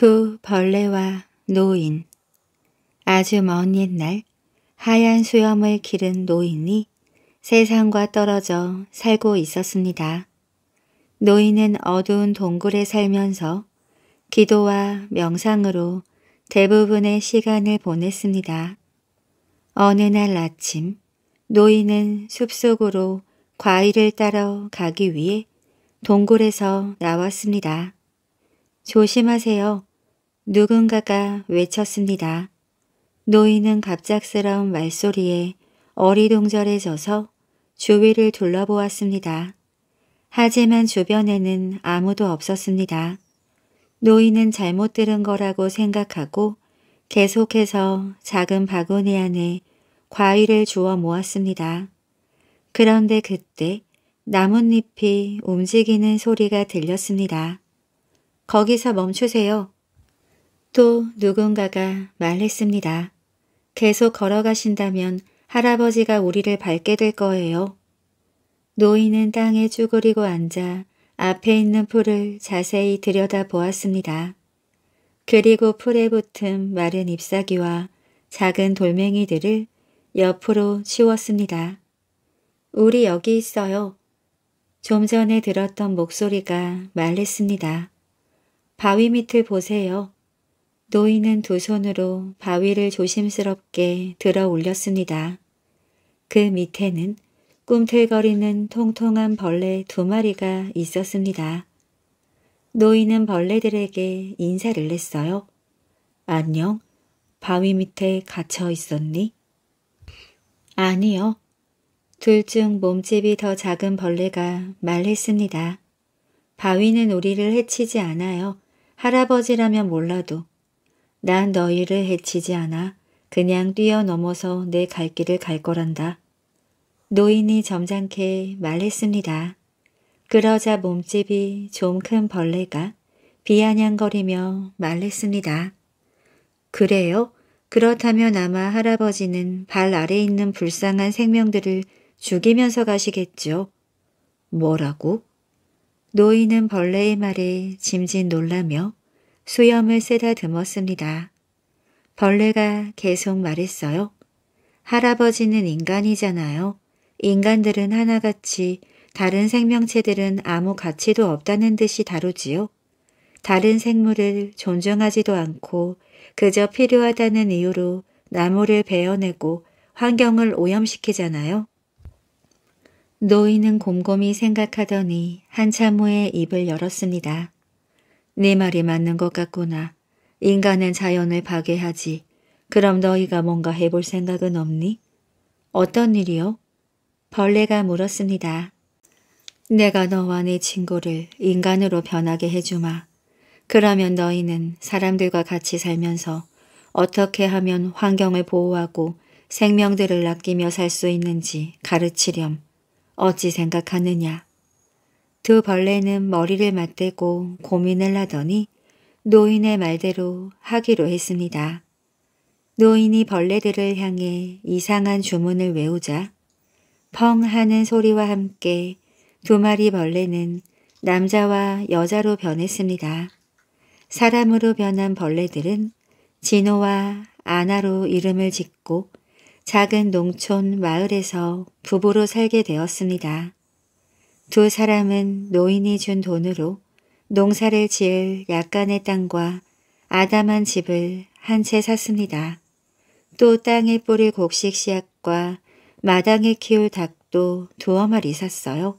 두 벌레와 노인 아주 먼 옛날 하얀 수염을 기른 노인이 세상과 떨어져 살고 있었습니다. 노인은 어두운 동굴에 살면서 기도와 명상으로 대부분의 시간을 보냈습니다. 어느 날 아침 노인은 숲속으로 과일을 따러 가기 위해 동굴에서 나왔습니다. 조심하세요. 누군가가 외쳤습니다. 노인은 갑작스러운 말소리에 어리둥절해져서 주위를 둘러보았습니다. 하지만 주변에는 아무도 없었습니다. 노인은 잘못 들은 거라고 생각하고 계속해서 작은 바구니 안에 과일을 주워 모았습니다. 그런데 그때 나뭇잎이 움직이는 소리가 들렸습니다. 거기서 멈추세요. 또 누군가가 말했습니다. 계속 걸어가신다면 할아버지가 우리를 밟게 될 거예요. 노인은 땅에 쭈그리고 앉아 앞에 있는 풀을 자세히 들여다보았습니다. 그리고 풀에 붙은 마른 잎사귀와 작은 돌멩이들을 옆으로 치웠습니다. 우리 여기 있어요. 좀 전에 들었던 목소리가 말했습니다. 바위 밑을 보세요. 노인은 두 손으로 바위를 조심스럽게 들어 올렸습니다. 그 밑에는 꿈틀거리는 통통한 벌레 두 마리가 있었습니다. 노인은 벌레들에게 인사를 냈어요. 안녕, 바위 밑에 갇혀 있었니? 아니요. 둘 중 몸집이 더 작은 벌레가 말했습니다. 바위는 우리를 해치지 않아요. 할아버지라면 몰라도 난 너희를 해치지 않아 그냥 뛰어넘어서 내 갈 길을 갈 거란다. 노인이 점잖게 말했습니다. 그러자 몸집이 좀 큰 벌레가 비아냥거리며 말했습니다. 그래요? 그렇다면 아마 할아버지는 발 아래 있는 불쌍한 생명들을 죽이면서 가시겠죠. 뭐라고? 노인은 벌레의 말에 짐짓 놀라며 수염을 쓰다듬었습니다. 벌레가 계속 말했어요. 할아버지는 인간이잖아요. 인간들은 하나같이 다른 생명체들은 아무 가치도 없다는 듯이 다루지요. 다른 생물을 존중하지도 않고 그저 필요하다는 이유로 나무를 베어내고 환경을 오염시키잖아요. 노인은 곰곰이 생각하더니 한참 후에 입을 열었습니다. 네 말이 맞는 것 같구나. 인간은 자연을 파괴하지. 그럼 너희가 뭔가 해볼 생각은 없니? 어떤 일이요? 벌레가 물었습니다. 내가 너와 네 친구를 인간으로 변하게 해주마. 그러면 너희는 사람들과 같이 살면서 어떻게 하면 환경을 보호하고 생명들을 아끼며 살 수 있는지 가르치렴. 어찌 생각하느냐. 두 벌레는 머리를 맞대고 고민을 하더니 노인의 말대로 하기로 했습니다. 노인이 벌레들을 향해 이상한 주문을 외우자 펑 하는 소리와 함께 두 마리 벌레는 남자와 여자로 변했습니다. 사람으로 변한 벌레들은 진호와 아나로 이름을 짓고 작은 농촌 마을에서 부부로 살게 되었습니다. 두 사람은 노인이 준 돈으로 농사를 지을 약간의 땅과 아담한 집을 한 채 샀습니다. 또 땅에 뿌릴 곡식 씨앗과 마당에 키울 닭도 두어 마리 샀어요.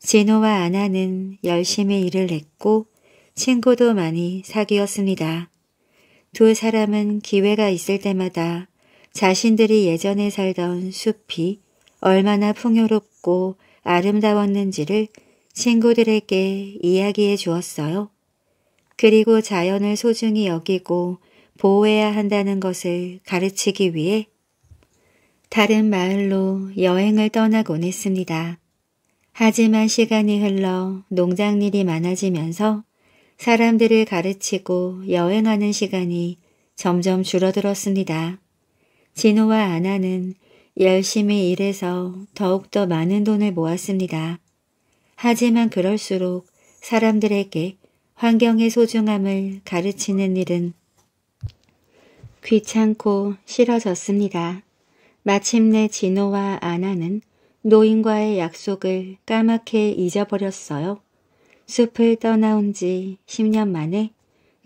진호와 아나는 열심히 일을 했고 친구도 많이 사귀었습니다. 두 사람은 기회가 있을 때마다 자신들이 예전에 살던 숲이 얼마나 풍요롭고 아름다웠는지를 친구들에게 이야기해 주었어요. 그리고 자연을 소중히 여기고 보호해야 한다는 것을 가르치기 위해 다른 마을로 여행을 떠나곤 했습니다. 하지만 시간이 흘러 농장 일이 많아지면서 사람들을 가르치고 여행하는 시간이 점점 줄어들었습니다. 진호와 아나는 열심히 일해서 더욱더 많은 돈을 모았습니다. 하지만 그럴수록 사람들에게 환경의 소중함을 가르치는 일은 귀찮고 싫어졌습니다. 마침내 진호와 아나는 노인과의 약속을 까맣게 잊어버렸어요. 숲을 떠나온 지 10년 만에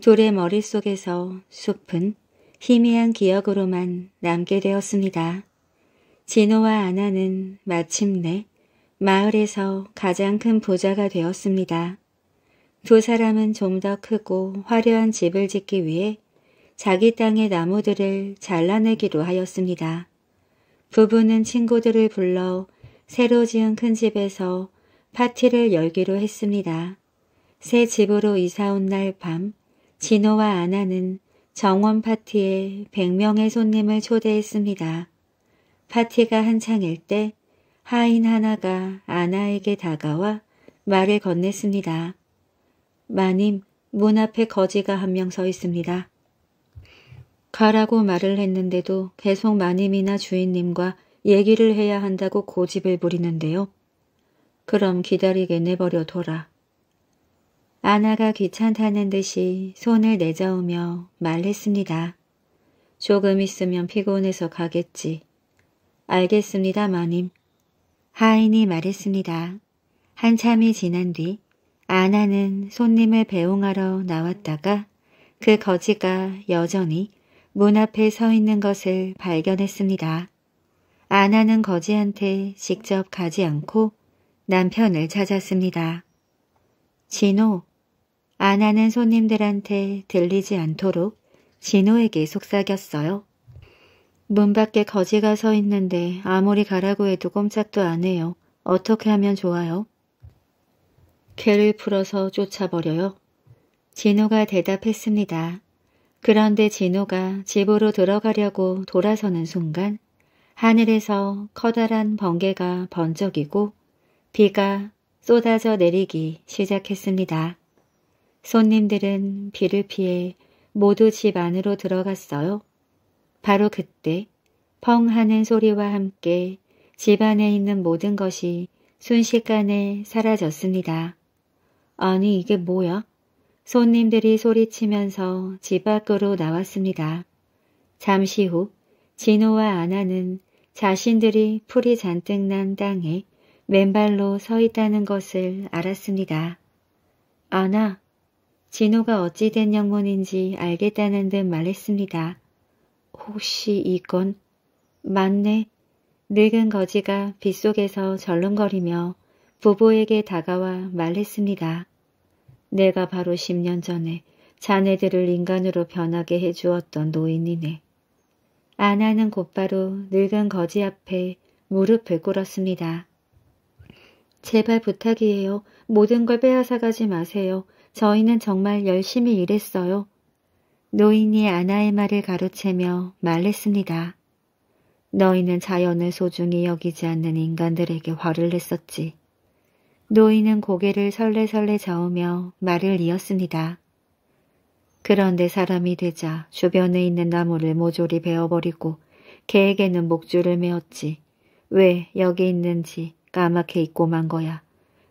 둘의 머릿속에서 숲은 희미한 기억으로만 남게 되었습니다. 진호와 아나는 마침내 마을에서 가장 큰 부자가 되었습니다. 두 사람은 좀 더 크고 화려한 집을 짓기 위해 자기 땅의 나무들을 잘라내기로 하였습니다. 부부는 친구들을 불러 새로 지은 큰 집에서 파티를 열기로 했습니다. 새 집으로 이사온 날 밤 진호와 아나는 정원 파티에 100명의 손님을 초대했습니다. 파티가 한창일 때 하인 하나가 아나에게 다가와 말을 건넸습니다. 마님, 문 앞에 거지가 한 명 서 있습니다. 가라고 말을 했는데도 계속 마님이나 주인님과 얘기를 해야 한다고 고집을 부리는데요. 그럼 기다리게 내버려 둬라. 아나가 귀찮다는 듯이 손을 내저으며 말했습니다. 조금 있으면 피곤해서 가겠지. 알겠습니다, 마님. 하인이 말했습니다. 한참이 지난 뒤 아나는 손님을 배웅하러 나왔다가 그 거지가 여전히 문 앞에 서 있는 것을 발견했습니다. 아나는 거지한테 직접 가지 않고 남편을 찾았습니다. 진호, 아나는 손님들한테 들리지 않도록 진호에게 속삭였어요. 문 밖에 거지가 서 있는데 아무리 가라고 해도 꼼짝도 안 해요. 어떻게 하면 좋아요? 개를 풀어서 쫓아버려요. 진호가 대답했습니다. 그런데 진호가 집으로 들어가려고 돌아서는 순간 하늘에서 커다란 번개가 번쩍이고 비가 쏟아져 내리기 시작했습니다. 손님들은 비를 피해 모두 집 안으로 들어갔어요. 바로 그때 펑 하는 소리와 함께 집안에 있는 모든 것이 순식간에 사라졌습니다. 아니 이게 뭐야? 손님들이 소리치면서 집 밖으로 나왔습니다. 잠시 후 진호와 아나는 자신들이 풀이 잔뜩 난 땅에 맨발로 서 있다는 것을 알았습니다. 아나, 진호가 어찌된 영혼인지 알겠다는 듯 말했습니다. 혹시 이건? 맞네. 늙은 거지가 빗속에서 절름거리며 부부에게 다가와 말했습니다. 내가 바로 10년 전에 자네들을 인간으로 변하게 해주었던 노인이네. 아나는 곧바로 늙은 거지 앞에 무릎을 꿇었습니다. 제발 부탁이에요. 모든 걸 빼앗아가지 마세요. 저희는 정말 열심히 일했어요. 노인이 아나의 말을 가로채며 말했습니다. 너희는 자연을 소중히 여기지 않는 인간들에게 화를 냈었지. 노인은 고개를 설레설레 저으며 말을 이었습니다. 그런데 사람이 되자 주변에 있는 나무를 모조리 베어버리고 개에게는 목줄을 메었지. 왜 여기 있는지 까맣게 잊고 만 거야.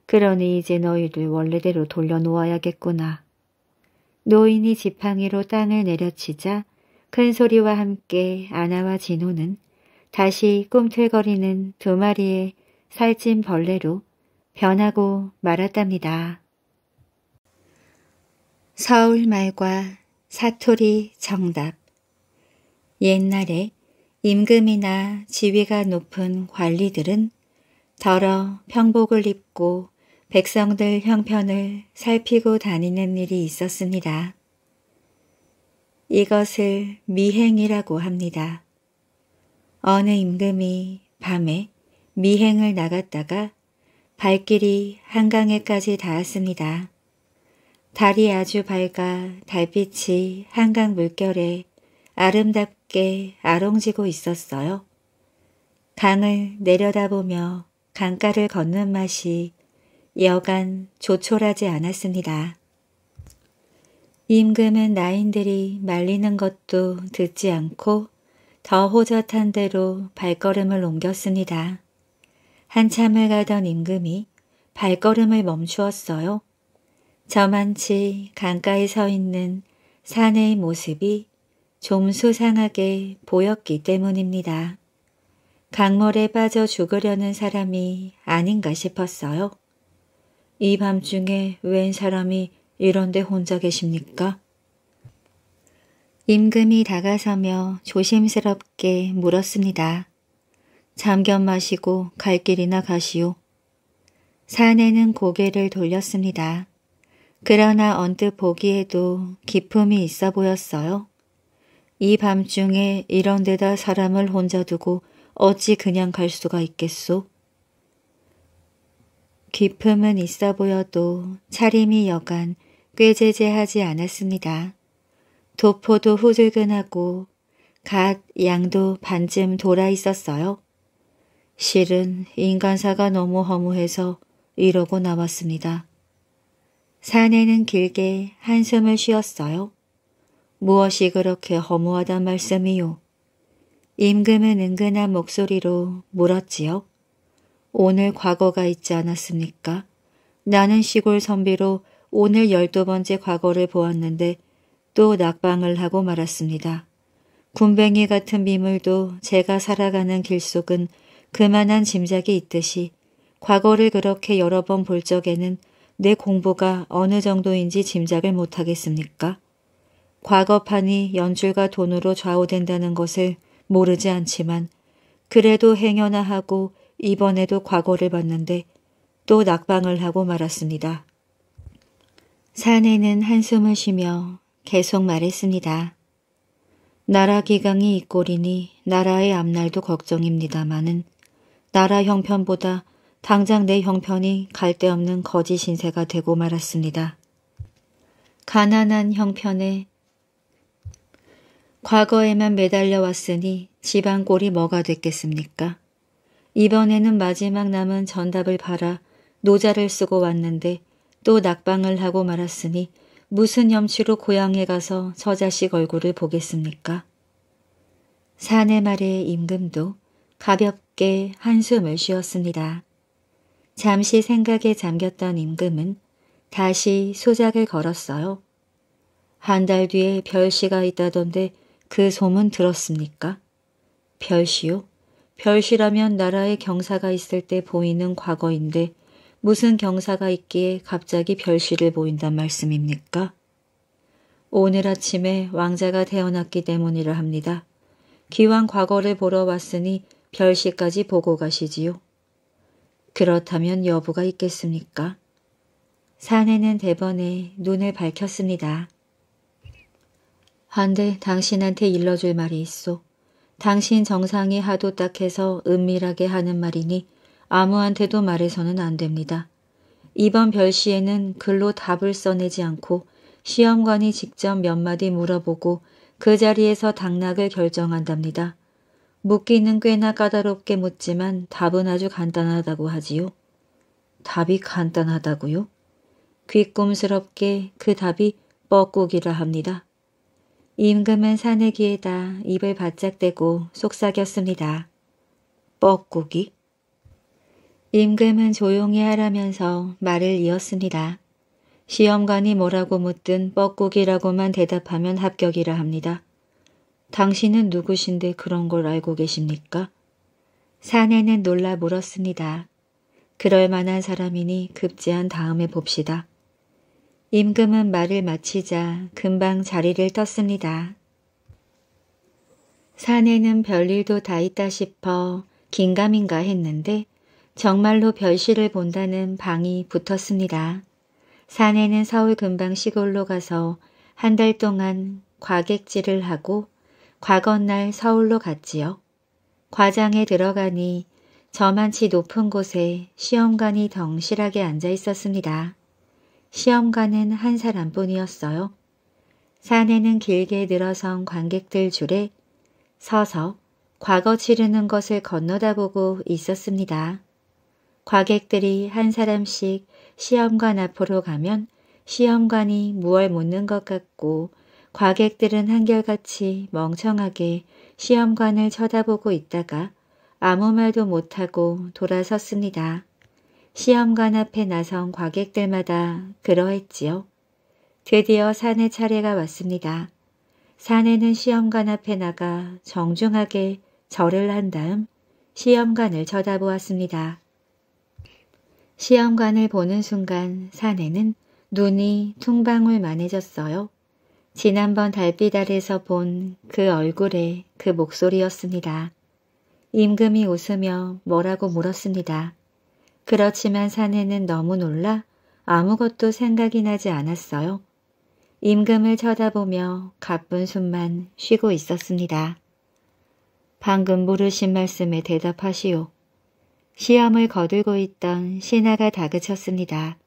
그러니 이제 너희를 원래대로 돌려놓아야겠구나. 노인이 지팡이로 땅을 내려치자 큰 소리와 함께 아나와 진호는 다시 꿈틀거리는 두 마리의 살찐 벌레로 변하고 말았답니다. 서울말과 사투리 정답 옛날에 임금이나 지위가 높은 관리들은 더러 평복을 입고 백성들 형편을 살피고 다니는 일이 있었습니다. 이것을 미행이라고 합니다. 어느 임금이 밤에 미행을 나갔다가 발길이 한강에까지 닿았습니다. 달이 아주 밝아 달빛이 한강 물결에 아름답게 아롱지고 있었어요. 강을 내려다보며 강가를 걷는 맛이 여간 조촐하지 않았습니다. 임금은 나인들이 말리는 것도 듣지 않고 더 호젓한 대로 발걸음을 옮겼습니다. 한참을 가던 임금이 발걸음을 멈추었어요. 저만치 강가에 서 있는 사내의 모습이 좀 수상하게 보였기 때문입니다. 강물에 빠져 죽으려는 사람이 아닌가 싶었어요. 이 밤중에 웬 사람이 이런데 혼자 계십니까? 임금이 다가서며 조심스럽게 물었습니다. 잠견 마시고 갈 길이나 가시오. 사내는 고개를 돌렸습니다. 그러나 언뜻 보기에도 기품이 있어 보였어요. 이 밤중에 이런 데다 사람을 혼자 두고 어찌 그냥 갈 수가 있겠소? 기품은 있어 보여도 차림이 여간 꾀제제하지 않았습니다. 도포도 후들근하고 갓 양도 반쯤 돌아 있었어요. 실은 인간사가 너무 허무해서 이러고 나왔습니다. 사내는 길게 한숨을 쉬었어요. 무엇이 그렇게 허무하단 말씀이요. 임금은 은근한 목소리로 물었지요. 오늘 과거가 있지 않았습니까? 나는 시골 선비로 오늘 열두 번째 과거를 보았는데 또 낙방을 하고 말았습니다. 군뱅이 같은 미물도 제가 살아가는 길속은 그만한 짐작이 있듯이 과거를 그렇게 여러 번 볼 적에는 내 공부가 어느 정도인지 짐작을 못하겠습니까? 과거판이 연줄과 돈으로 좌우된다는 것을 모르지 않지만 그래도 행여나 하고 이번에도 과거를 봤는데 또 낙방을 하고 말았습니다. 사내는 한숨을 쉬며 계속 말했습니다. 나라 기강이 이꼴이니 나라의 앞날도 걱정입니다마는 나라 형편보다 당장 내 형편이 갈데없는 거지 신세가 되고 말았습니다. 가난한 형편에 과거에만 매달려 왔으니 지방 꼴이 뭐가 됐겠습니까? 이번에는 마지막 남은 전답을 바라 노자를 쓰고 왔는데 또 낙방을 하고 말았으니 무슨 염치로 고향에 가서 저 자식 얼굴을 보겠습니까? 사내 말에 임금도 가볍게 한숨을 쉬었습니다. 잠시 생각에 잠겼던 임금은 다시 소작을 걸었어요. 한 달 뒤에 별시가 있다던데 그 소문 들었습니까? 별시요? 별시라면 나라에 경사가 있을 때 보이는 과거인데 무슨 경사가 있기에 갑자기 별시를 보인단 말씀입니까? 오늘 아침에 왕자가 태어났기 때문이라 합니다. 기왕 과거를 보러 왔으니 별시까지 보고 가시지요. 그렇다면 여부가 있겠습니까? 사내는 대번에 눈을 밝혔습니다. 한데 당신한테 일러줄 말이 있어. 당신 정상이 하도 딱해서 은밀하게 하는 말이니 아무한테도 말해서는 안 됩니다. 이번 별시에는 글로 답을 써내지 않고 시험관이 직접 몇 마디 물어보고 그 자리에서 당락을 결정한답니다. 묻기는 꽤나 까다롭게 묻지만 답은 아주 간단하다고 하지요. 답이 간단하다고요? 귀꿈스럽게 그 답이 뻐꾸기라 합니다. 임금은 사내 기에다 입을 바짝 대고 속삭였습니다. 뻐꾸기? 임금은 조용히 하라면서 말을 이었습니다. 시험관이 뭐라고 묻든 뻐꾸기라고만 대답하면 합격이라 합니다. 당신은 누구신데 그런 걸 알고 계십니까? 사내는 놀라 물었습니다. 그럴 만한 사람이니 급제한 다음에 봅시다. 임금은 말을 마치자 금방 자리를 떴습니다. 산에는 별일도 다 있다 싶어 긴가민가 했는데 정말로 별시를 본다는 방이 붙었습니다. 산에는 서울 근방 시골로 가서 한 달 동안 과객질을 하고 과거날 서울로 갔지요. 과장에 들어가니 저만치 높은 곳에 시험관이 덩실하게 앉아 있었습니다. 시험관은 한 사람뿐이었어요. 사내는 길게 늘어선 관객들 줄에 서서 과거 치르는 것을 건너다 보고 있었습니다. 과객들이 한 사람씩 시험관 앞으로 가면 시험관이 무얼 묻는 것 같고 과객들은 한결같이 멍청하게 시험관을 쳐다보고 있다가 아무 말도 못하고 돌아섰습니다. 시험관 앞에 나선 과객들마다 그러했지요. 드디어 산의 차례가 왔습니다. 산에는 시험관 앞에 나가 정중하게 절을 한 다음 시험관을 쳐다보았습니다. 시험관을 보는 순간 산에는 눈이 퉁방울만해졌어요. 지난번 달빛 아래서 본 그 얼굴에 그 목소리였습니다. 임금이 웃으며 뭐라고 물었습니다. 그렇지만 사내는 너무 놀라 아무것도 생각이 나지 않았어요. 임금을 쳐다보며 가쁜 숨만 쉬고 있었습니다. 방금 물으신 말씀에 대답하시오. 시험을 거들고 있던 신하가 다그쳤습니다.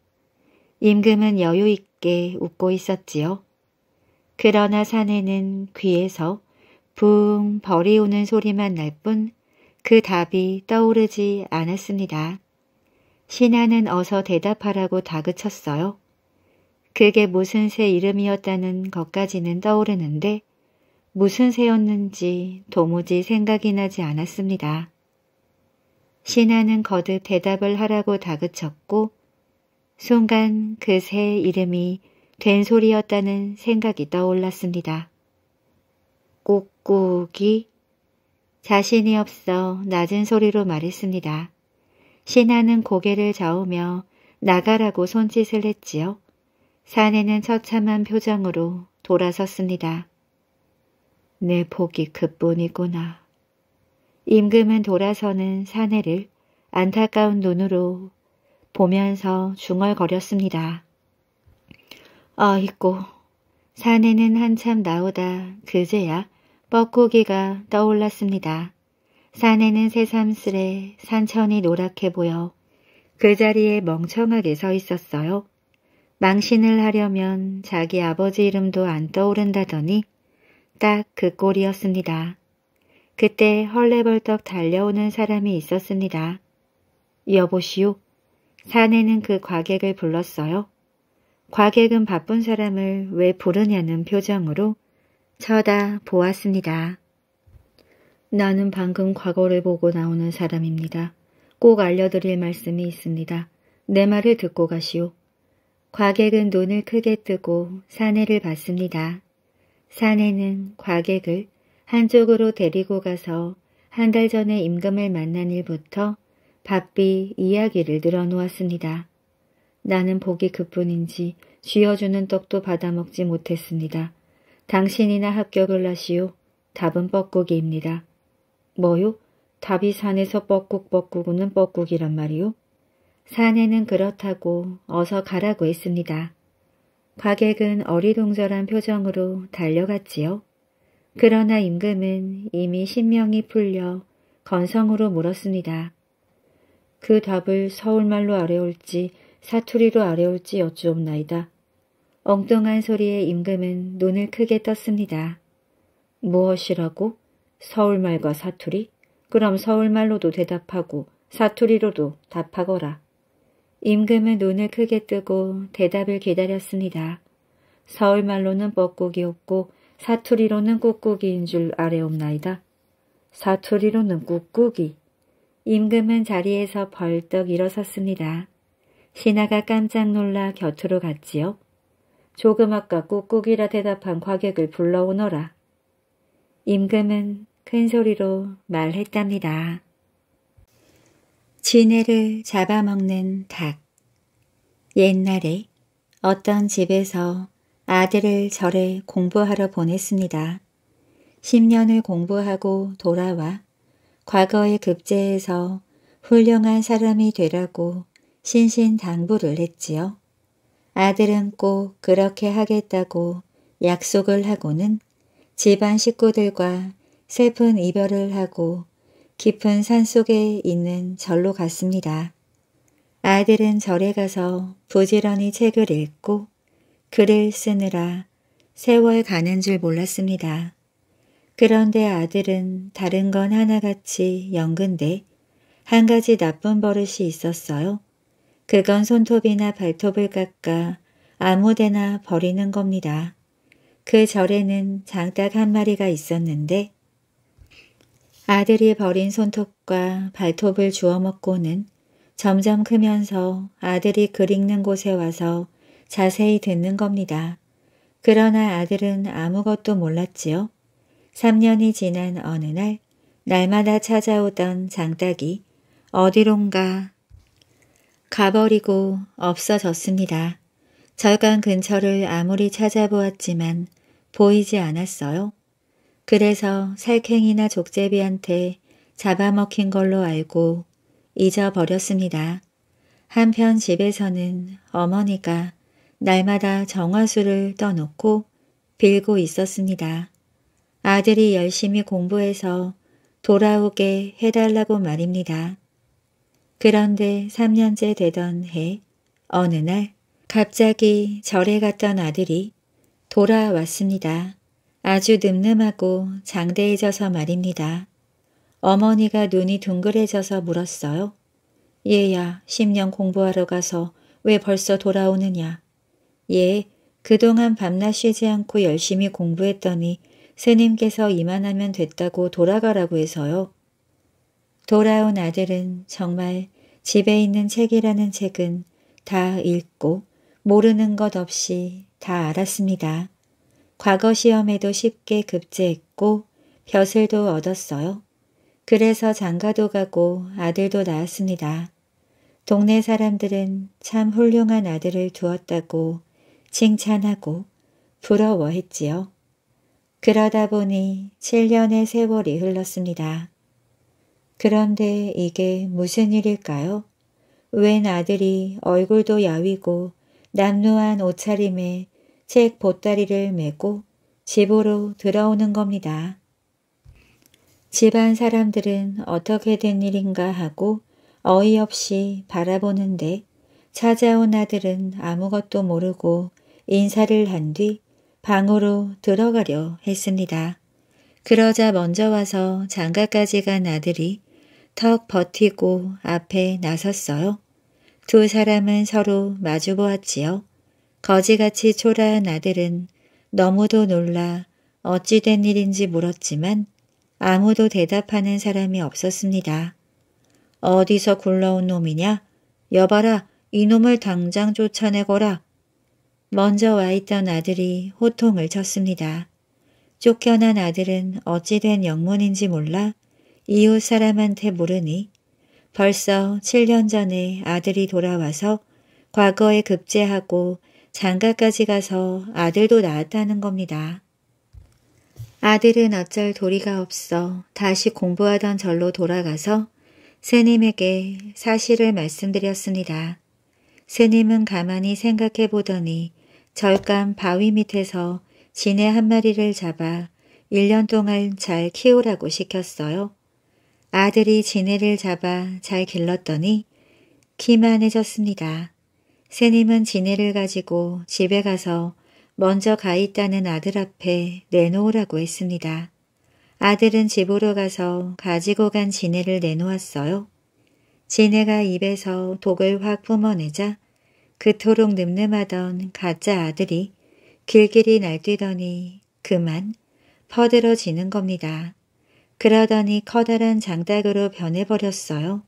임금은 여유 있게 웃고 있었지요. 그러나 사내는 귀에서 붕 벌이 오는 소리만 날 뿐 그 답이 떠오르지 않았습니다. 신하는 어서 대답하라고 다그쳤어요. 그게 무슨 새 이름이었다는 것까지는 떠오르는데 무슨 새였는지 도무지 생각이 나지 않았습니다. 신하는 거듭 대답을 하라고 다그쳤고 순간 그 새 이름이 된소리였다는 생각이 떠올랐습니다. 꾹꾹이 자신이 없어 낮은 소리로 말했습니다. 신하는 고개를 저으며 나가라고 손짓을 했지요. 사내는 처참한 표정으로 돌아섰습니다. 내 복이 그뿐이구나. 임금은 돌아서는 사내를 안타까운 눈으로 보면서 중얼거렸습니다. 어이고 사내는 한참 나오다 그제야 뻐꾸기가 떠올랐습니다. 산에는 새삼스레 산천이 노랗게 보여 그 자리에 멍청하게 서 있었어요. 망신을 하려면 자기 아버지 이름도 안 떠오른다더니 딱 그 꼴이었습니다. 그때 헐레벌떡 달려오는 사람이 있었습니다. 여보시오. 사내는 그 과객을 불렀어요. 과객은 바쁜 사람을 왜 부르냐는 표정으로 쳐다보았습니다. 나는 방금 과거를 보고 나오는 사람입니다. 꼭 알려드릴 말씀이 있습니다. 내 말을 듣고 가시오. 과객은 눈을 크게 뜨고 사내를 봤습니다. 사내는 과객을 한쪽으로 데리고 가서 한 달 전에 임금을 만난 일부터 바삐 이야기를 늘어놓았습니다. 나는 보기 그뿐인지 쥐어주는 떡도 받아먹지 못했습니다. 당신이나 합격을 하시오. 답은 뻐꾸기입니다. 뭐요? 답이 산에서 뻐꾹뻐꾹 우는 뻐꾹이란 말이요? 산에는 그렇다고 어서 가라고 했습니다. 과객은 어리둥절한 표정으로 달려갔지요. 그러나 임금은 이미 신명이 풀려 건성으로 물었습니다. 그 답을 서울말로 아래올지 사투리로 아래올지 여쭈옵나이다. 엉뚱한 소리에 임금은 눈을 크게 떴습니다. 무엇이라고? 서울말과 사투리? 그럼 서울말로도 대답하고 사투리로도 답하거라. 임금은 눈을 크게 뜨고 대답을 기다렸습니다. 서울말로는 뻐꾸이 없고 사투리로는 꾹꾹이인 줄 아래옵나이다. 사투리로는 꾹꾹이. 임금은 자리에서 벌떡 일어섰습니다. 신하가 깜짝 놀라 곁으로 갔지요. 조금 아까 꾹꾹이라 대답한 과객을 불러오너라. 임금은 큰 소리로 말했답니다. 지네를 잡아먹는 닭. 옛날에 어떤 집에서 아들을 절에 공부하러 보냈습니다. 10년을 공부하고 돌아와 과거의 급제에서 훌륭한 사람이 되라고 신신당부를 했지요. 아들은 꼭 그렇게 하겠다고 약속을 하고는 집안 식구들과 슬픈 이별을 하고 깊은 산속에 있는 절로 갔습니다. 아들은 절에 가서 부지런히 책을 읽고 글을 쓰느라 세월 가는 줄 몰랐습니다. 그런데 아들은 다른 건 하나같이 연근데 한 가지 나쁜 버릇이 있었어요. 그건 손톱이나 발톱을 깎아 아무데나 버리는 겁니다. 그 절에는 장딱한 마리가 있었는데 아들이 버린 손톱과 발톱을 주워 먹고는 점점 크면서 아들이 글 읽는 곳에 와서 자세히 듣는 겁니다. 그러나 아들은 아무것도 몰랐지요. 3년이 지난 어느 날 날마다 찾아오던 장딱이 어디론가 가버리고 없어졌습니다. 절간 근처를 아무리 찾아보았지만 보이지 않았어요. 그래서 살쾡이나 족제비한테 잡아먹힌 걸로 알고 잊어버렸습니다. 한편 집에서는 어머니가 날마다 정화수를 떠놓고 빌고 있었습니다. 아들이 열심히 공부해서 돌아오게 해달라고 말입니다. 그런데 3년째 되던 해 어느 날 갑자기 절에 갔던 아들이 돌아왔습니다. 아주 늠름하고 장대해져서 말입니다. 어머니가 눈이 둥글해져서 물었어요. 얘야, 10년 공부하러 가서 왜 벌써 돌아오느냐. 얘, 그동안 밤낮 쉬지 않고 열심히 공부했더니 스님께서 이만하면 됐다고 돌아가라고 해서요. 돌아온 아들은 정말 집에 있는 책이라는 책은 다 읽고 모르는 것 없이 다 알았습니다. 과거 시험에도 쉽게 급제했고 벼슬도 얻었어요. 그래서 장가도 가고 아들도 낳았습니다. 동네 사람들은 참 훌륭한 아들을 두었다고 칭찬하고 부러워했지요. 그러다 보니 7년의 세월이 흘렀습니다. 그런데 이게 무슨 일일까요? 웬 아들이 얼굴도 야위고 남루한 옷차림에 책 보따리를 메고 집으로 들어오는 겁니다. 집안 사람들은 어떻게 된 일인가 하고 어이없이 바라보는데 찾아온 아들은 아무것도 모르고 인사를 한 뒤 방으로 들어가려 했습니다. 그러자 먼저 와서 장가까지 간 아들이 턱 버티고 앞에 나섰어요. 두 사람은 서로 마주보았지요. 거지같이 초라한 아들은 너무도 놀라 어찌 된 일인지 물었지만 아무도 대답하는 사람이 없었습니다. 어디서 굴러온 놈이냐? 여봐라, 이놈을 당장 쫓아내거라. 먼저 와 있던 아들이 호통을 쳤습니다. 쫓겨난 아들은 어찌 된 영문인지 몰라 이웃 사람한테 물으니 벌써 7년 전에 아들이 돌아와서 과거에 급제하고 장가까지 가서 아들도 낳았다는 겁니다. 아들은 어쩔 도리가 없어 다시 공부하던 절로 돌아가서 스님에게 사실을 말씀드렸습니다. 스님은 가만히 생각해 보더니 절간 바위 밑에서 지네 한 마리를 잡아 1년 동안 잘 키우라고 시켰어요. 아들이 지네를 잡아 잘 길렀더니 키만해졌습니다. 새님은 지네를 가지고 집에 가서 먼저 가 있다는 아들 앞에 내놓으라고 했습니다. 아들은 집으로 가서 가지고 간 지네를 내놓았어요. 지네가 입에서 독을 확 뿜어내자 그토록 늠름하던 가짜 아들이 길길이 날뛰더니 그만 퍼들어지는 겁니다. 그러더니 커다란 장닭으로 변해버렸어요.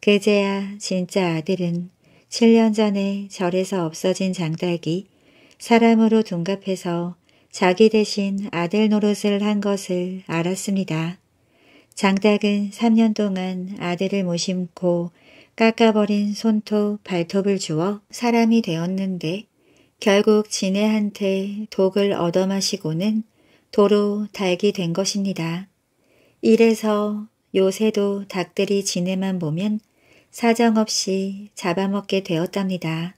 그제야 진짜 아들은 7년 전에 절에서 없어진 장닭이 사람으로 둔갑해서 자기 대신 아들 노릇을 한 것을 알았습니다. 장닭은 3년 동안 아들을 무심코 깎아버린 손톱, 발톱을 주어 사람이 되었는데 결국 지네한테 독을 얻어마시고는 도로 달이된 것입니다. 이래서 요새도 닭들이 지네만 보면 사정없이 잡아먹게 되었답니다.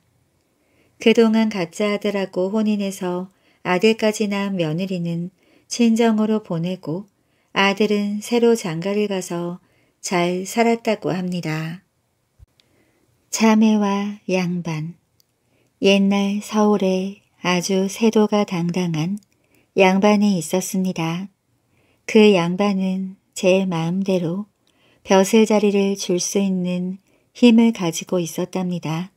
그동안 가짜 아들하고 혼인해서 아들까지 낳은 며느리는 친정으로 보내고 아들은 새로 장가를 가서 잘 살았다고 합니다. 자매와 양반 옛날 서울에 아주 세도가 당당한 양반이 있었습니다. 그 양반은 제 마음대로 벼슬 자리를 줄 수 있는 힘을 가지고 있었답니다.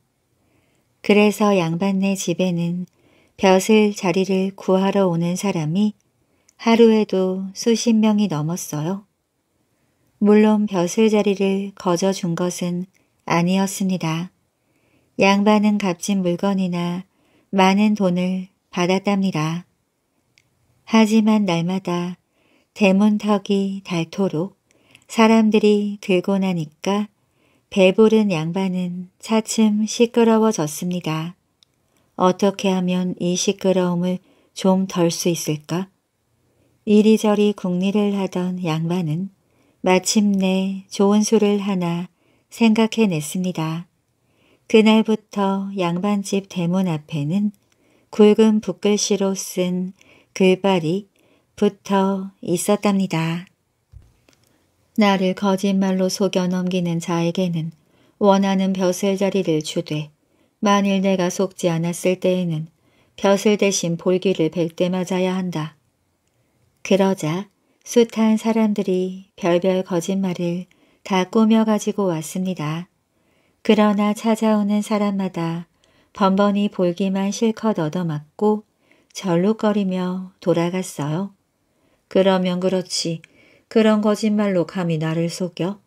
그래서 양반네 집에는 벼슬 자리를 구하러 오는 사람이 하루에도 수십 명이 넘었어요. 물론 벼슬 자리를 거저 준 것은 아니었습니다. 양반은 값진 물건이나 많은 돈을 받았답니다. 하지만 날마다 대문턱이 닳도록 사람들이 들고 나니까 배부른 양반은 차츰 시끄러워졌습니다. 어떻게 하면 이 시끄러움을 좀 덜 수 있을까? 이리저리 궁리를 하던 양반은 마침내 좋은 수를 하나 생각해냈습니다. 그날부터 양반집 대문 앞에는 굵은 붓글씨로 쓴 글발이 붙어 있었답니다. 나를 거짓말로 속여 넘기는 자에게는 원하는 벼슬 자리를 주되 만일 내가 속지 않았을 때에는 벼슬 대신 볼기를 백대 맞아야 한다. 그러자 숱한 사람들이 별별 거짓말을 다 꾸며 가지고 왔습니다. 그러나 찾아오는 사람마다 번번이 볼기만 실컷 얻어맞고 절룩거리며 돌아갔어요. 그러면 그렇지 그런 거짓말로 감히 나를 속여?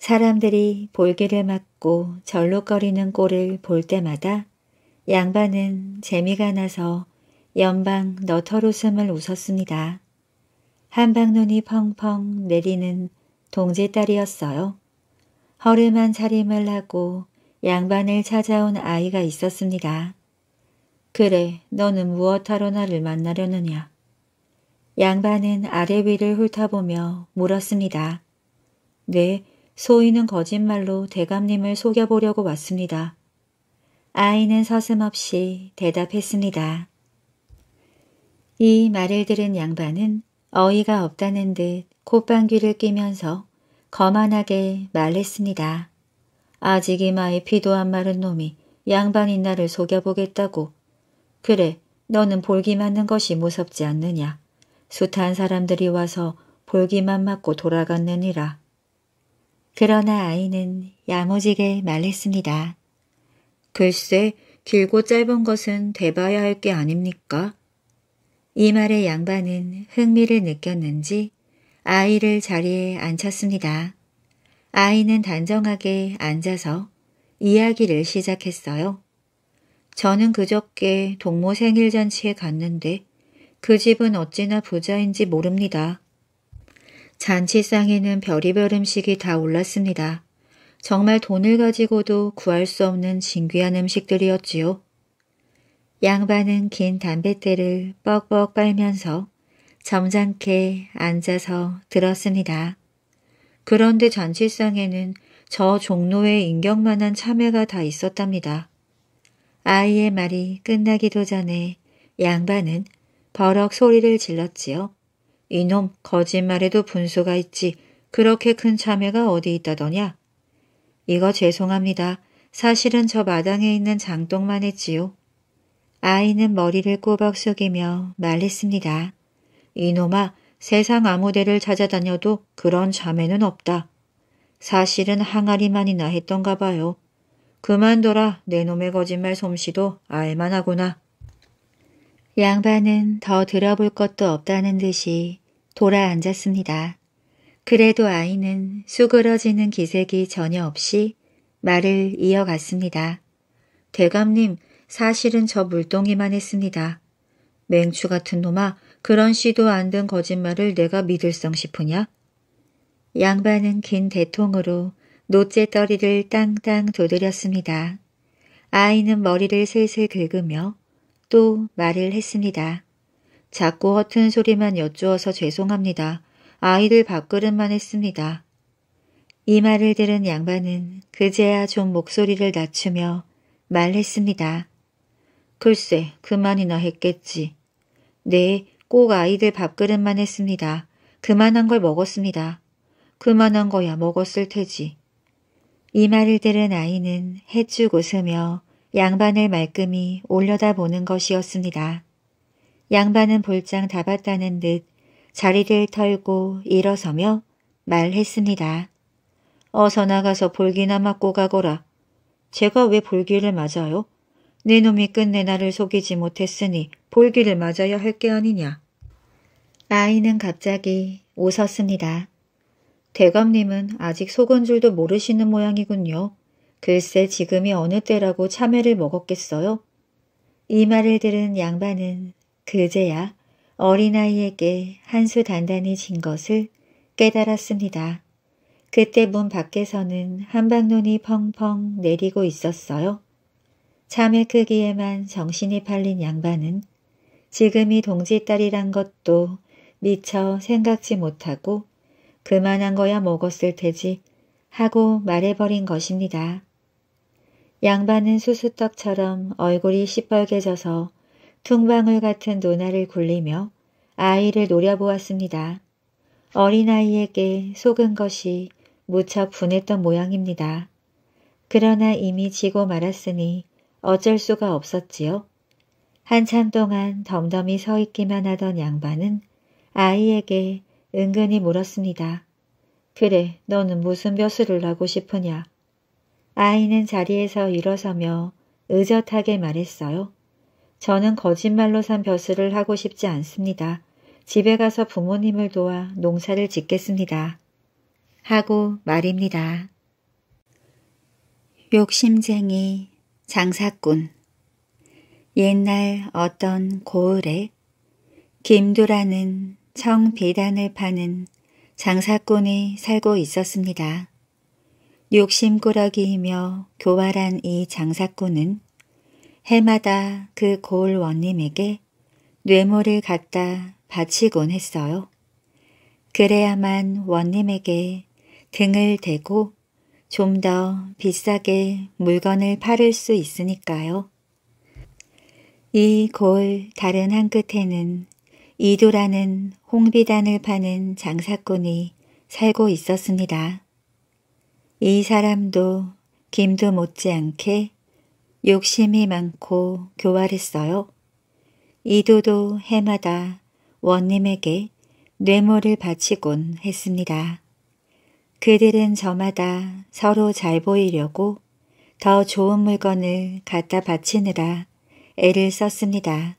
사람들이 볼기를 맞고 절룩거리는 꼴을 볼 때마다 양반은 재미가 나서 연방 너털웃음을 웃었습니다. 한방눈이 펑펑 내리는 동제딸이었어요. 허름한 차림을 하고 양반을 찾아온 아이가 있었습니다. 그래, 너는 무엇하러 나를 만나려느냐? 양반은 아래 위를 훑어보며 물었습니다. 네, 소인은 거짓말로 대감님을 속여보려고 왔습니다. 아이는 서슴없이 대답했습니다. 이 말을 들은 양반은 어이가 없다는 듯 콧방귀를 끼면서 거만하게 말했습니다. 아직 이마에 피도 안 마른 놈이 양반인 나를 속여보겠다고. 그래, 너는 볼기 맞는 것이 무섭지 않느냐. 숱한 사람들이 와서 볼기만 맞고 돌아갔느니라. 그러나 아이는 야무지게 말했습니다. 글쎄 길고 짧은 것은 돼봐야 할 게 아닙니까? 이 말에 양반은 흥미를 느꼈는지 아이를 자리에 앉혔습니다. 아이는 단정하게 앉아서 이야기를 시작했어요. 저는 그저께 동모 생일잔치에 갔는데 그 집은 어찌나 부자인지 모릅니다. 잔치상에는 별의별 음식이 다 올랐습니다. 정말 돈을 가지고도 구할 수 없는 진귀한 음식들이었지요. 양반은 긴 담뱃대를 뻑뻑 빨면서 점잖게 앉아서 들었습니다. 그런데 잔치상에는 저 종로에 인격만한 참외가 다 있었답니다. 아이의 말이 끝나기도 전에 양반은 버럭 소리를 질렀지요. 이놈 거짓말에도 분수가 있지 그렇게 큰 참외가 어디 있다더냐. 이거 죄송합니다. 사실은 저 마당에 있는 장독만 했지요. 아이는 머리를 꼬박 숙이며 말했습니다. 이놈아 세상 아무데를 찾아다녀도 그런 자매는 없다. 사실은 항아리만이나 했던가 봐요. 그만둬라 내 놈의 거짓말 솜씨도 알만하구나. 양반은 더 들어볼 것도 없다는 듯이 돌아앉았습니다. 그래도 아이는 수그러지는 기색이 전혀 없이 말을 이어갔습니다. 대감님, 사실은 저 물동이만 했습니다. 맹추 같은 놈아, 그런 시도 안 된 거짓말을 내가 믿을 성 싶으냐? 양반은 긴 대통으로 노째떨이를 땅땅 두드렸습니다. 아이는 머리를 슬슬 긁으며 또 말을 했습니다. 자꾸 허튼 소리만 여쭈어서 죄송합니다. 아이들 밥그릇만 했습니다. 이 말을 들은 양반은 그제야 좀 목소리를 낮추며 말했습니다. 글쎄, 그만이나 했겠지. 네, 꼭 아이들 밥그릇만 했습니다. 그만한 걸 먹었습니다. 그만한 거야 먹었을 테지. 이 말을 들은 아이는 해쭉 웃으며 양반을 말끔히 올려다보는 것이었습니다. 양반은 볼장 다봤다는 듯 자리를 털고 일어서며 말했습니다. 어서 나가서 볼기나 맞고 가거라. 제가 왜 볼기를 맞아요? 네 놈이 끝내 나를 속이지 못했으니 볼기를 맞아야 할 게 아니냐. 아이는 갑자기 웃었습니다. 대감님은 아직 속은 줄도 모르시는 모양이군요. 글쎄 지금이 어느 때라고 참외를 먹었겠어요? 이 말을 들은 양반은 그제야 어린아이에게 한수 단단히 진 것을 깨달았습니다. 그때 문 밖에서는 한방눈이 펑펑 내리고 있었어요. 참외 크기에만 정신이 팔린 양반은 지금이 동지딸이란 것도 미처 생각지 못하고 그만한 거야 먹었을 테지 하고 말해버린 것입니다. 양반은 수수떡처럼 얼굴이 시뻘개 져서 퉁방울 같은 눈알을 굴리며 아이를 노려보았습니다. 어린아이에게 속은 것이 무척 분했던 모양입니다. 그러나 이미 지고 말았으니 어쩔 수가 없었지요. 한참 동안 덤덤히 서 있기만 하던 양반은 아이에게 은근히 물었습니다. 그래, 너는 무슨 벼슬을 하고 싶으냐? 아이는 자리에서 일어서며 의젓하게 말했어요. 저는 거짓말로 산 벼슬을 하고 싶지 않습니다. 집에 가서 부모님을 도와 농사를 짓겠습니다. 하고 말입니다. 욕심쟁이 장사꾼 옛날 어떤 고을에 김두라는 청비단을 파는 장사꾼이 살고 있었습니다. 욕심꾸러기이며 교활한 이 장사꾼은 해마다 그 고을 원님에게 뇌물을 갖다 바치곤 했어요. 그래야만 원님에게 등을 대고 좀 더 비싸게 물건을 팔을 수 있으니까요. 이 고을 다른 한 끝에는 이도라는 홍비단을 파는 장사꾼이 살고 있었습니다. 이 사람도 김도 못지않게 욕심이 많고 교활했어요. 이도도 해마다 원님에게 뇌물을 바치곤 했습니다. 그들은 저마다 서로 잘 보이려고 더 좋은 물건을 갖다 바치느라 애를 썼습니다.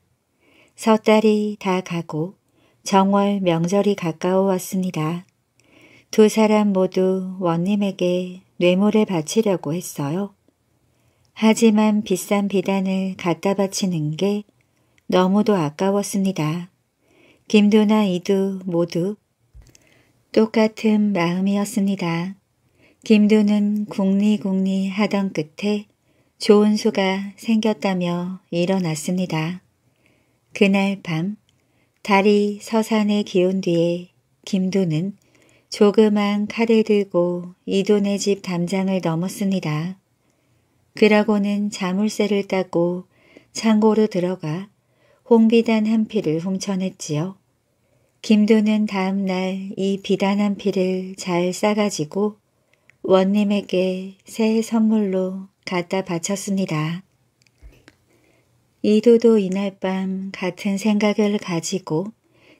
섣달이 다 가고 정월 명절이 가까워왔습니다. 두 사람 모두 원님에게 뇌물을 바치려고 했어요. 하지만 비싼 비단을 갖다 바치는 게 너무도 아까웠습니다. 김두나 이두 모두 똑같은 마음이었습니다. 김두는 궁리궁리 하던 끝에 좋은 수가 생겼다며 일어났습니다. 그날 밤 달이 서산에 기운 뒤에 김두는 조그만 칼을 들고 이돈의 집 담장을 넘었습니다. 그러고는 자물쇠를 따고 창고로 들어가 홍비단 한 피를 훔쳐냈지요. 김도는 다음날 이 비단 한 피를 잘 싸가지고 원님에게 새 선물로 갖다 바쳤습니다. 이도도 이날 밤 같은 생각을 가지고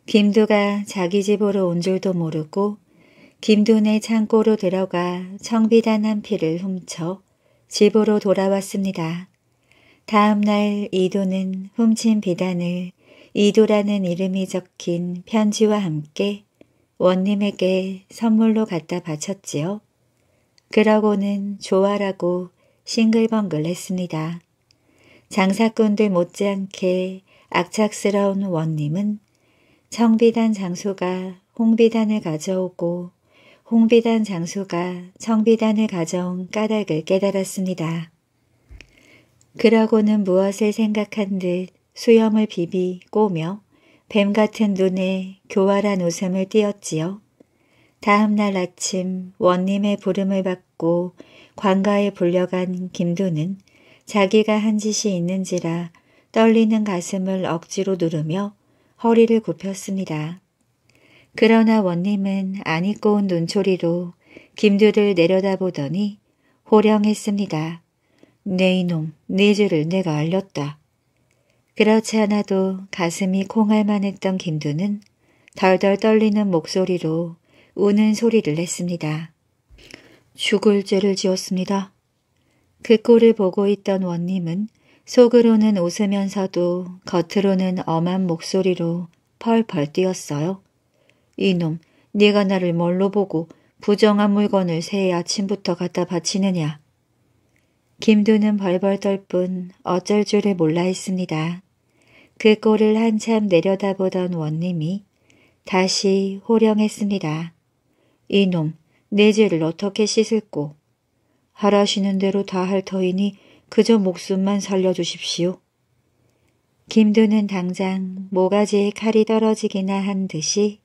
김도가 자기 집으로 온 줄도 모르고 김돈의 창고로 들어가 청비단 한 피를 훔쳐 집으로 돌아왔습니다. 다음날 이돈은 훔친 비단을 이도라는 이름이 적힌 편지와 함께 원님에게 선물로 갖다 바쳤지요. 그러고는 좋아라고 싱글벙글 했습니다. 장사꾼들 못지않게 악착스러운 원님은 청비단 장소가 홍비단을 가져오고 홍비단 장소가 성비단을 가져온 까닭을 깨달았습니다. 그러고는 무엇을 생각한 듯 수염을 비비 꼬며 뱀 같은 눈에 교활한 웃음을 띄었지요. 다음날 아침 원님의 부름을 받고 관가에 불려간 김두는 자기가 한 짓이 있는지라 떨리는 가슴을 억지로 누르며 허리를 굽혔습니다. 그러나 원님은 안 입고 운 눈초리로 김두를 내려다보더니 호령했습니다. 네 이놈, 네 죄를 내가 알렸다. 그렇지 않아도 가슴이 콩알만 했던 김두는 덜덜 떨리는 목소리로 우는 소리를 냈습니다. 죽을 죄를 지었습니다. 그 꼴을 보고 있던 원님은 속으로는 웃으면서도 겉으로는 엄한 목소리로 펄펄 뛰었어요. 이놈, 네가 나를 뭘로 보고 부정한 물건을 새해 아침부터 갖다 바치느냐. 김두는 벌벌 떨 뿐 어쩔 줄을 몰라 했습니다. 그 꼴을 한참 내려다보던 원님이 다시 호령했습니다. 이놈, 내 죄를 어떻게 씻을꼬? 하라시는 대로 다 할 터이니 그저 목숨만 살려주십시오. 김두는 당장 모가지에 칼이 떨어지기나 한 듯이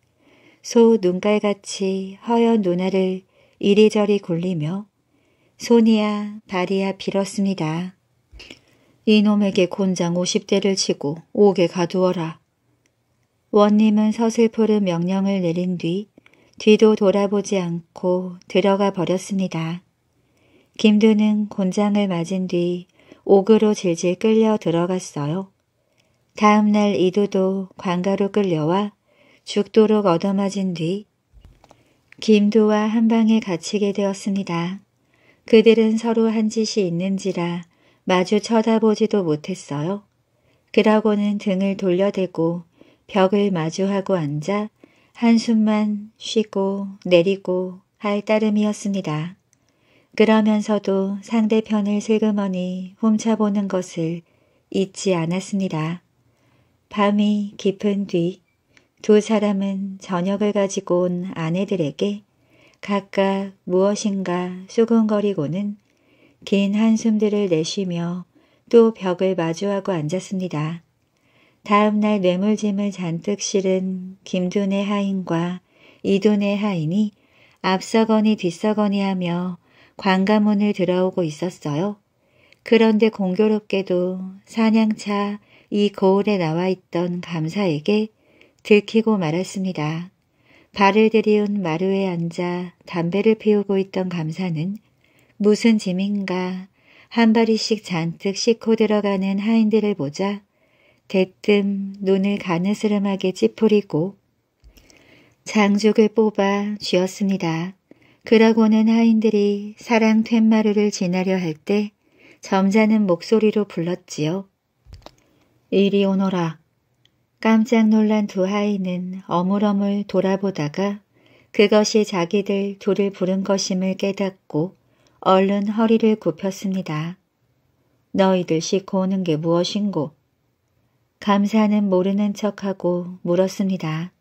소 눈깔같이 허연 눈알을 이리저리 굴리며 손이야 발이야 빌었습니다. 이놈에게 곤장 50대를 치고 옥에 가두어라. 원님은 서슬푸른 명령을 내린 뒤 뒤도 돌아보지 않고 들어가 버렸습니다. 김두는 곤장을 맞은 뒤 옥으로 질질 끌려 들어갔어요. 다음날 이두도 관가로 끌려와 죽도록 얻어맞은 뒤 김도와 한방에 갇히게 되었습니다. 그들은 서로 한 짓이 있는지라 마주 쳐다보지도 못했어요. 그러고는 등을 돌려대고 벽을 마주하고 앉아 한숨만 쉬고 내리고 할 따름이었습니다. 그러면서도 상대편을 슬그머니 훔쳐보는 것을 잊지 않았습니다. 밤이 깊은 뒤두 사람은 저녁을 가지고 온 아내들에게 각각 무엇인가 수근거리고는 긴 한숨들을 내쉬며 또 벽을 마주하고 앉았습니다. 다음날 뇌물짐을 잔뜩 실은 김둔의 하인과 이둔의 하인이 앞서거니 뒤서거니 하며 관가문을 들어오고 있었어요. 그런데 공교롭게도 사냥차 이 거울에 나와 있던 감사에게 들키고 말았습니다. 발을 들이운 마루에 앉아 담배를 피우고 있던 감사는 무슨 짐인가 한 발이씩 잔뜩 씻고 들어가는 하인들을 보자 대뜸 눈을 가느스름하게 찌푸리고 장죽을 뽑아 쥐었습니다. 그러고는 하인들이 사랑 툇마루를 지나려 할 때 점잖은 목소리로 불렀지요. 이리 오너라. 깜짝 놀란 두 아이는 어물어물 돌아보다가 그것이 자기들 둘을 부른 것임을 깨닫고 얼른 허리를 굽혔습니다. 너희들 씻고 오는 게 무엇인고? 감사는 모르는 척하고 물었습니다.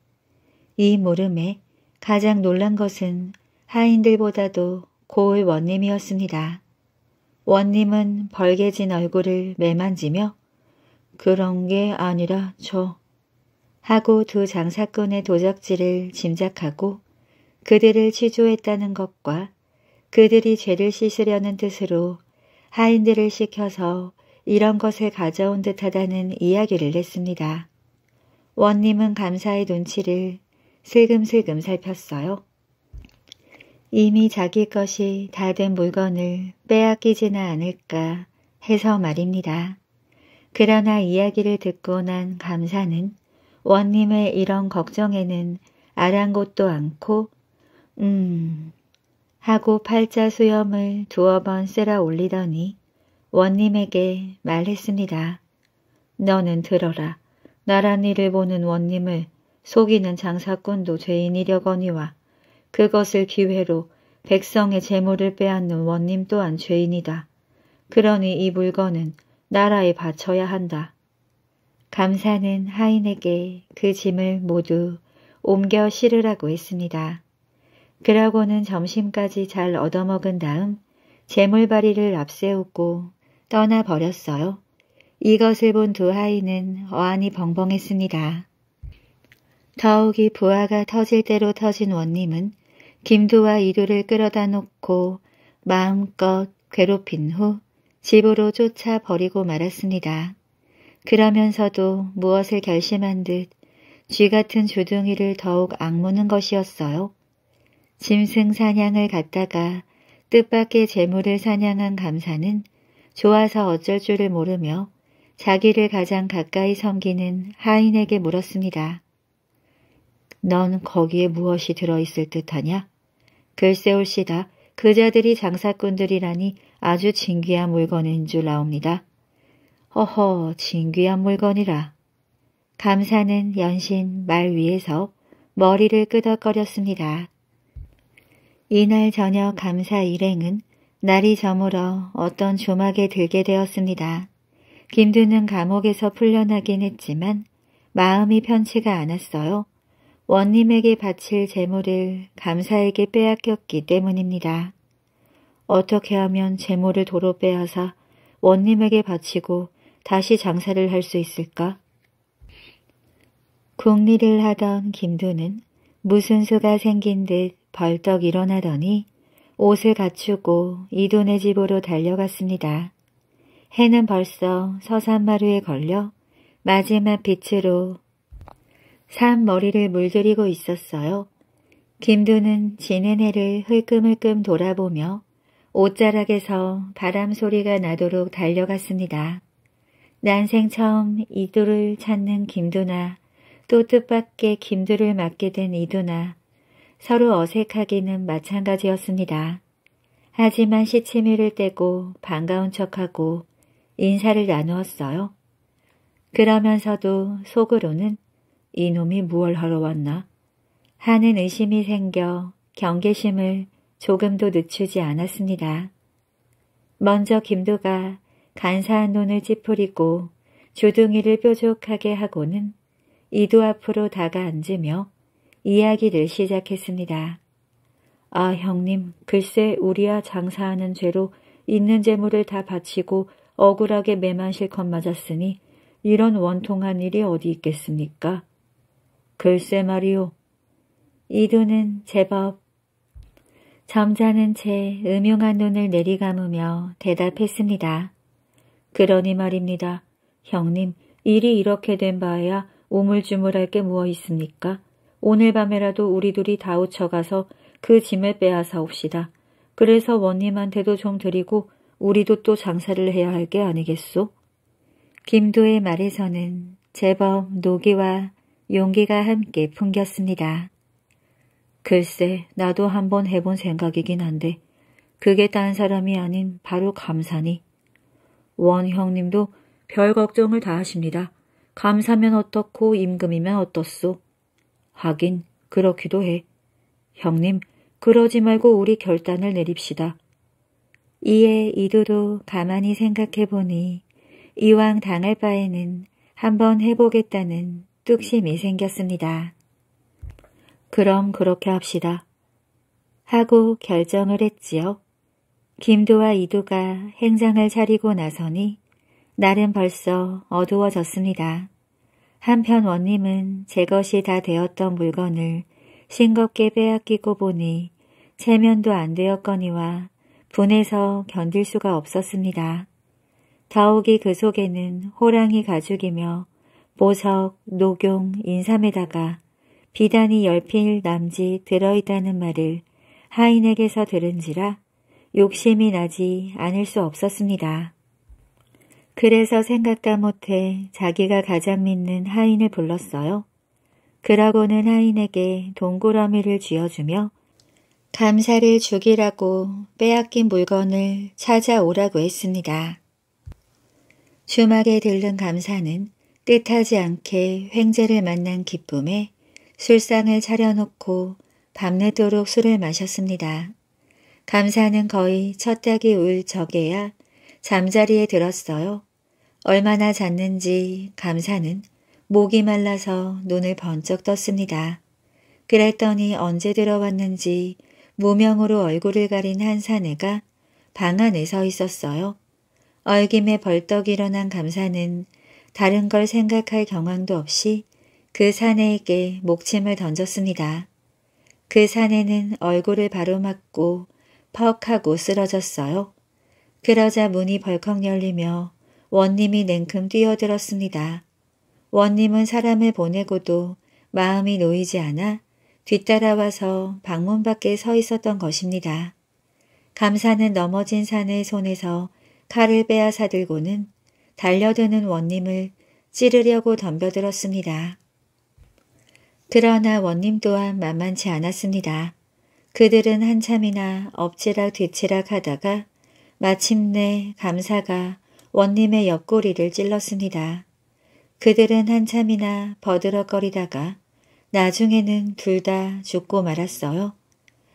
이 물음에 가장 놀란 것은 하인들보다도 고을 원님이었습니다. 원님은 벌개진 얼굴을 매만지며 그런 게 아니라 저 하고 두 장사꾼의 도적질을 짐작하고 그들을 취조했다는 것과 그들이 죄를 씻으려는 뜻으로 하인들을 시켜서 이런 것을 가져온 듯하다는 이야기를 냈습니다. 원님은 감사의 눈치를 슬금슬금 살폈어요. 이미 자기 것이 다 된 물건을 빼앗기지나 않을까 해서 말입니다. 그러나 이야기를 듣고 난 감사는 원님의 이런 걱정에는 아랑곳도 않고 음 하고 팔자 수염을 두어 번 쓸어 올리더니 원님에게 말했습니다. 너는 들어라. 나란 일을 보는 원님을 속이는 장사꾼도 죄인이려거니와 그것을 기회로 백성의 재물을 빼앗는 원님 또한 죄인이다. 그러니 이 물건은 나라에 바쳐야 한다. 감사는 하인에게 그 짐을 모두 옮겨 실으라고 했습니다. 그러고는 점심까지 잘 얻어먹은 다음 재물바리를 앞세우고 떠나버렸어요. 이것을 본 두 하인은 어안이 벙벙했습니다. 더욱이 부하가 터질 대로 터진 원님은 김두와 이두를 끌어다 놓고 마음껏 괴롭힌 후 집으로 쫓아버리고 말았습니다. 그러면서도 무엇을 결심한 듯 쥐 같은 조둥이를 더욱 악무는 것이었어요. 짐승 사냥을 갔다가 뜻밖의 재물을 사냥한 감사는 좋아서 어쩔 줄을 모르며 자기를 가장 가까이 섬기는 하인에게 물었습니다. 넌 거기에 무엇이 들어있을 듯하냐? 글쎄 올시다. 그자들이 장사꾼들이라니 아주 진귀한 물건인 줄 나옵니다. 어허 진귀한 물건이라. 감사는 연신 말 위에서 머리를 끄덕거렸습니다. 이날 저녁 감사 일행은 날이 저물어 어떤 조막에 들게 되었습니다. 김두는 감옥에서 풀려나긴 했지만 마음이 편치가 않았어요. 원님에게 바칠 재물을 감사에게 빼앗겼기 때문입니다. 어떻게 하면 재물을 도로 빼앗아 원님에게 바치고 다시 장사를 할 수 있을까? 궁리를 하던 김두는 무슨 수가 생긴 듯 벌떡 일어나더니 옷을 갖추고 이돈의 집으로 달려갔습니다. 해는 벌써 서산마루에 걸려 마지막 빛으로 산 머리를 물들이고 있었어요. 김두는 지는 해를 흘끔흘끔 돌아보며 옷자락에서 바람 소리가 나도록 달려갔습니다. 난생 처음 이도를 찾는 김도나 또 뜻밖의 김도를 맡게 된 이도나 서로 어색하기는 마찬가지였습니다. 하지만 시치미를 떼고 반가운 척하고 인사를 나누었어요. 그러면서도 속으로는 이놈이 무얼 하러 왔나 하는 의심이 생겨 경계심을 조금도 늦추지 않았습니다. 먼저 김도가 간사한 눈을 찌푸리고 주둥이를 뾰족하게 하고는 이도 앞으로 다가앉으며 이야기를 시작했습니다. 아 형님 글쎄 우리와 장사하는 죄로 있는 재물을 다 바치고 억울하게 매만 실컷 맞았으니 이런 원통한 일이 어디 있겠습니까? 글쎄 말이오. 이도는 제법 점잖은 채 음흉한 눈을 내리감으며 대답했습니다. 그러니 말입니다. 형님, 일이 이렇게 된 바에야 오물주물할 게 무엇 있습니까? 오늘 밤에라도 우리 둘이 다 우쳐가서 그 짐을 빼앗아옵시다. 그래서 원님한테도 좀 드리고 우리도 또 장사를 해야 할 게 아니겠소? 김도의 말에서는 제법 노기와 용기가 함께 풍겼습니다. 글쎄 나도 한번 해본 생각이긴 한데 그게 딴 사람이 아닌 바로 감사니 원 형님도 별 걱정을 다 하십니다. 감사면 어떻고 임금이면 어떻소. 하긴 그렇기도 해. 형님, 그러지 말고 우리 결단을 내립시다. 이에 이도도 가만히 생각해보니 이왕 당할 바에는 한번 해보겠다는 뚝심이 생겼습니다. 그럼 그렇게 합시다. 하고 결정을 했지요. 김도와 이도가 행장을 차리고 나서니 날은 벌써 어두워졌습니다. 한편 원님은 제 것이 다 되었던 물건을 싱겁게 빼앗기고 보니 체면도 안 되었거니와 분해서 견딜 수가 없었습니다. 더욱이 그 속에는 호랑이 가죽이며 보석, 녹용, 인삼에다가 비단이 열 필 남지 들어있다는 말을 하인에게서 들은지라 욕심이 나지 않을 수 없었습니다. 그래서 생각다 못해 자기가 가장 믿는 하인을 불렀어요. 그러고는 하인에게 동그라미를 쥐어주며 감사를 주기라고 빼앗긴 물건을 찾아오라고 했습니다. 주막에 들른 감사는 뜻하지 않게 횡재를 만난 기쁨에 술상을 차려놓고 밤내도록 술을 마셨습니다. 감사는 거의 첫 닭이 울 적에야 잠자리에 들었어요. 얼마나 잤는지 감사는 목이 말라서 눈을 번쩍 떴습니다. 그랬더니 언제 들어왔는지 무명으로 얼굴을 가린 한 사내가 방 안에 서 있었어요. 얼김에 벌떡 일어난 감사는 다른 걸 생각할 경황도 없이 그 사내에게 목침을 던졌습니다. 그 사내는 얼굴을 바로맞고 퍽 하고 쓰러졌어요. 그러자 문이 벌컥 열리며 원님이 냉큼 뛰어들었습니다. 원님은 사람을 보내고도 마음이 놓이지 않아 뒤따라와서 방문 밖에 서 있었던 것입니다. 감사는 넘어진 산의 손에서 칼을 빼앗아 들고는 달려드는 원님을 찌르려고 덤벼들었습니다. 그러나 원님 또한 만만치 않았습니다. 그들은 한참이나 엎치락 뒤치락 하다가 마침내 감사가 원님의 옆구리를 찔렀습니다. 그들은 한참이나 버드럭거리다가 나중에는 둘 다 죽고 말았어요.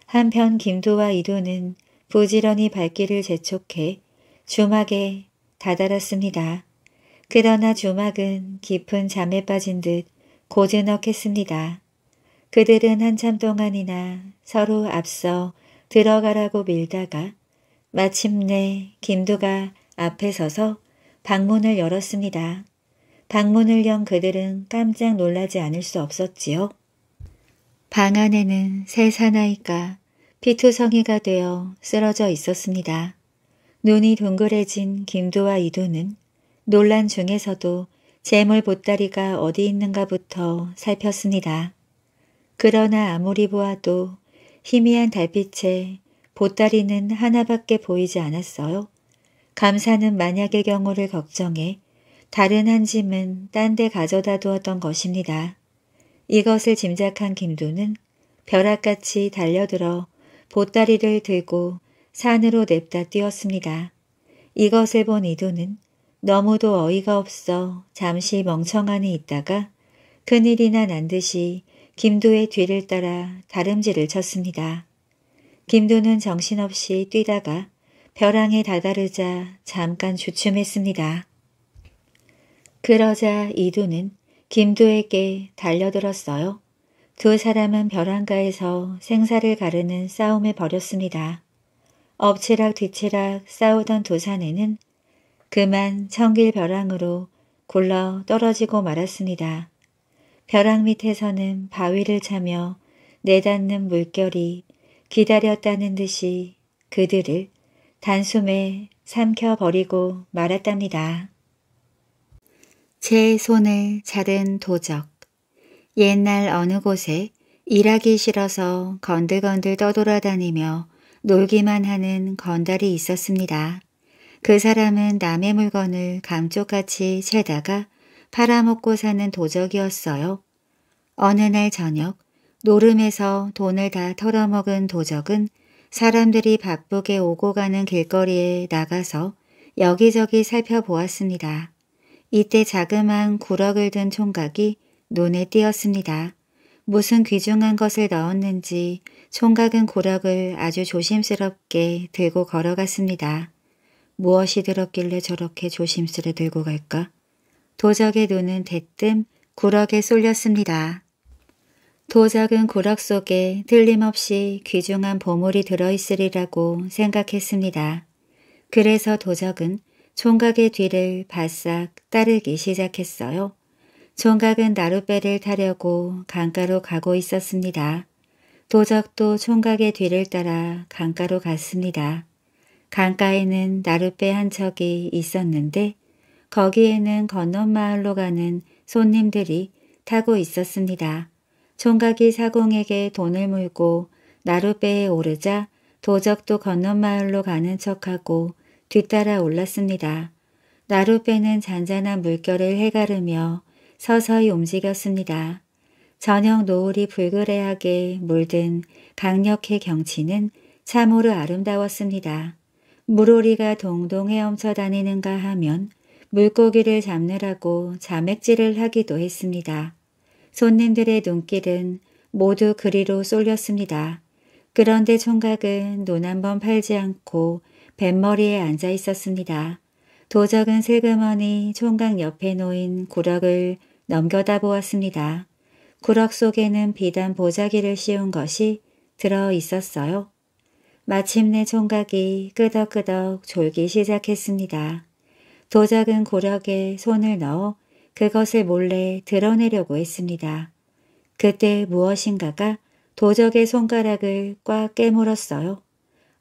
한편 김도와 이도는 부지런히 발길을 재촉해 주막에 다다랐습니다. 그러나 주막은 깊은 잠에 빠진 듯 고즈넉했습니다. 그들은 한참 동안이나 서로 앞서 들어가라고 밀다가 마침내 김두가 앞에 서서 방문을 열었습니다. 방문을 연 그들은 깜짝 놀라지 않을 수 없었지요. 방 안에는 세 사나이가 피투성이가 되어 쓰러져 있었습니다. 눈이 동그래진 김두와 이두는 논란 중에서도 재물 보따리가 어디 있는가부터 살폈습니다. 그러나 아무리 보아도 희미한 달빛에 보따리는 하나밖에 보이지 않았어요. 감사는 만약의 경우를 걱정해 다른 한 짐은 딴 데 가져다 두었던 것입니다. 이것을 짐작한 김도는 벼락같이 달려들어 보따리를 들고 산으로 냅다 뛰었습니다. 이것을 본 이도는 너무도 어이가 없어 잠시 멍청하니 있다가 큰일이나 난 듯이 김도의 뒤를 따라 다름질을 쳤습니다. 김도는 정신없이 뛰다가 벼랑에 다다르자 잠깐 주춤했습니다. 그러자 이도는 김도에게 달려들었어요. 두 사람은 벼랑가에서 생사를 가르는 싸움을 벌였습니다. 엎치락 뒤치락 싸우던 두 사내는 그만 청길 벼랑으로 굴러 떨어지고 말았습니다. 벼랑 밑에서는 바위를 차며 내닫는 물결이 기다렸다는 듯이 그들을 단숨에 삼켜버리고 말았답니다. 제 손을 자른 도적 옛날 어느 곳에 일하기 싫어서 건들건들 떠돌아다니며 놀기만 하는 건달이 있었습니다. 그 사람은 남의 물건을 감쪽같이 채다가 팔아먹고 사는 도적이었어요. 어느 날 저녁 노름에서 돈을 다 털어먹은 도적은 사람들이 바쁘게 오고 가는 길거리에 나가서 여기저기 살펴보았습니다. 이때 자그마한 구럭을 든 총각이 눈에 띄었습니다. 무슨 귀중한 것을 넣었는지 총각은 구럭을 아주 조심스럽게 들고 걸어갔습니다. 무엇이 들었길래 저렇게 조심스레 들고 갈까? 도적의 눈은 대뜸 구럭에 쏠렸습니다. 도적은 구럭 속에 틀림없이 귀중한 보물이 들어있으리라고 생각했습니다. 그래서 도적은 총각의 뒤를 바싹 따르기 시작했어요. 총각은 나룻배를 타려고 강가로 가고 있었습니다. 도적도 총각의 뒤를 따라 강가로 갔습니다. 강가에는 나룻배 한 척이 있었는데 거기에는 건너마을로 가는 손님들이 타고 있었습니다. 총각이 사공에게 돈을 물고 나룻배에 오르자 도적도 건너마을로 가는 척하고 뒤따라 올랐습니다. 나룻배는 잔잔한 물결을 헤가르며 서서히 움직였습니다. 저녁 노을이 불그레하게 물든 강력해 경치는 참으로 아름다웠습니다. 물오리가 동동 헤엄쳐 다니는가 하면 물고기를 잡느라고 자맥질을 하기도 했습니다. 손님들의 눈길은 모두 그리로 쏠렸습니다. 그런데 총각은 눈 한번 팔지 않고 뱃머리에 앉아 있었습니다. 도적은 세금머니 총각 옆에 놓인 구럭을 넘겨다 보았습니다. 구럭 속에는 비단 보자기를 씌운 것이 들어 있었어요. 마침내 총각이 끄덕끄덕 졸기 시작했습니다. 도작은 고락에 손을 넣어 그것을 몰래 드러내려고 했습니다. 그때 무엇인가가 도적의 손가락을 꽉 깨물었어요.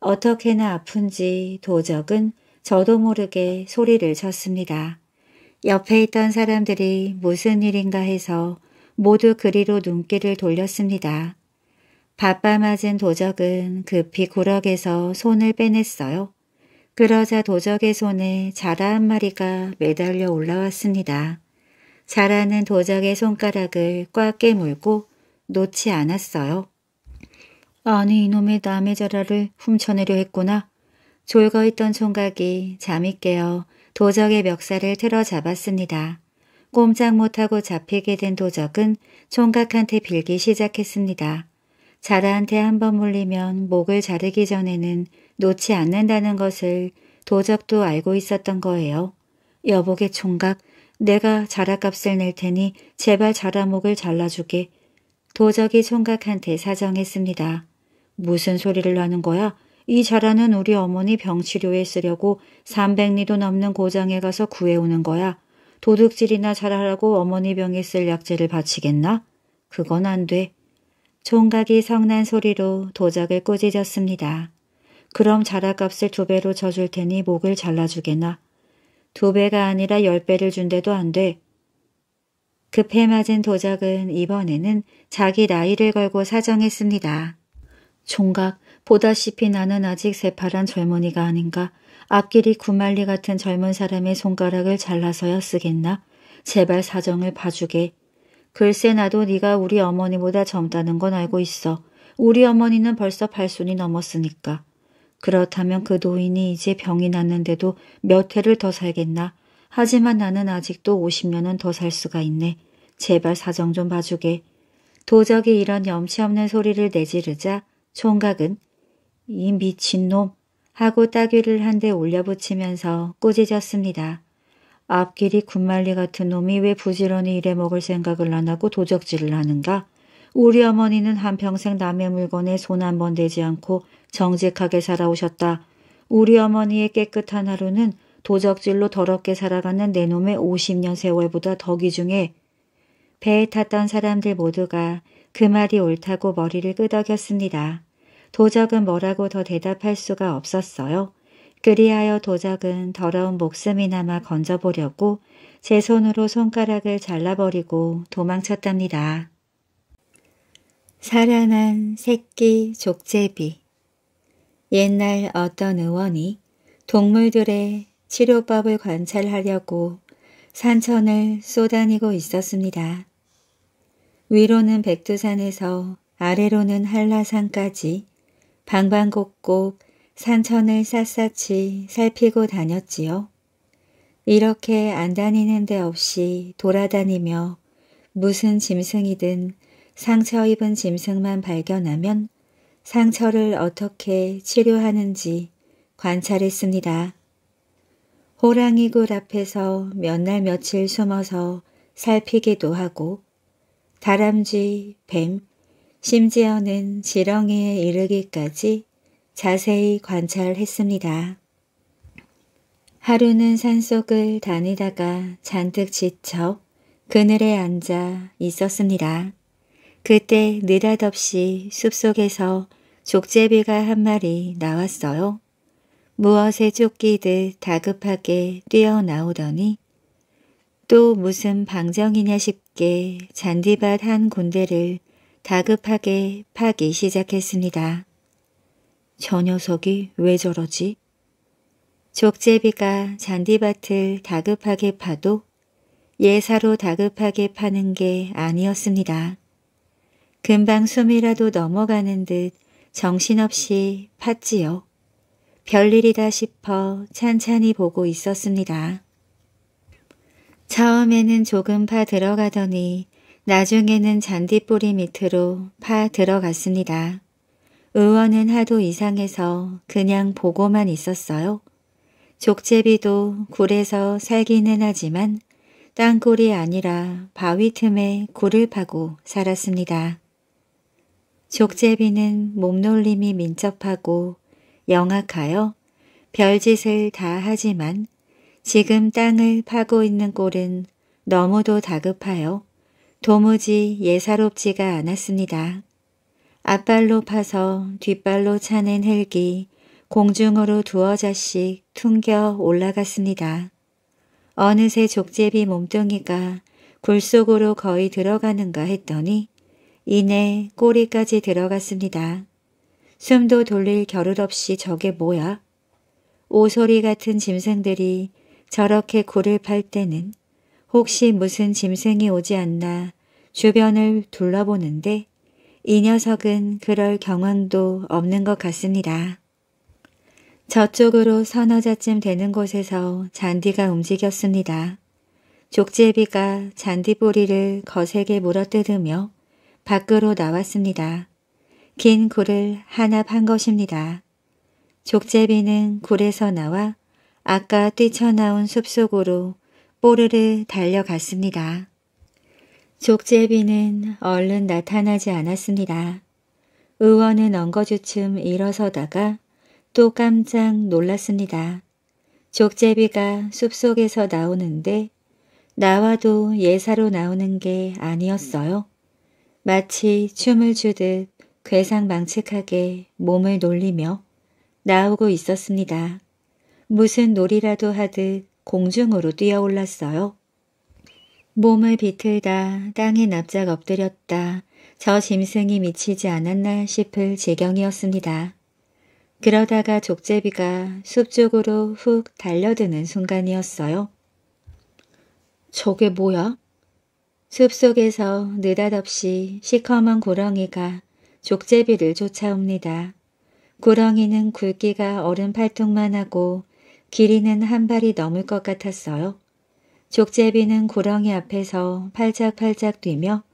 어떻게나 아픈지 도적은 저도 모르게 소리를 쳤습니다. 옆에 있던 사람들이 무슨 일인가 해서 모두 그리로 눈길을 돌렸습니다. 바빠 맞은 도적은 급히 구럭에서 손을 빼냈어요. 그러자 도적의 손에 자라 한 마리가 매달려 올라왔습니다. 자라는 도적의 손가락을 꽉 깨물고 놓지 않았어요. 아니 이놈의 남의 자라를 훔쳐내려 했구나. 졸고있던 총각이 잠이 깨어 도적의 멱살을 틀어잡았습니다. 꼼짝 못하고 잡히게 된 도적은 총각한테 빌기 시작했습니다. 자라한테 한 번 물리면 목을 자르기 전에는 놓지 않는다는 것을 도적도 알고 있었던 거예요. 여복의 총각, 내가 자라값을 낼 테니 제발 자라목을 잘라주게. 도적이 총각한테 사정했습니다. 무슨 소리를 하는 거야? 이 자라는 우리 어머니 병치료에 쓰려고 300리도 넘는 고장에 가서 구해오는 거야. 도둑질이나 잘하라고 어머니 병에 쓸 약재를 바치겠나? 그건 안 돼. 종각이 성난 소리로 도적을 꾸짖었습니다. 그럼 자락값을 두 배로 져줄 테니 목을 잘라주게나. 두 배가 아니라 열 배를 준대도안 돼. 급해 맞은 도적은 이번에는 자기 나이를 걸고 사정했습니다. 종각 보다시피 나는 아직 새파란 젊은이가 아닌가. 앞길이 구말리 같은 젊은 사람의 손가락을 잘라서야 쓰겠나? 제발 사정을 봐주게. 글쎄 나도 네가 우리 어머니보다 젊다는 건 알고 있어. 우리 어머니는 벌써 팔순이 넘었으니까. 그렇다면 그 노인이 이제 병이 났는데도 몇 해를 더 살겠나. 하지만 나는 아직도 50년은 더 살 수가 있네. 제발 사정 좀 봐주게. 도적이 이런 염치없는 소리를 내지르자 총각은 이 미친놈 하고 따귀를 한 대 올려붙이면서 꾸짖었습니다. 앞길이 군말리 같은 놈이 왜 부지런히 일해 먹을 생각을 안 하고 도적질을 하는가? 우리 어머니는 한평생 남의 물건에 손 한 번 대지 않고 정직하게 살아오셨다. 우리 어머니의 깨끗한 하루는 도적질로 더럽게 살아가는 내 놈의 50년 세월보다 더 귀중해. 배에 탔던 사람들 모두가 그 말이 옳다고 머리를 끄덕였습니다. 도적은 뭐라고 더 대답할 수가 없었어요. 그리하여 도적은 더러운 목숨이나마 건져보려고 제 손으로 손가락을 잘라버리고 도망쳤답니다. 살아난 새끼 족제비 옛날 어떤 의원이 동물들의 치료법을 관찰하려고 산천을 쏘다니고 있었습니다. 위로는 백두산에서 아래로는 한라산까지 방방곡곡 산천을 샅샅이 살피고 다녔지요. 이렇게 안 다니는 데 없이 돌아다니며 무슨 짐승이든 상처 입은 짐승만 발견하면 상처를 어떻게 치료하는지 관찰했습니다. 호랑이 굴 앞에서 몇 날 며칠 숨어서 살피기도 하고 다람쥐, 뱀, 심지어는 지렁이에 이르기까지 자세히 관찰했습니다. 하루는 산속을 다니다가 잔뜩 지쳐 그늘에 앉아 있었습니다. 그때 느닷없이 숲속에서 족제비가 한 마리 나왔어요. 무엇에 쫓기듯 다급하게 뛰어나오더니 또 무슨 방정이냐 싶게 잔디밭 한 군데를 다급하게 파기 시작했습니다. 저 녀석이 왜 저러지? 족제비가 잔디밭을 다급하게 파도 예사로 다급하게 파는 게 아니었습니다. 금방 숨이라도 넘어가는 듯 정신없이 팠지요. 별일이다 싶어 찬찬히 보고 있었습니다. 처음에는 조금 파 들어가더니 나중에는 잔디뿌리 밑으로 파 들어갔습니다. 의원은 하도 이상해서 그냥 보고만 있었어요. 족제비도 굴에서 살기는 하지만 땅굴이 아니라 바위 틈에 굴을 파고 살았습니다. 족제비는 몸놀림이 민첩하고 영악하여 별짓을 다 하지만 지금 땅을 파고 있는 꼴은 너무도 다급하여 도무지 예사롭지가 않았습니다. 앞발로 파서 뒷발로 차는 헬기 공중으로 두어 자씩 퉁겨 올라갔습니다. 어느새 족제비 몸뚱이가 굴속으로 거의 들어가는가 했더니 이내 꼬리까지 들어갔습니다. 숨도 돌릴 겨를 없이 저게 뭐야? 오소리 같은 짐승들이 저렇게 굴을 팔 때는 혹시 무슨 짐승이 오지 않나 주변을 둘러보는데 이 녀석은 그럴 경황도 없는 것 같습니다. 저쪽으로 서너자쯤 되는 곳에서 잔디가 움직였습니다. 족제비가 잔디보리를 거세게 물어뜯으며 밖으로 나왔습니다. 긴 굴을 한압한 것입니다. 족제비는 굴에서 나와 아까 뛰쳐나온 숲속으로 뽀르르 달려갔습니다. 족제비는 얼른 나타나지 않았습니다. 의원은 엉거주춤 일어서다가 또 깜짝 놀랐습니다. 족제비가 숲속에서 나오는데 나와도 예사로 나오는 게 아니었어요. 마치 춤을 추듯 괴상망측하게 몸을 놀리며 나오고 있었습니다. 무슨 놀이라도 하듯 공중으로 뛰어올랐어요. 몸을 비틀다 땅에 납작 엎드렸다. 저 짐승이 미치지 않았나 싶을 지경이었습니다. 그러다가 족제비가 숲 쪽으로 훅 달려드는 순간이었어요. 저게 뭐야? 숲속에서 느닷없이 시커먼 구렁이가 족제비를 쫓아옵니다. 구렁이는 굵기가 얼음 팔뚝만 하고 길이는 한 발이 넘을 것 같았어요. 족제비는 구렁이 앞에서 팔짝팔짝 뛰며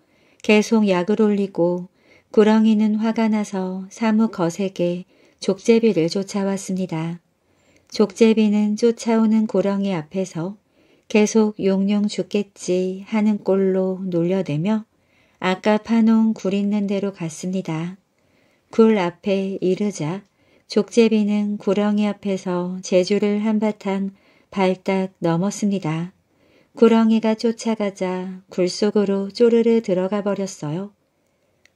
계속 약을 올리고 구렁이는 화가 나서 사뭇 거세게 족제비를 쫓아왔습니다. 족제비는 쫓아오는 구렁이 앞에서 계속 용용 죽겠지 하는 꼴로 놀려대며 아까 파놓은 굴 있는 대로 갔습니다. 굴 앞에 이르자 족제비는 구렁이 앞에서 제주를 한바탕 발딱 넘었습니다. 구렁이가 쫓아가자 굴속으로 쪼르르 들어가 버렸어요.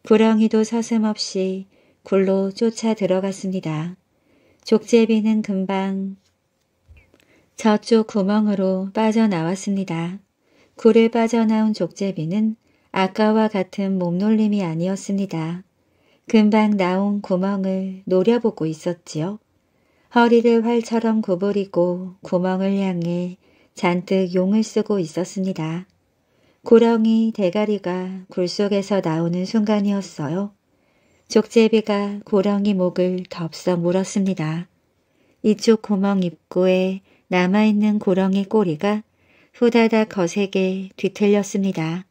구렁이도 서슴없이 굴로 쫓아 들어갔습니다. 족제비는 금방 저쪽 구멍으로 빠져나왔습니다. 굴에 빠져나온 족제비는 아까와 같은 몸놀림이 아니었습니다. 금방 나온 구멍을 노려보고 있었지요. 허리를 활처럼 구부리고 구멍을 향해 잔뜩 용을 쓰고 있었습니다. 구렁이 대가리가 굴 속에서 나오는 순간이었어요. 족제비가 구렁이 목을 덥석 물었습니다. 이쪽 구멍 입구에 남아있는 구렁이 꼬리가 후다닥 거세게 뒤틀렸습니다.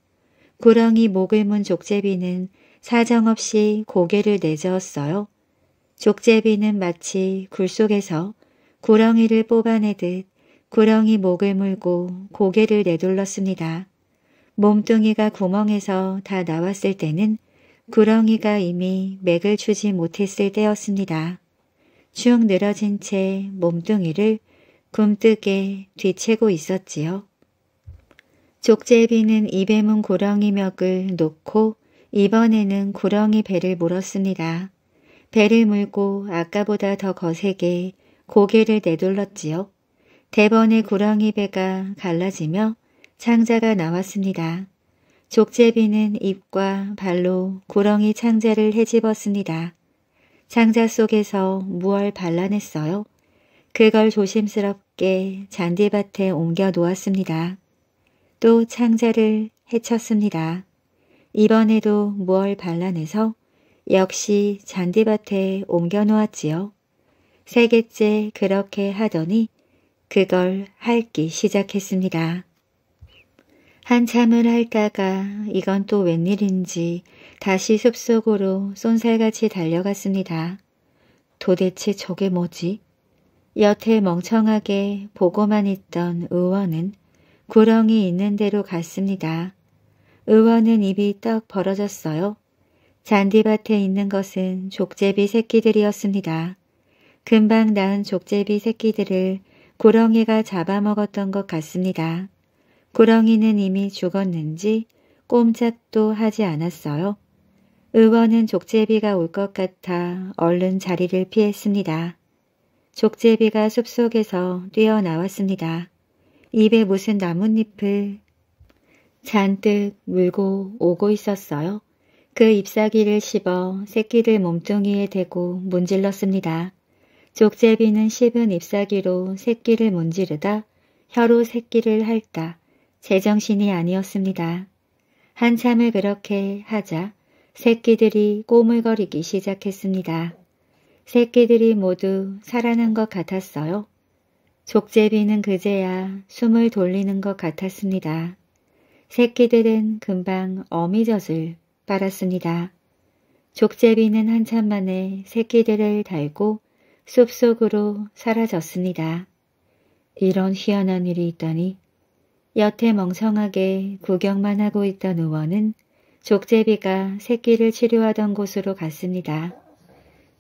구렁이 목을 문 족제비는 사정없이 고개를 내저었어요. 족제비는 마치 굴 속에서 구렁이를 뽑아내듯 구렁이 목을 물고 고개를 내둘렀습니다. 몸뚱이가 구멍에서 다 나왔을 때는 구렁이가 이미 맥을 추지 못했을 때였습니다. 축 늘어진 채 몸뚱이를 굼뜨게 뒤채고 있었지요. 족제비는 입에 문 구렁이 멱을 놓고 이번에는 구렁이 배를 물었습니다. 배를 물고 아까보다 더 거세게 고개를 내둘렀지요. 대번의 구렁이 배가 갈라지며 창자가 나왔습니다. 족제비는 입과 발로 구렁이 창자를 헤집었습니다. 창자 속에서 무얼 발라냈어요. 그걸 조심스럽게 잔디밭에 옮겨 놓았습니다. 또 창자를 헤쳤습니다. 이번에도 무얼 발라내서 역시 잔디밭에 옮겨 놓았지요. 세 개째 그렇게 하더니 그걸 핥기 시작했습니다. 한참을 핥다가 이건 또 웬일인지 다시 숲속으로 쏜살같이 달려갔습니다. 도대체 저게 뭐지? 여태 멍청하게 보고만 있던 의원은 구렁이 있는 대로 갔습니다. 의원은 입이 떡 벌어졌어요. 잔디밭에 있는 것은 족제비 새끼들이었습니다. 금방 낳은 족제비 새끼들을 고렁이가 잡아먹었던 것 같습니다. 고렁이는 이미 죽었는지 꼼짝도 하지 않았어요. 의원은 족제비가 올 것 같아 얼른 자리를 피했습니다. 족제비가 숲속에서 뛰어나왔습니다. 입에 무슨 나뭇잎을 잔뜩 물고 오고 있었어요. 그 잎사귀를 씹어 새끼들 몸뚱이에 대고 문질렀습니다. 족제비는 씹은 잎사귀로 새끼를 문지르다 혀로 새끼를 핥다 제정신이 아니었습니다. 한참을 그렇게 하자 새끼들이 꼬물거리기 시작했습니다. 새끼들이 모두 살아난 것 같았어요. 족제비는 그제야 숨을 돌리는 것 같았습니다. 새끼들은 금방 어미젖을 빨았습니다. 족제비는 한참 만에 새끼들을 달고 숲속으로 사라졌습니다. 이런 희한한 일이 있다니 여태 멍청하게 구경만 하고 있던 의원은 족제비가 새끼를 치료하던 곳으로 갔습니다.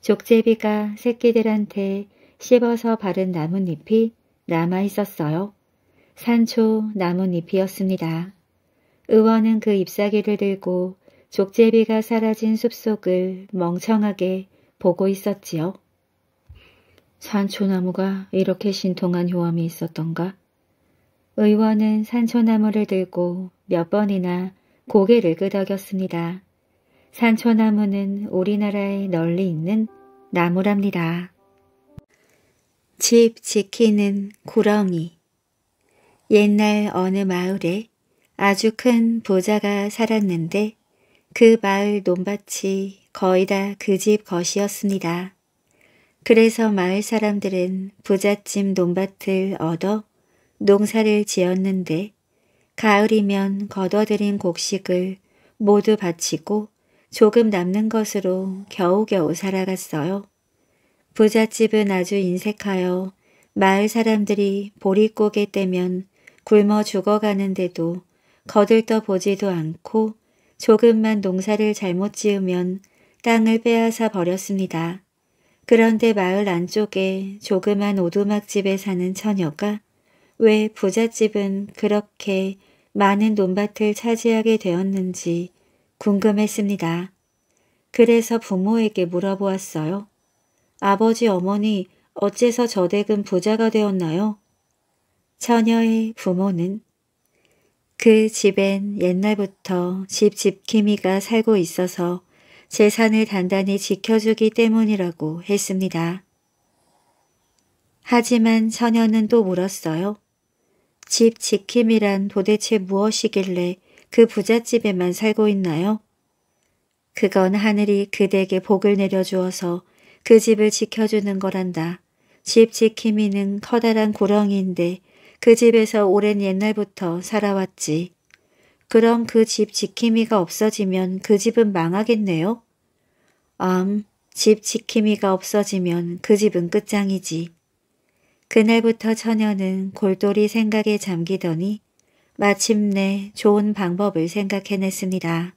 족제비가 새끼들한테 씹어서 바른 나뭇잎이 남아있었어요. 산초 나뭇잎이었습니다. 의원은 그 잎사귀를 들고 족제비가 사라진 숲속을 멍청하게 보고 있었지요. 산초나무가 이렇게 신통한 효험이 있었던가? 의원은 산초나무를 들고 몇 번이나 고개를 끄덕였습니다. 산초나무는 우리나라에 널리 있는 나무랍니다. 집 지키는 구렁이 옛날 어느 마을에 아주 큰 부자가 살았는데 그 마을 논밭이 거의 다 그 집 것이었습니다. 그래서 마을 사람들은 부잣집 논밭을 얻어 농사를 지었는데 가을이면 걷어들인 곡식을 모두 바치고 조금 남는 것으로 겨우겨우 살아갔어요. 부잣집은 아주 인색하여 마을 사람들이 보릿고개 떼면 굶어 죽어가는데도 거들떠 보지도 않고 조금만 농사를 잘못 지으면 땅을 빼앗아 버렸습니다. 그런데 마을 안쪽에 조그만 오두막집에 사는 처녀가 왜 부잣집은 그렇게 많은 논밭을 차지하게 되었는지 궁금했습니다. 그래서 부모에게 물어보았어요. 아버지 어머니 어째서 저댁은 부자가 되었나요? 처녀의 부모는 그 집엔 옛날부터 집집킴이가 살고 있어서 재산을 단단히 지켜주기 때문이라고 했습니다. 하지만 처녀는 또 물었어요. 집 지킴이란 도대체 무엇이길래 그 부잣집에만 살고 있나요? 그건 하늘이 그대에게 복을 내려주어서 그 집을 지켜주는 거란다. 집 지킴이는 커다란 구렁이인데 그 집에서 오랜 옛날부터 살아왔지. 그럼 그 집 지킴이가 없어지면 그 집은 망하겠네요? 암, 집 지킴이가 없어지면 그 집은 끝장이지. 그날부터 처녀는 골똘히 생각에 잠기더니 마침내 좋은 방법을 생각해냈습니다.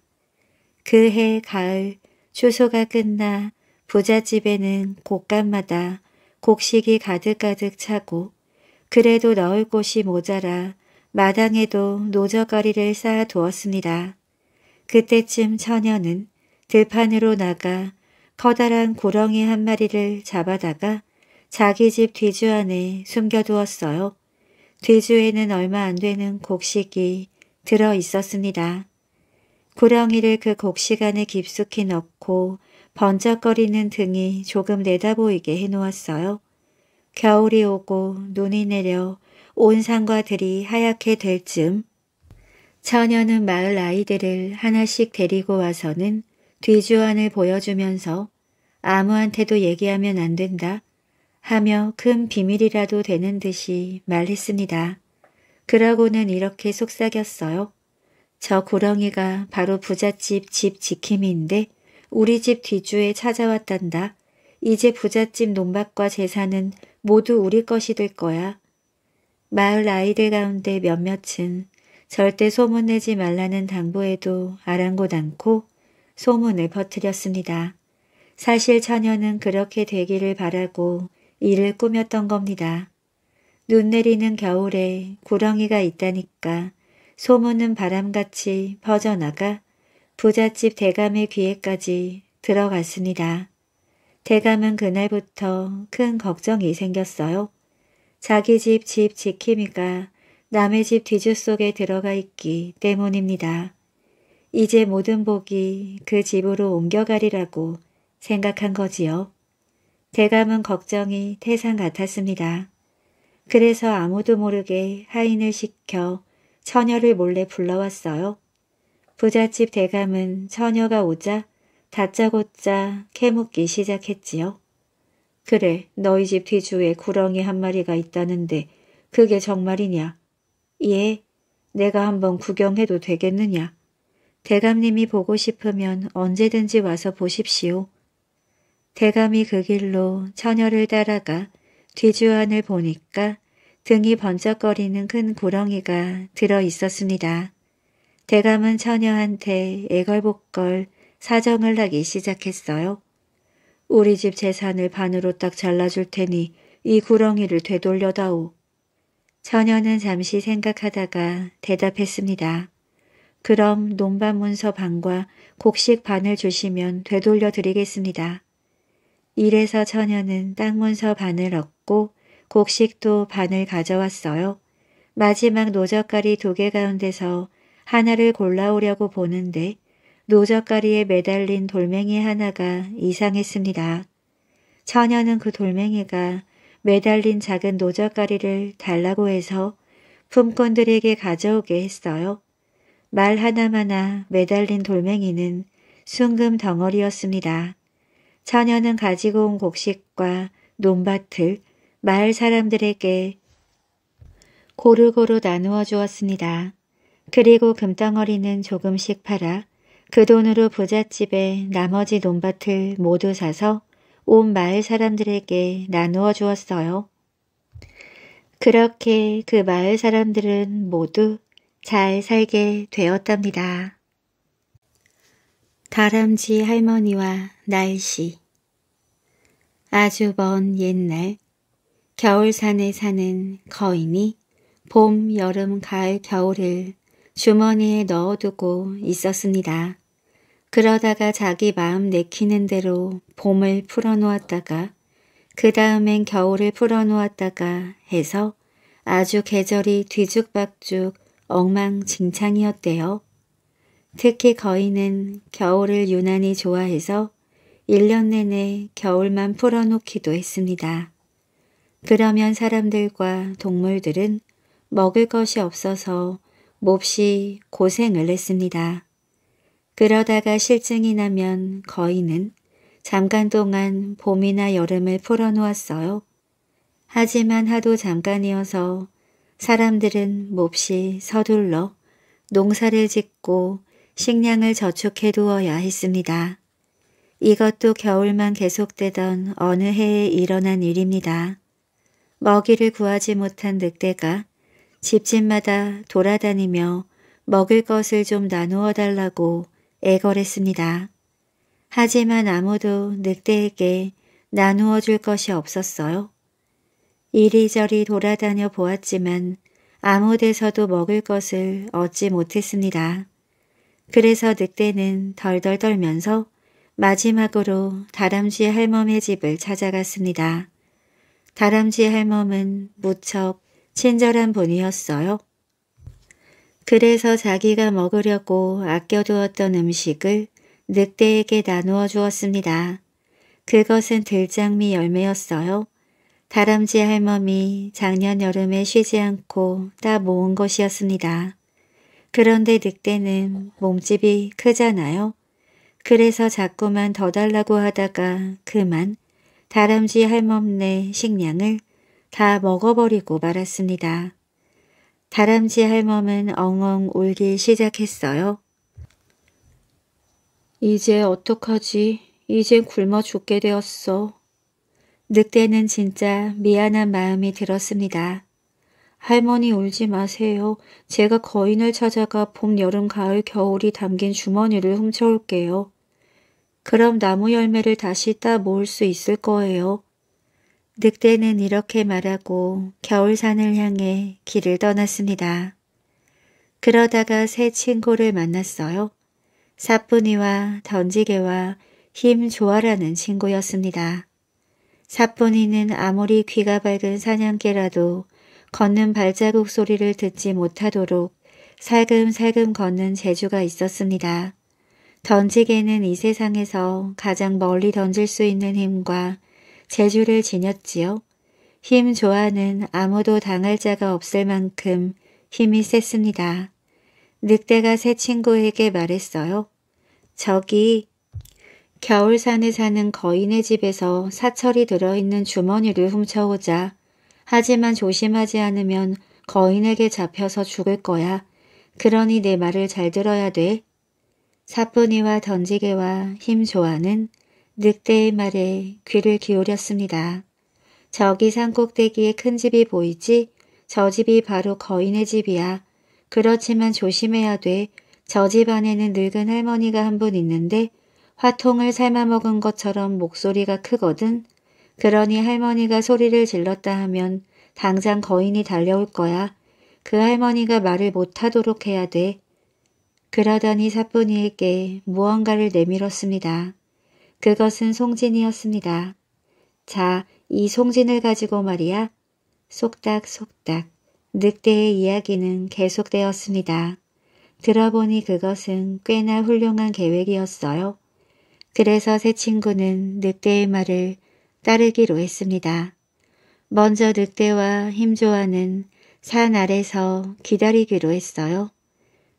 그 해 가을 추수가 끝나 부잣집에는 곳간마다 곡식이 가득가득 차고 그래도 넣을 곳이 모자라 마당에도 노저거리를 쌓아두었습니다. 그때쯤 처녀는 들판으로 나가 커다란 구렁이한 마리를 잡아다가 자기 집 뒤주 안에 숨겨두었어요. 뒤주에는 얼마 안 되는 곡식이 들어 있었습니다. 구렁이를그 곡식 안에 깊숙이 넣고 번쩍거리는 등이 조금 내다보이게 해놓았어요. 겨울이 오고 눈이 내려 온상과 들이 하얗게 될 즈음 처녀는 마을 아이들을 하나씩 데리고 와서는 뒤주안을 보여주면서 아무한테도 얘기하면 안 된다 하며 큰 비밀이라도 되는 듯이 말했습니다. 그러고는 이렇게 속삭였어요. 저 구렁이가 바로 부잣집 집 지킴이인데 우리 집 뒤주에 찾아왔단다. 이제 부잣집 논밭과 재산은 모두 우리 것이 될 거야. 마을 아이들 가운데 몇몇은 절대 소문내지 말라는 당부에도 아랑곳 않고 소문을 퍼뜨렸습니다. 사실 처녀는 그렇게 되기를 바라고 이를 꾸몄던 겁니다. 눈 내리는 겨울에 구렁이가 있다니까 소문은 바람같이 퍼져나가 부잣집 대감의 귀에까지 들어갔습니다. 대감은 그날부터 큰 걱정이 생겼어요. 자기 집 집 지킴이가 남의 집 뒤주 속에 들어가 있기 때문입니다. 이제 모든 복이 그 집으로 옮겨가리라고 생각한 거지요. 대감은 걱정이 태산 같았습니다. 그래서 아무도 모르게 하인을 시켜 처녀를 몰래 불러왔어요. 부잣집 대감은 처녀가 오자 다짜고짜 캐묻기 시작했지요. 그래, 너희 집 뒤주에 구렁이 한 마리가 있다는데 그게 정말이냐? 예, 내가 한번 구경해도 되겠느냐? 대감님이 보고 싶으면 언제든지 와서 보십시오. 대감이 그 길로 처녀를 따라가 뒤주안을 보니까 등이 번쩍거리는 큰 구렁이가 들어 있었습니다. 대감은 처녀한테 애걸복걸 사정을 하기 시작했어요. 우리 집 재산을 반으로 딱 잘라줄 테니 이 구렁이를 되돌려다오. 처녀는 잠시 생각하다가 대답했습니다. 그럼 논밭문서 반과 곡식 반을 주시면 되돌려 드리겠습니다. 이래서 처녀는 땅문서 반을 얻고 곡식도 반을 가져왔어요. 마지막 노젓갈이두 개 가운데서 하나를 골라오려고 보는데 노젓가리에 매달린 돌멩이 하나가 이상했습니다. 처녀는 그 돌멩이가 매달린 작은 노젓가리를 달라고 해서 품꾼들에게 가져오게 했어요. 말 하나마나 매달린 돌멩이는 순금 덩어리였습니다. 처녀는 가지고 온 곡식과 논밭을 마을 사람들에게 고루고루 나누어 주었습니다. 그리고 금덩어리는 조금씩 팔아 그 돈으로 부잣집에 나머지 논밭을 모두 사서 온 마을 사람들에게 나누어 주었어요. 그렇게 그 마을 사람들은 모두 잘 살게 되었답니다. 다람쥐 할머니와 날씨 아주 먼 옛날 겨울산에 사는 거인이 봄, 여름, 가을, 겨울을 주머니에 넣어두고 있었습니다. 그러다가 자기 마음 내키는 대로 봄을 풀어놓았다가 그 다음엔 겨울을 풀어놓았다가 해서 아주 계절이 뒤죽박죽 엉망진창이었대요. 특히 거인은 겨울을 유난히 좋아해서 1년 내내 겨울만 풀어놓기도 했습니다. 그러면 사람들과 동물들은 먹을 것이 없어서 몹시 고생을 했습니다. 그러다가 실증이 나면 거인은 잠깐 동안 봄이나 여름을 풀어놓았어요. 하지만 하도 잠깐이어서 사람들은 몹시 서둘러 농사를 짓고 식량을 저축해 두어야 했습니다. 이것도 겨울만 계속되던 어느 해에 일어난 일입니다. 먹이를 구하지 못한 늑대가 집집마다 돌아다니며 먹을 것을 좀 나누어 달라고 애걸했습니다. 하지만 아무도 늑대에게 나누어 줄 것이 없었어요. 이리저리 돌아다녀 보았지만 아무 데서도 먹을 것을 얻지 못했습니다. 그래서 늑대는 덜덜 덜면서 마지막으로 다람쥐 할멈의 집을 찾아갔습니다. 다람쥐 할멈은 무척 친절한 분이었어요. 그래서 자기가 먹으려고 아껴두었던 음식을 늑대에게 나누어 주었습니다. 그것은 들장미 열매였어요. 다람쥐 할멈이 작년 여름에 쉬지 않고 따 모은 것이었습니다. 그런데 늑대는 몸집이 크잖아요. 그래서 자꾸만 더 달라고 하다가 그만 다람쥐 할멈네 식량을 다 먹어버리고 말았습니다. 다람쥐 할멈은 엉엉 울기 시작했어요. 이제 어떡하지? 이젠 굶어 죽게 되었어. 늑대는 진짜 미안한 마음이 들었습니다. 할머니 울지 마세요. 제가 거인을 찾아가 봄, 여름, 가을, 겨울이 담긴 주머니를 훔쳐올게요. 그럼 나무 열매를 다시 따 모을 수 있을 거예요. 늑대는 이렇게 말하고 겨울산을 향해 길을 떠났습니다. 그러다가 새 친구를 만났어요. 사뿐이와 던지개와 힘좋아라는 친구였습니다. 사뿐이는 아무리 귀가 밝은 사냥개라도 걷는 발자국 소리를 듣지 못하도록 살금살금 걷는 재주가 있었습니다. 던지개는 이 세상에서 가장 멀리 던질 수 있는 힘과 제주를 지녔지요. 힘 좋아는 아무도 당할 자가 없을 만큼 힘이 셌습니다. 늑대가 새 친구에게 말했어요. 저기 겨울산에 사는 거인의 집에서 사철이 들어있는 주머니를 훔쳐오자. 하지만 조심하지 않으면 거인에게 잡혀서 죽을 거야. 그러니 내 말을 잘 들어야 돼. 사뿐이와 던지개와 힘 좋아는 늑대의 말에 귀를 기울였습니다. 저기 산 꼭대기에 큰 집이 보이지? 저 집이 바로 거인의 집이야. 그렇지만 조심해야 돼. 저 집 안에는 늙은 할머니가 한 분 있는데 화통을 삶아먹은 것처럼 목소리가 크거든. 그러니 할머니가 소리를 질렀다 하면 당장 거인이 달려올 거야. 그 할머니가 말을 못하도록 해야 돼. 그러더니 사뿐이에게 무언가를 내밀었습니다. 그것은 송진이었습니다. 자, 이 송진을 가지고 말이야. 속닥속닥 늑대의 이야기는 계속되었습니다. 들어보니 그것은 꽤나 훌륭한 계획이었어요. 그래서 새 친구는 늑대의 말을 따르기로 했습니다. 먼저 늑대와 힘조아는 산 아래서 기다리기로 했어요.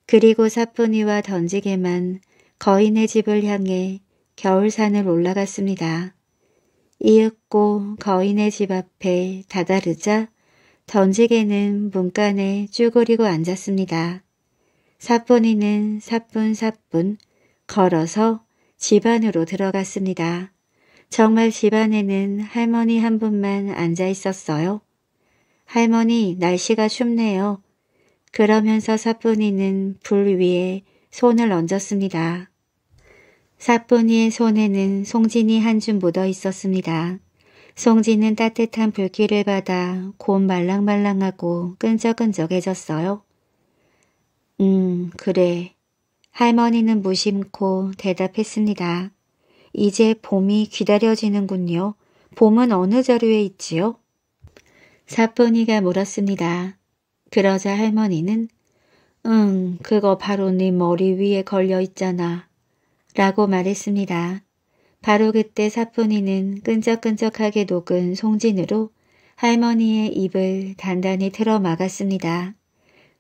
그리고 사뿐이와 던지게만 거인의 집을 향해 겨울산을 올라갔습니다. 이윽고 거인의 집 앞에 다다르자 던지개는 문간에 쭈그리고 앉았습니다. 사뿐이는 사뿐사뿐 걸어서 집 안으로 들어갔습니다. 정말 집 안에는 할머니 한 분만 앉아 있었어요. 할머니 날씨가 춥네요. 그러면서 사뿐이는 불 위에 손을 얹었습니다. 사뿐이의 손에는 송진이 한 줌 묻어 있었습니다. 송진은 따뜻한 불길을 받아 곧 말랑말랑하고 끈적끈적해졌어요. 음, 그래. 할머니는 무심코 대답했습니다. 이제 봄이 기다려지는군요. 봄은 어느 자루에 있지요? 사뿐이가 물었습니다. 그러자 할머니는 응, 그거 바로 네 머리 위에 걸려 있잖아. 라고 말했습니다. 바로 그때 사뿐이는 끈적끈적하게 녹은 송진으로 할머니의 입을 단단히 틀어 막았습니다.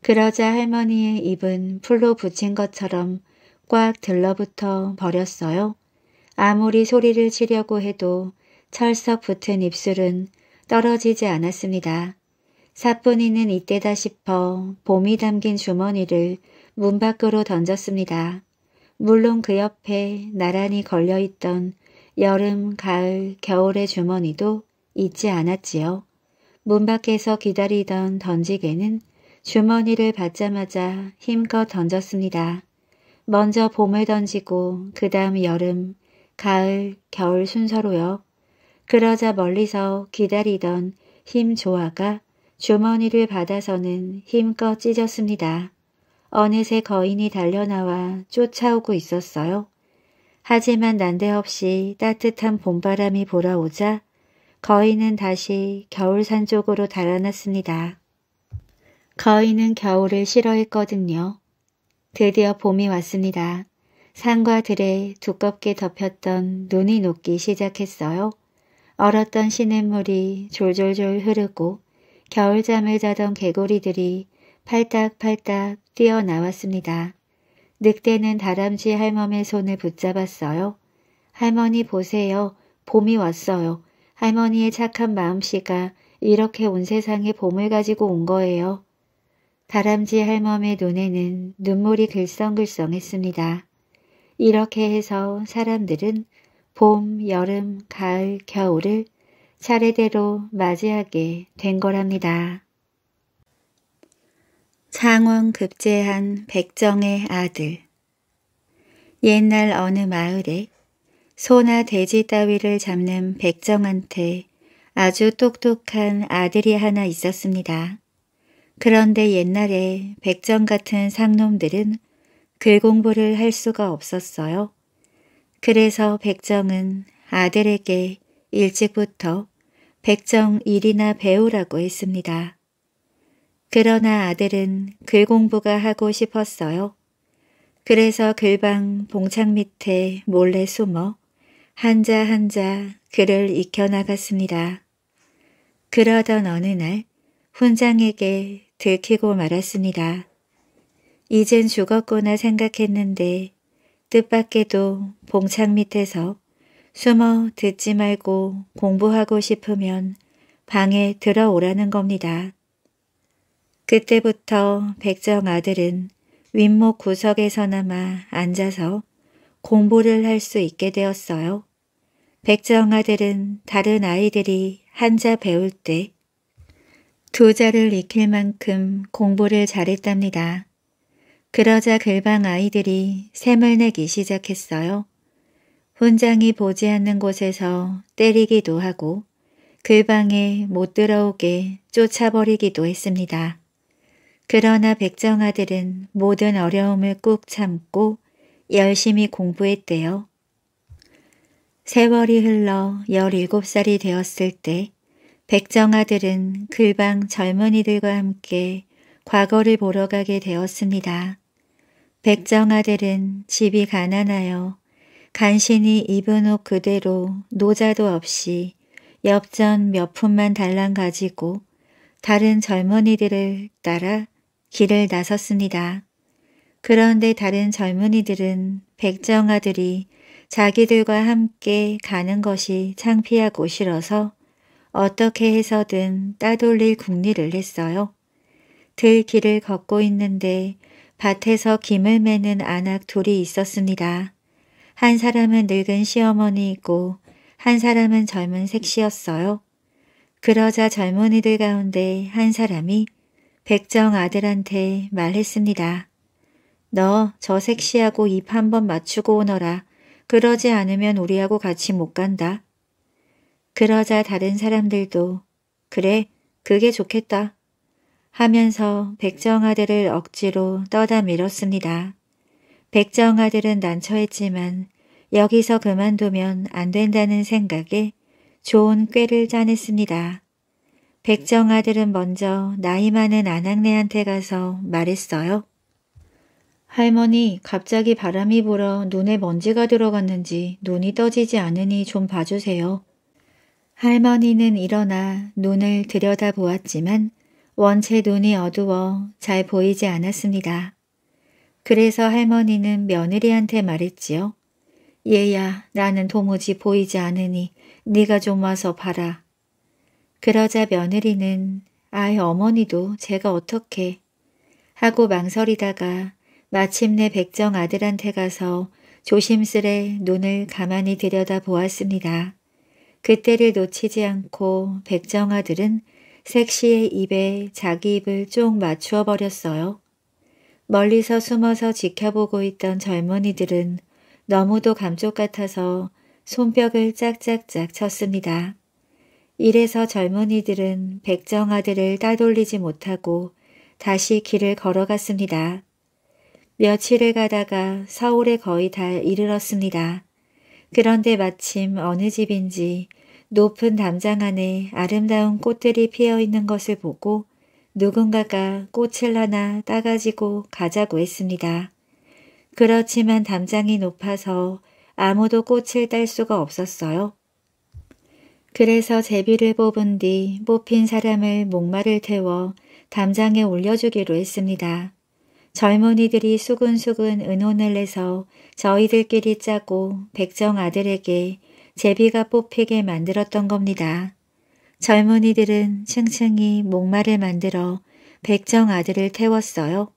그러자 할머니의 입은 풀로 붙인 것처럼 꽉 들러붙어 버렸어요. 아무리 소리를 치려고 해도 철석 붙은 입술은 떨어지지 않았습니다. 사뿐이는 이때다 싶어 봄이 담긴 주머니를 문 밖으로 던졌습니다. 물론 그 옆에 나란히 걸려있던 여름, 가을, 겨울의 주머니도 잊지 않았지요. 문 밖에서 기다리던 던지개는 주머니를 받자마자 힘껏 던졌습니다. 먼저 봄을 던지고 그 다음 여름, 가을, 겨울 순서로요. 그러자 멀리서 기다리던 힘 조아가 주머니를 받아서는 힘껏 찢었습니다. 어느새 거인이 달려나와 쫓아오고 있었어요. 하지만 난데없이 따뜻한 봄바람이 불어오자 거인은 다시 겨울산 쪽으로 달아났습니다. 거인은 겨울을 싫어했거든요. 드디어 봄이 왔습니다. 산과 들에 두껍게 덮였던 눈이 녹기 시작했어요. 얼었던 시냇물이 졸졸졸 흐르고 겨울잠을 자던 개구리들이 팔딱팔딱 뛰어나왔습니다. 늑대는 다람쥐 할멈의 손을 붙잡았어요. 할머니 보세요. 봄이 왔어요. 할머니의 착한 마음씨가 이렇게 온 세상에 봄을 가지고 온 거예요. 다람쥐 할멈의 눈에는 눈물이 글썽글썽했습니다. 이렇게 해서 사람들은 봄, 여름, 가을, 겨울을 차례대로 맞이하게 된 거랍니다. 창원 급제한 백정의 아들 옛날 어느 마을에 소나 돼지 따위를 잡는 백정한테 아주 똑똑한 아들이 하나 있었습니다. 그런데 옛날에 백정 같은 상놈들은 글공부를 할 수가 없었어요. 그래서 백정은 아들에게 일찍부터 백정 일이나 배우라고 했습니다. 그러나 아들은 글 공부가 하고 싶었어요. 그래서 글방 봉창 밑에 몰래 숨어 한자 한자 글을 익혀나갔습니다. 그러던 어느 날 훈장에게 들키고 말았습니다. 이젠 죽었구나 생각했는데 뜻밖에도 봉창 밑에서 숨어 듣지 말고 공부하고 싶으면 방에 들어오라는 겁니다. 그때부터 백정 아들은 윗목 구석에서나마 앉아서 공부를 할 수 있게 되었어요. 백정 아들은 다른 아이들이 한자 배울 때 두자를 익힐 만큼 공부를 잘했답니다. 그러자 글방 아이들이 샘을 내기 시작했어요. 훈장이 보지 않는 곳에서 때리기도 하고 글방에 못 들어오게 쫓아버리기도 했습니다. 그러나 백정아들은 모든 어려움을 꾹 참고 열심히 공부했대요. 세월이 흘러 17살이 되었을 때 백정아들은 글방 그 젊은이들과 함께 과거를 보러 가게 되었습니다. 백정아들은 집이 가난하여 간신히 입은 옷 그대로 노자도 없이 엽전 몇 푼만 달랑 가지고 다른 젊은이들을 따라 길을 나섰습니다. 그런데 다른 젊은이들은 백정아들이 자기들과 함께 가는 것이 창피하고 싫어서 어떻게 해서든 따돌릴 궁리를 했어요. 들길을 걷고 있는데 밭에서 김을 매는 아낙 둘이 있었습니다. 한 사람은 늙은 시어머니이고 한 사람은 젊은 색시였어요. 그러자 젊은이들 가운데 한 사람이 백정 아들한테 말했습니다. 너저 색시하고 입 한번 맞추고 오너라. 그러지 않으면 우리하고 같이 못 간다. 그러자 다른 사람들도 그래 그게 좋겠다 하면서 백정아들을 억지로 떠다 밀었습니다. 백정아들은 난처했지만 여기서 그만두면 안 된다는 생각에 좋은 꾀를 짜냈습니다. 백정 아들은 먼저 나이 많은 아낙네한테 가서 말했어요. 할머니, 갑자기 바람이 불어 눈에 먼지가 들어갔는지 눈이 떠지지 않으니 좀 봐주세요. 할머니는 일어나 눈을 들여다보았지만 원체 눈이 어두워 잘 보이지 않았습니다. 그래서 할머니는 며느리한테 말했지요. 얘야, 나는 도무지 보이지 않으니 네가 좀 와서 봐라. 그러자 며느리는 아이 어머니도 제가 어떻게 하고 망설이다가 마침내 백정 아들한테 가서 조심스레 눈을 가만히 들여다보았습니다. 그때를 놓치지 않고 백정 아들은 섹시의 입에 자기 입을 쫑 맞추어 버렸어요. 멀리서 숨어서 지켜보고 있던 젊은이들은 너무도 감쪽 같아서 손뼉을 짝짝짝 쳤습니다. 이래서 젊은이들은 백정아들을 따돌리지 못하고 다시 길을 걸어갔습니다. 며칠을 가다가 서울에 거의 다 이르렀습니다. 그런데 마침 어느 집인지 높은 담장 안에 아름다운 꽃들이 피어 있는 것을 보고 누군가가 꽃을 하나 따가지고 가자고 했습니다. 그렇지만 담장이 높아서 아무도 꽃을 딸 수가 없었어요. 그래서 제비를 뽑은 뒤 뽑힌 사람을 목마를 태워 담장에 올려주기로 했습니다. 젊은이들이 수근수근 은혼을 내서 저희들끼리 짜고 백정 아들에게 제비가 뽑히게 만들었던 겁니다. 젊은이들은 층층이 목마를 만들어 백정 아들을 태웠어요.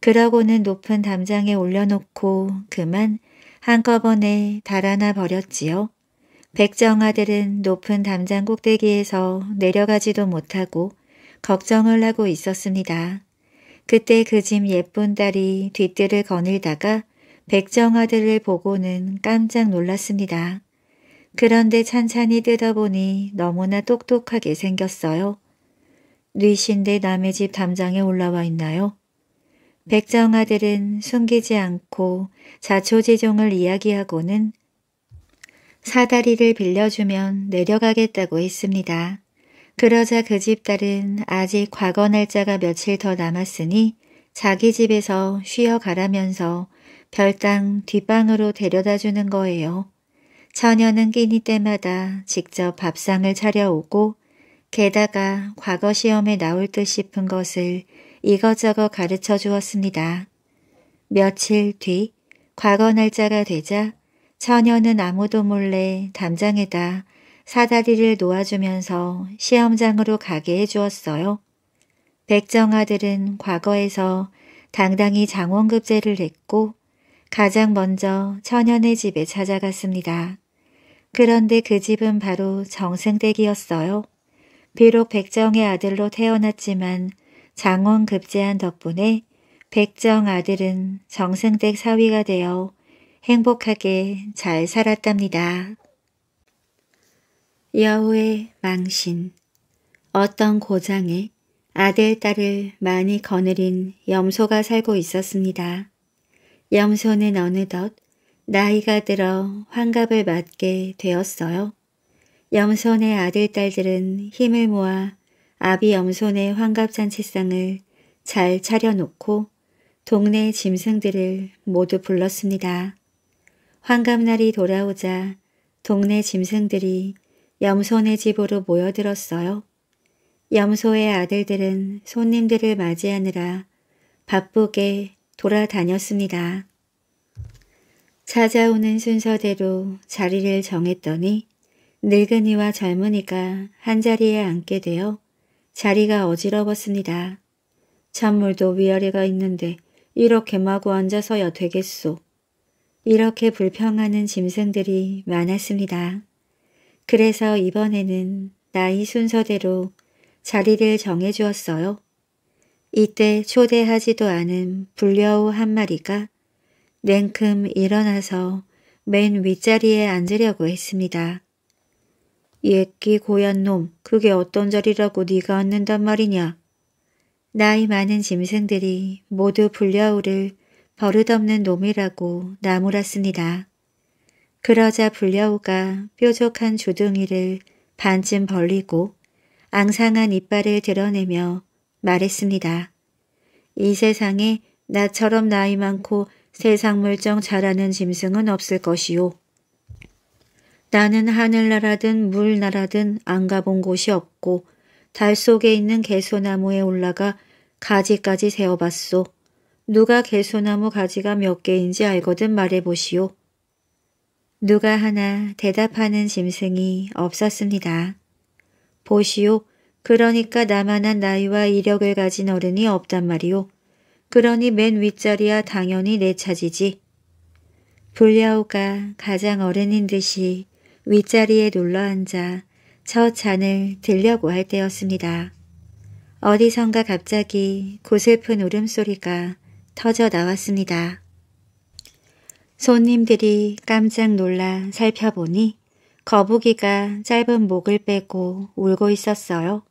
그러고는 높은 담장에 올려놓고 그만 한꺼번에 달아나 버렸지요. 백정아들은 높은 담장 꼭대기에서 내려가지도 못하고 걱정을 하고 있었습니다. 그때 그 집 예쁜 딸이 뒤뜰을 거닐다가 백정아들을 보고는 깜짝 놀랐습니다. 그런데 찬찬히 뜯어보니 너무나 똑똑하게 생겼어요. 뉘신데 남의 집 담장에 올라와 있나요? 백정아들은 숨기지 않고 자초지종을 이야기하고는 사다리를 빌려주면 내려가겠다고 했습니다. 그러자 그 집 딸은 아직 과거 날짜가 며칠 더 남았으니 자기 집에서 쉬어가라면서 별당 뒷방으로 데려다 주는 거예요. 처녀는 끼니 때마다 직접 밥상을 차려오고 게다가 과거 시험에 나올 듯 싶은 것을 이것저것 가르쳐 주었습니다. 며칠 뒤 과거 날짜가 되자 처녀는 아무도 몰래 담장에다 사다리를 놓아주면서 시험장으로 가게 해주었어요. 백정아들은 과거에서 당당히 장원급제를 냈고 가장 먼저 처녀네 집에 찾아갔습니다. 그런데 그 집은 바로 정승댁이었어요. 비록 백정의 아들로 태어났지만 장원급제한 덕분에 백정 아들은 정승댁 사위가 되어 행복하게 잘 살았답니다. 여우의 망신 어떤 고장에 아들, 딸을 많이 거느린 염소가 살고 있었습니다. 염소는 어느덧 나이가 들어 환갑을 맞게 되었어요. 염손의 아들, 딸들은 힘을 모아 아비 염손의 환갑잔치상을 잘 차려놓고 동네 짐승들을 모두 불렀습니다. 환갑날이 돌아오자 동네 짐승들이 염소네 집으로 모여들었어요. 염소의 아들들은 손님들을 맞이하느라 바쁘게 돌아다녔습니다. 찾아오는 순서대로 자리를 정했더니 늙은이와 젊은이가 한자리에 앉게 되어 자리가 어지러웠습니다. 찬물도 위아래가 있는데 이렇게 마구 앉아서야 되겠소. 이렇게 불평하는 짐승들이 많았습니다. 그래서 이번에는 나이 순서대로 자리를 정해주었어요. 이때 초대하지도 않은 불려우 한 마리가 냉큼 일어나서 맨 윗자리에 앉으려고 했습니다. 옛기 고얀 놈, 그게 어떤 자리라고 네가 앉는단 말이냐? 나이 많은 짐승들이 모두 불려우를 버릇없는 놈이라고 나무랐습니다. 그러자 불려오가 뾰족한 주둥이를 반쯤 벌리고 앙상한 이빨을 드러내며 말했습니다. 이 세상에 나처럼 나이 많고 세상 물정 잘하는 짐승은 없을 것이오. 나는 하늘나라든 물나라든 안 가본 곳이 없고 달 속에 있는 개소나무에 올라가 가지까지 세어봤소. 누가 개소나무 가지가 몇 개인지 알거든 말해보시오. 누가 하나 대답하는 짐승이 없었습니다. 보시오. 그러니까 나만한 나이와 이력을 가진 어른이 없단 말이오. 그러니 맨 윗자리야 당연히 내 차지지. 불야오가 가장 어른인 듯이 윗자리에 눌러앉아 저 잔을 들려고 할 때였습니다. 어디선가 갑자기 고슬픈 울음소리가 터져 나왔습니다. 손님들이 깜짝 놀라 살펴보니 거북이가 짧은 목을 빼고 울고 있었어요.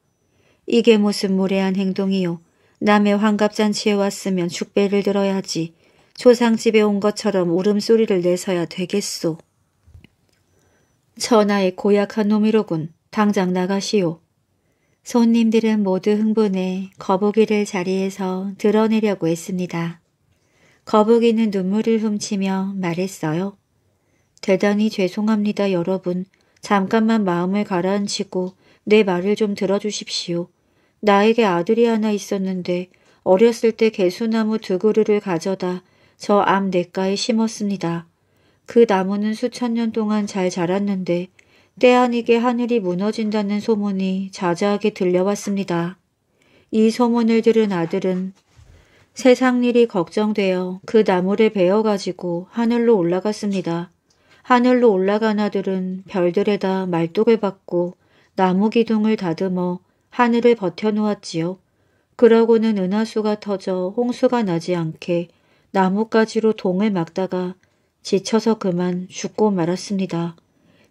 이게 무슨 무례한 행동이요. 남의 환갑잔치에 왔으면 죽배를 들어야지. 조상집에 온 것처럼 울음소리를 내서야 되겠소. 천하의 고약한 놈이로군. 당장 나가시오. 손님들은 모두 흥분해 거북이를 자리에서 드러내려고 했습니다. 거북이는 눈물을 훔치며 말했어요. 대단히 죄송합니다, 여러분. 잠깐만 마음을 가라앉히고 내 말을 좀 들어주십시오. 나에게 아들이 하나 있었는데 어렸을 때 개수나무 두 그루를 가져다 저암 냇가에 심었습니다. 그 나무는 수천 년 동안 잘 자랐는데 때 아니게 하늘이 무너진다는 소문이 자자하게 들려왔습니다. 이 소문을 들은 아들은 세상 일이 걱정되어 그 나무를 베어가지고 하늘로 올라갔습니다. 하늘로 올라간 아들은 별들에다 말뚝을 박고 나무 기둥을 다듬어 하늘을 버텨놓았지요. 그러고는 은하수가 터져 홍수가 나지 않게 나뭇가지로 동을 막다가 지쳐서 그만 죽고 말았습니다.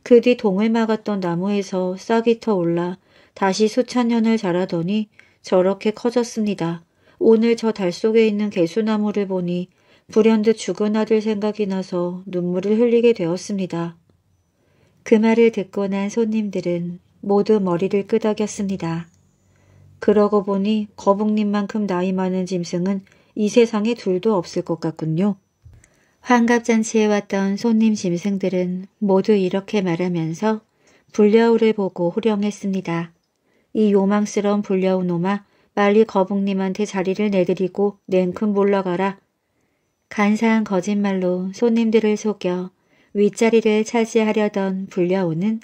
그뒤 동을 막았던 나무에서 싹이 터올라 다시 수천 년을 자라더니 저렇게 커졌습니다. 오늘 저 달 속에 있는 개수나무를 보니 불현듯 죽은 아들 생각이 나서 눈물을 흘리게 되었습니다. 그 말을 듣고 난 손님들은 모두 머리를 끄덕였습니다. 그러고 보니 거북님만큼 나이 많은 짐승은 이 세상에 둘도 없을 것 같군요. 환갑잔치에 왔던 손님 짐승들은 모두 이렇게 말하면서 불려우를 보고 호령했습니다. 이 요망스러운 불려우 놈아 빨리 거북님한테 자리를 내드리고 냉큼 물러가라. 간사한 거짓말로 손님들을 속여 윗자리를 차지하려던 불려우는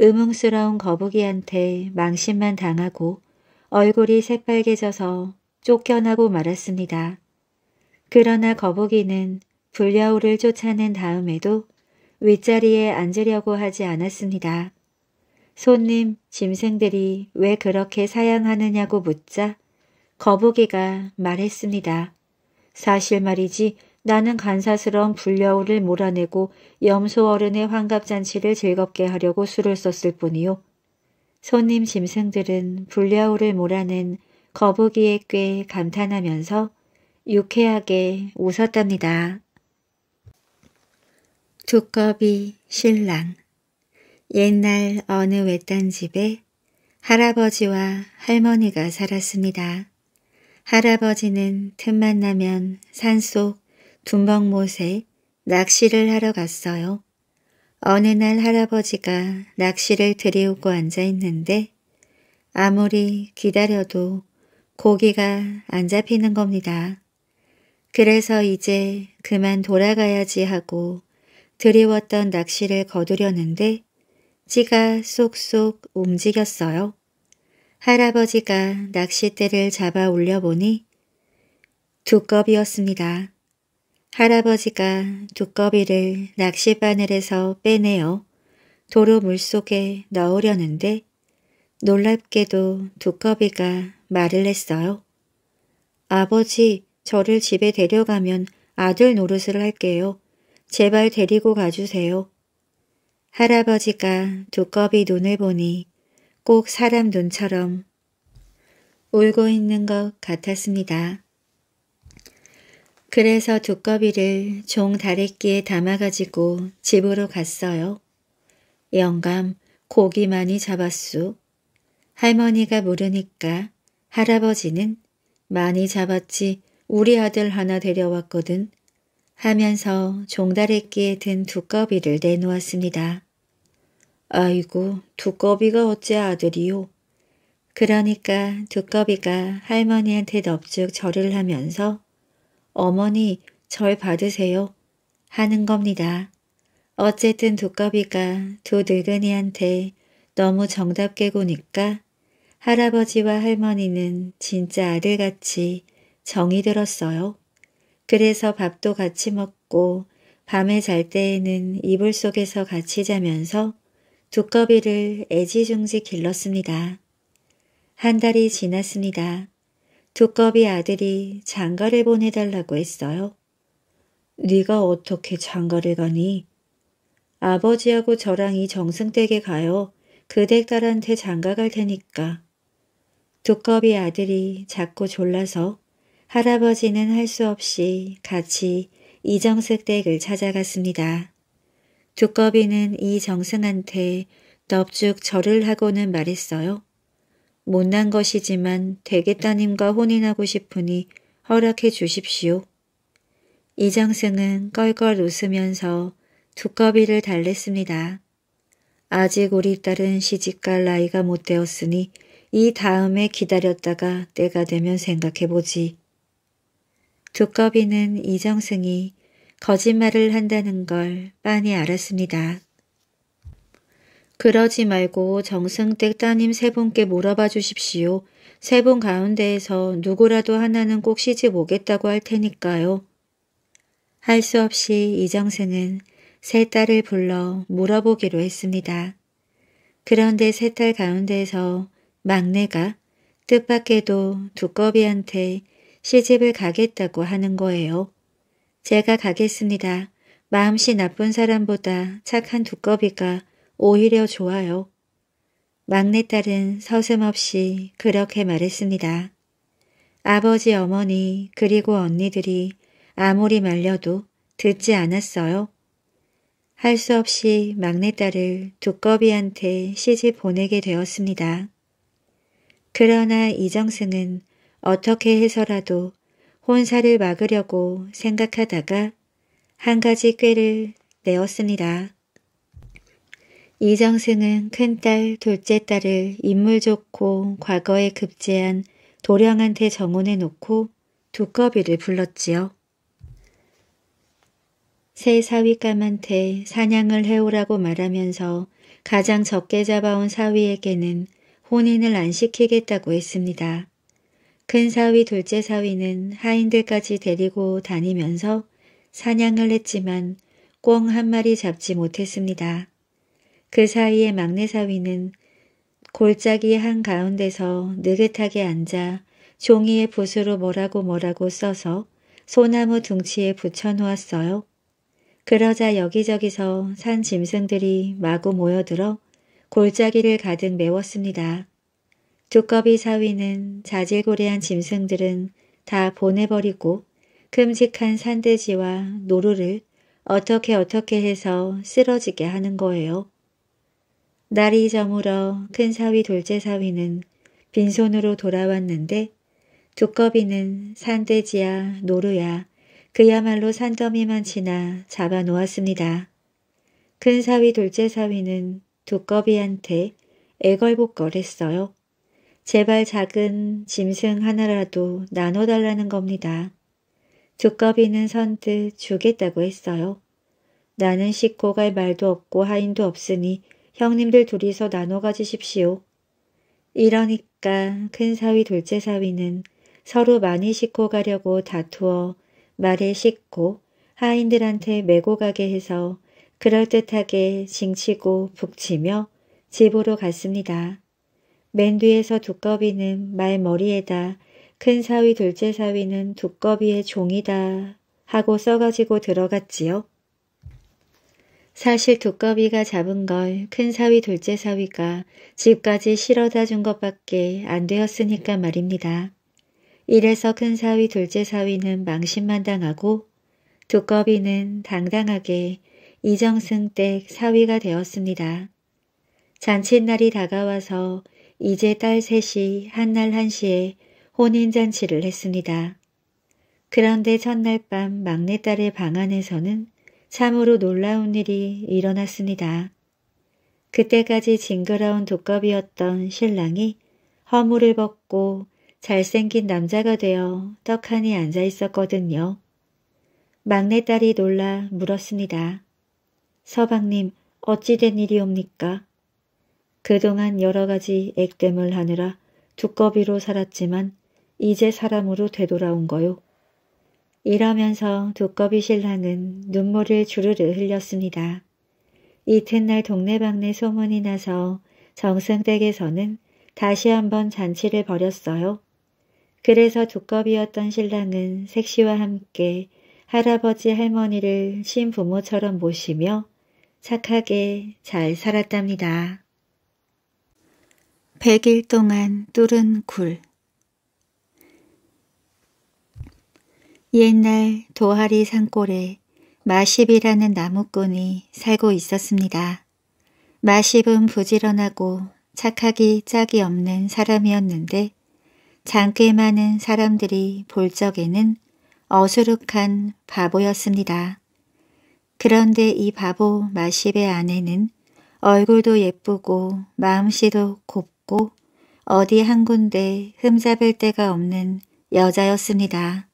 음흉스러운 거북이한테 망신만 당하고 얼굴이 새빨개져서 쫓겨나고 말았습니다. 그러나 거북이는 불려우를 쫓아낸 다음에도 윗자리에 앉으려고 하지 않았습니다. 손님, 짐승들이 왜 그렇게 사양하느냐고 묻자 거북이가 말했습니다. 사실 말이지 나는 간사스러운 불려우를 몰아내고 염소 어른의 환갑잔치를 즐겁게 하려고 술을 썼을 뿐이요. 손님 짐승들은 불려우를 몰아낸 거북이에 꽤 감탄하면서 유쾌하게 웃었답니다. 두꺼비 신랑 옛날 어느 외딴 집에 할아버지와 할머니가 살았습니다. 할아버지는 틈만 나면 산속 둔벅못에 낚시를 하러 갔어요. 어느 날 할아버지가 낚시를 들이우고 앉아 있는데 아무리 기다려도 고기가 안 잡히는 겁니다. 그래서 이제 그만 돌아가야지 하고 드리웠던 낚시를 거두려는데 찌가 쏙쏙 움직였어요. 할아버지가 낚싯대를 잡아 올려보니 두꺼비였습니다. 할아버지가 두꺼비를 낚싯바늘에서 빼내어 도로 물속에 넣으려는데 놀랍게도 두꺼비가 말을 했어요. 아버지, 저를 집에 데려가면 아들 노릇을 할게요. 제발 데리고 가주세요. 할아버지가 두꺼비 눈을 보니 꼭 사람 눈처럼 울고 있는 것 같았습니다. 그래서 두꺼비를 종 다래끼에 담아가지고 집으로 갔어요. 영감 고기 많이 잡았수. 할머니가 물으니까 할아버지는 많이 잡았지 우리 아들 하나 데려왔거든. 하면서 종달래끼에든 두꺼비를 내놓았습니다. 아이고 두꺼비가 어째 아들이요. 그러니까 두꺼비가 할머니한테 넙죽 절을 하면서 어머니 절 받으세요 하는 겁니다. 어쨌든 두꺼비가 두 늙은이한테 너무 정답게 구니까 할아버지와 할머니는 진짜 아들같이 정이 들었어요. 그래서 밥도 같이 먹고 밤에 잘 때에는 이불 속에서 같이 자면서 두꺼비를 애지중지 길렀습니다. 한 달이 지났습니다. 두꺼비 아들이 장가를 보내달라고 했어요. 네가 어떻게 장가를 가니? 아버지하고 저랑 이 정승댁에 가요. 그대 딸한테 장가 갈 테니까. 두꺼비 아들이 자꾸 졸라서 할아버지는 할 수 없이 같이 이정색 댁을 찾아갔습니다. 두꺼비는 이정승한테 넙죽 절을 하고는 말했어요. 못난 것이지만 되겠다님과 혼인하고 싶으니 허락해 주십시오. 이정승은 껄껄 웃으면서 두꺼비를 달랬습니다. 아직 우리 딸은 시집갈 나이가 못 되었으니 이 다음에 기다렸다가 때가 되면 생각해보지. 두꺼비는 이정승이 거짓말을 한다는 걸 빤히 알았습니다. 그러지 말고 정승댁 따님 세 분께 물어봐 주십시오. 세 분 가운데에서 누구라도 하나는 꼭 시집 오겠다고 할 테니까요. 할 수 없이 이정승은 세 딸을 불러 물어보기로 했습니다. 그런데 세 딸 가운데서 에 막내가 뜻밖에도 두꺼비한테 시집을 가겠다고 하는 거예요. 제가 가겠습니다. 마음씨 나쁜 사람보다 착한 두꺼비가 오히려 좋아요. 막내딸은 서슴없이 그렇게 말했습니다. 아버지 어머니 그리고 언니들이 아무리 말려도 듣지 않았어요. 할 수 없이 막내딸을 두꺼비한테 시집 보내게 되었습니다. 그러나 이정승은 어떻게 해서라도 혼사를 막으려고 생각하다가 한 가지 꾀를 내었습니다. 이정승은 큰딸, 둘째 딸을 인물 좋고 과거에 급제한 도령한테 정혼해 놓고 두꺼비를 불렀지요. 새 사위감한테 사냥을 해오라고 말하면서 가장 적게 잡아온 사위에게는 혼인을 안 시키겠다고 했습니다. 큰 사위 둘째 사위는 하인들까지 데리고 다니면서 사냥을 했지만 꽁 한 마리 잡지 못했습니다. 그 사이에 막내 사위는 골짜기 한가운데서 느긋하게 앉아 종이에 붓으로 뭐라고 뭐라고 써서 소나무 둥치에 붙여놓았어요. 그러자 여기저기서 산 짐승들이 마구 모여들어 골짜기를 가득 메웠습니다. 두꺼비 사위는 자질고래한 짐승들은 다 보내버리고 큼직한 산돼지와 노루를 어떻게 어떻게 해서 쓰러지게 하는 거예요. 날이 저물어 큰 사위 둘째 사위는 빈손으로 돌아왔는데 두꺼비는 산돼지야 노루야 그야말로 산더미만 지나 잡아놓았습니다. 큰 사위 둘째 사위는 두꺼비한테 애걸복걸했어요. 제발 작은 짐승 하나라도 나눠달라는 겁니다. 두꺼비는 선뜻 주겠다고 했어요. 나는 씻고갈 말도 없고 하인도 없으니 형님들 둘이서 나눠 가지십시오. 이러니까 큰 사위 둘째 사위는 서로 많이 씻고 가려고 다투어 말에 씻고 하인들한테 메고 가게 해서 그럴듯하게 징치고 북치며 집으로 갔습니다. 맨 뒤에서 두꺼비는 말머리에다 큰 사위 둘째 사위는 두꺼비의 종이다 하고 써가지고 들어갔지요. 사실 두꺼비가 잡은 걸 큰 사위 둘째 사위가 집까지 실어다 준 것밖에 안 되었으니까 말입니다. 이래서 큰 사위 둘째 사위는 망신만 당하고 두꺼비는 당당하게 이정승댁 사위가 되었습니다. 잔칫날이 다가와서 이제 딸 셋이 한날 한시에 혼인잔치를 했습니다. 그런데 첫날 밤 막내딸의 방 안에서는 참으로 놀라운 일이 일어났습니다. 그때까지 징그러운 독갑이었던 신랑이 허물을 벗고 잘생긴 남자가 되어 떡하니 앉아 있었거든요. 막내딸이 놀라 물었습니다. 서방님, 어찌 된 일이옵니까? 그동안 여러 가지 액땜을 하느라 두꺼비로 살았지만 이제 사람으로 되돌아온 거요. 이러면서 두꺼비 신랑은 눈물을 주르르 흘렸습니다. 이튿날 동네방네 소문이 나서 정승댁에서는 다시 한번 잔치를 벌였어요. 그래서 두꺼비였던 신랑은 색시와 함께 할아버지 할머니를 신부모처럼 모시며 착하게 잘 살았답니다. 백일 동안 뚫은 굴 옛날 도하리 산골에 마십이라는 나무꾼이 살고 있었습니다. 마십은 부지런하고 착하기 짝이 없는 사람이었는데 장꽤 많은 사람들이 볼 적에는 어수룩한 바보였습니다. 그런데 이 바보 마십의 아내는 얼굴도 예쁘고 마음씨도 곱 없고 어디 한 군데 흠잡을 데가 없는 여자였습니다.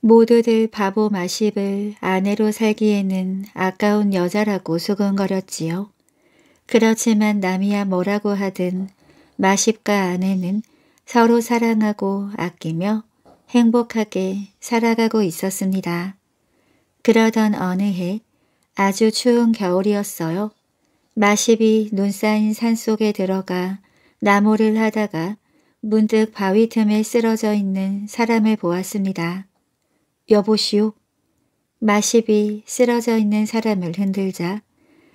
모두들 바보 마십을 아내로 살기에는 아까운 여자라고 수근거렸지요. 그렇지만 남이야 뭐라고 하든 마십과 아내는 서로 사랑하고 아끼며 행복하게 살아가고 있었습니다. 그러던 어느 해 아주 추운 겨울이었어요. 마십이 눈 쌓인 산 속에 들어가 나무를 하다가 문득 바위 틈에 쓰러져 있는 사람을 보았습니다. 여보시오. 마십이 쓰러져 있는 사람을 흔들자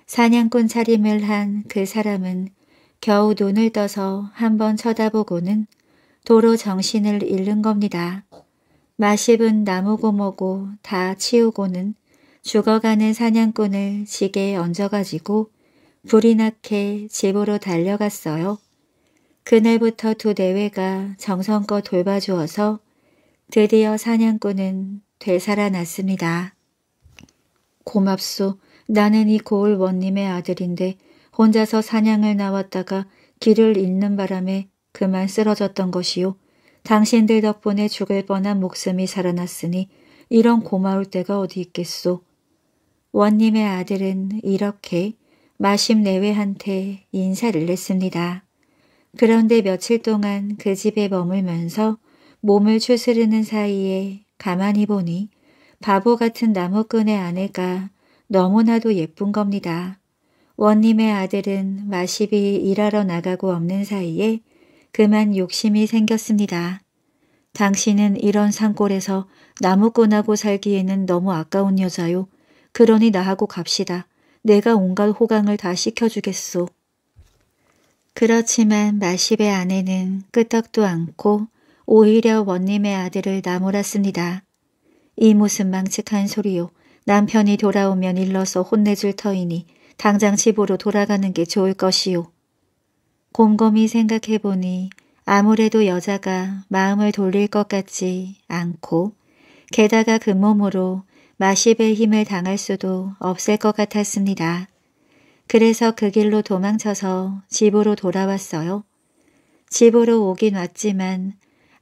사냥꾼 차림을 한 그 사람은 겨우 눈을 떠서 한번 쳐다보고는 도로 정신을 잃는 겁니다. 마십은 나무고 뭐고 다 치우고는 죽어가는 사냥꾼을 지게에 얹어가지고 불이 나게 집으로 달려갔어요. 그날부터 두대회가 정성껏 돌봐주어서 드디어 사냥꾼은 되살아났습니다. 고맙소. 나는 이 고을 원님의 아들인데 혼자서 사냥을 나왔다가 길을 잃는 바람에 그만 쓰러졌던 것이요. 당신들 덕분에 죽을 뻔한 목숨이 살아났으니 이런 고마울 때가 어디 있겠소. 원님의 아들은 이렇게 마심 내외한테 인사를 했습니다. 그런데 며칠 동안 그 집에 머물면서 몸을 추스르는 사이에 가만히 보니 바보 같은 나무꾼의 아내가 너무나도 예쁜 겁니다. 원님의 아들은 마십이 일하러 나가고 없는 사이에 그만 욕심이 생겼습니다. 당신은 이런 산골에서 나무꾼하고 살기에는 너무 아까운 여자요. 그러니 나하고 갑시다. 내가 온갖 호강을 다 시켜주겠소. 그렇지만 마십의 아내는 끄떡도 않고 오히려 원님의 아들을 나무랐습니다. 이 무슨 망측한 소리요. 남편이 돌아오면 일러서 혼내줄 터이니 당장 집으로 돌아가는 게 좋을 것이요. 곰곰이 생각해보니 아무래도 여자가 마음을 돌릴 것 같지 않고 게다가 그 몸으로 마십의 힘을 당할 수도 없을 것 같았습니다. 그래서 그 길로 도망쳐서 집으로 돌아왔어요. 집으로 오긴 왔지만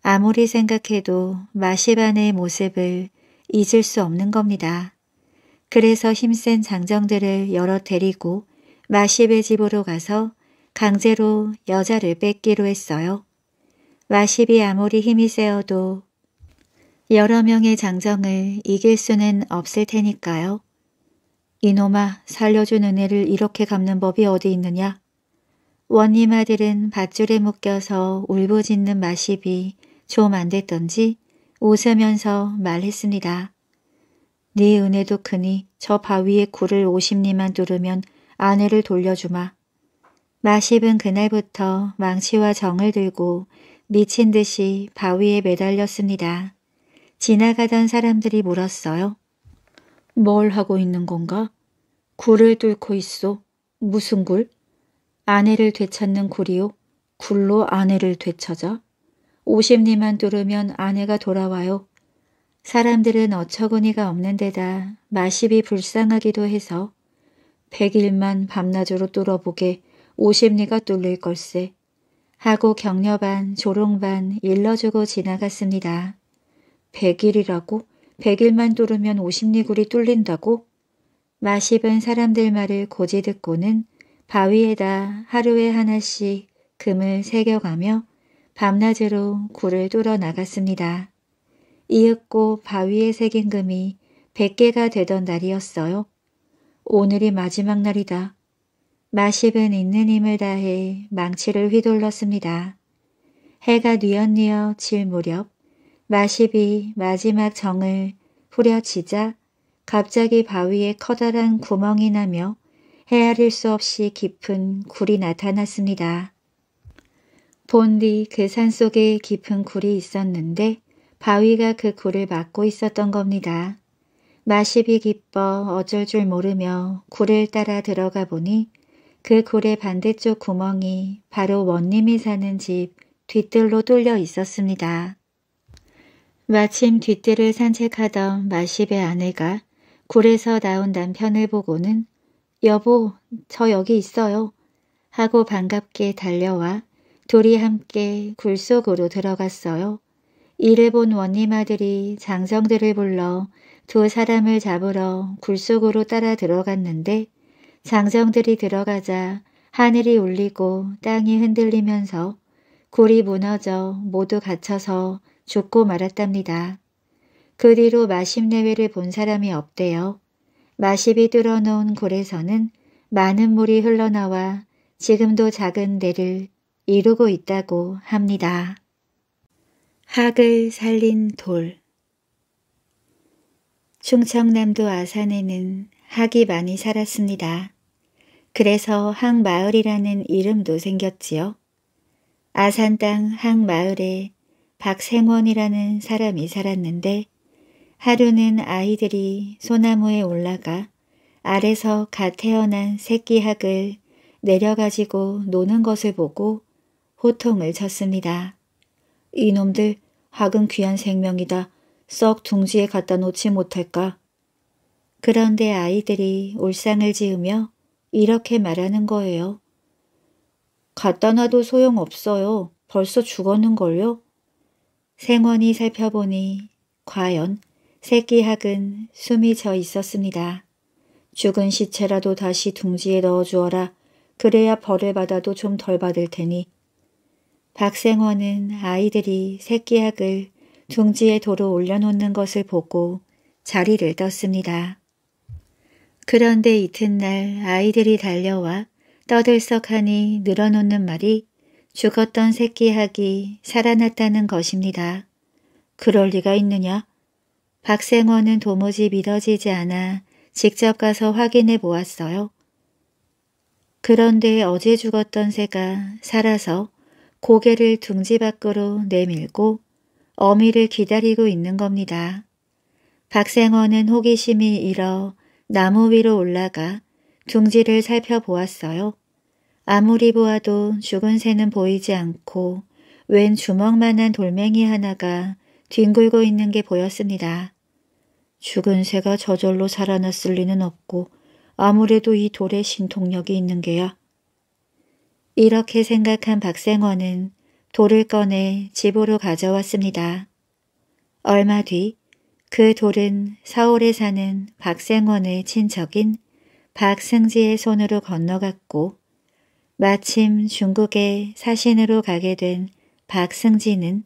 아무리 생각해도 마시반의 모습을 잊을 수 없는 겁니다. 그래서 힘센 장정들을 여러 데리고 마십의 집으로 가서 강제로 여자를 뺏기로 했어요. 마십이 아무리 힘이 세어도 여러 명의 장정을 이길 수는 없을 테니까요. 이놈아 살려준 은혜를 이렇게 갚는 법이 어디 있느냐. 원님 아들은 밧줄에 묶여서 울부짖는 마십이 좀 안 됐던지 웃으면서 말했습니다. 네 은혜도 크니 저 바위에 굴을 오십리만 두르면 아내를 돌려주마. 마십은 그날부터 망치와 정을 들고 미친 듯이 바위에 매달렸습니다. 지나가던 사람들이 물었어요. 뭘 하고 있는 건가? 굴을 뚫고 있어. 무슨 굴? 아내를 되찾는 굴이요. 굴로 아내를 되찾아. 오십리만 뚫으면 아내가 돌아와요. 사람들은 어처구니가 없는 데다 마십이 불쌍하기도 해서 백일만 밤낮으로 뚫어보게 오십리가 뚫릴 걸세. 하고 격려 반 조롱 반 일러주고 지나갔습니다. 100일이라고? 100일만 뚫으면 5 0리굴이 뚫린다고? 마십은 사람들 말을 고지 듣고는 바위에다 하루에 하나씩 금을 새겨가며 밤낮으로 굴을 뚫어 나갔습니다. 이윽고 바위에 새긴 금이 100개가 되던 날이었어요. 오늘이 마지막 날이다. 마십은 있는 힘을 다해 망치를 휘둘렀습니다. 해가 뉘엿뉘엿 질 무렵 마십이 마지막 정을 후려치자 갑자기 바위에 커다란 구멍이 나며 헤아릴 수 없이 깊은 굴이 나타났습니다. 본디 그 산속에 깊은 굴이 있었는데 바위가 그 굴을 막고 있었던 겁니다. 마십이 기뻐 어쩔 줄 모르며 굴을 따라 들어가 보니 그 굴의 반대쪽 구멍이 바로 원님이 사는 집 뒤뜰로 뚫려 있었습니다. 마침 뒷뜰을 산책하던 마십의 아내가 굴에서 나온 남편을 보고는 여보 저 여기 있어요 하고 반갑게 달려와 둘이 함께 굴 속으로 들어갔어요. 이를 본 원님 아들이 장성들을 불러 두 사람을 잡으러 굴 속으로 따라 들어갔는데 장성들이 들어가자 하늘이 울리고 땅이 흔들리면서 굴이 무너져 모두 갇혀서 죽고 말았답니다. 그 뒤로 마십내외를 본 사람이 없대요. 마십이 뚫어놓은 골에서는 많은 물이 흘러나와 지금도 작은 데를 이루고 있다고 합니다. 학을 살린 돌 충청남도 아산에는 학이 많이 살았습니다. 그래서 항마을이라는 이름도 생겼지요. 아산 땅 항마을에 박생원이라는 사람이 살았는데 하루는 아이들이 소나무에 올라가 알에서 갓 태어난 새끼 학을 내려가지고 노는 것을 보고 호통을 쳤습니다. 이놈들 학은 귀한 생명이다. 썩 둥지에 갖다 놓지 못할까. 그런데 아이들이 울상을 지으며 이렇게 말하는 거예요. 갖다 놔도 소용없어요. 벌써 죽었는걸요. 생원이 살펴보니 과연 새끼학은 숨이 져 있었습니다. 죽은 시체라도 다시 둥지에 넣어주어라. 그래야 벌을 받아도 좀 덜 받을 테니. 박생원은 아이들이 새끼학을 둥지에 도로 올려놓는 것을 보고 자리를 떴습니다. 그런데 이튿날 아이들이 달려와 떠들썩하니 늘어놓는 말이 죽었던 새끼학이 살아났다는 것입니다. 그럴 리가 있느냐? 박생원은 도무지 믿어지지 않아 직접 가서 확인해 보았어요. 그런데 어제 죽었던 새가 살아서 고개를 둥지 밖으로 내밀고 어미를 기다리고 있는 겁니다. 박생원은 호기심이 일어 나무 위로 올라가 둥지를 살펴보았어요. 아무리 보아도 죽은 새는 보이지 않고 웬 주먹만한 돌멩이 하나가 뒹굴고 있는 게 보였습니다. 죽은 새가 저절로 살아났을 리는 없고 아무래도 이 돌에 신통력이 있는 게야. 이렇게 생각한 박생원은 돌을 꺼내 집으로 가져왔습니다. 얼마 뒤 그 돌은 서울에 사는 박생원의 친척인 박승지의 손으로 건너갔고 마침 중국에 사신으로 가게 된 박승진은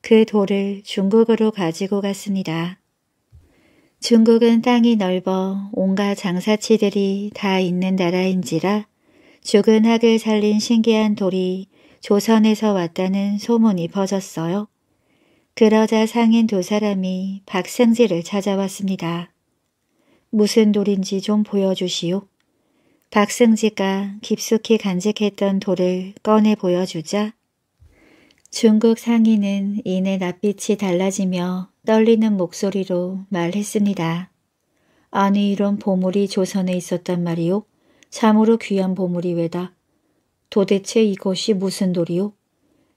그 돌을 중국으로 가지고 갔습니다. 중국은 땅이 넓어 온갖 장사치들이 다 있는 나라인지라 죽은 학을 살린 신기한 돌이 조선에서 왔다는 소문이 퍼졌어요. 그러자 상인 두 사람이 박승지를 찾아왔습니다. 무슨 돌인지 좀 보여주시오. 박승지가 깊숙이 간직했던 돌을 꺼내 보여주자 중국 상인은 이내 낯빛이 달라지며 떨리는 목소리로 말했습니다. 아니 이런 보물이 조선에 있었단 말이오? 참으로 귀한 보물이 왜다? 도대체 이것이 무슨 돌이오?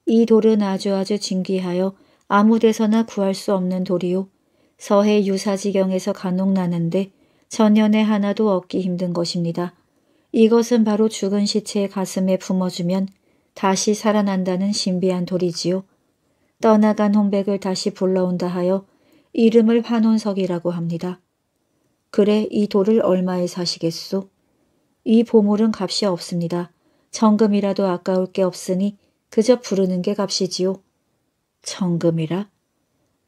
이 돌은 아주 아주 진귀하여 아무 데서나 구할 수 없는 돌이오. 서해 유사지경에서 간혹 나는데 전년에 하나도 얻기 힘든 것입니다. 이것은 바로 죽은 시체의 가슴에 품어주면 다시 살아난다는 신비한 돌이지요. 떠나간 홍백을 다시 불러온다 하여 이름을 환혼석이라고 합니다. 그래 이 돌을 얼마에 사시겠소? 이 보물은 값이 없습니다. 정금이라도 아까울 게 없으니 그저 부르는 게 값이지요. 정금이라?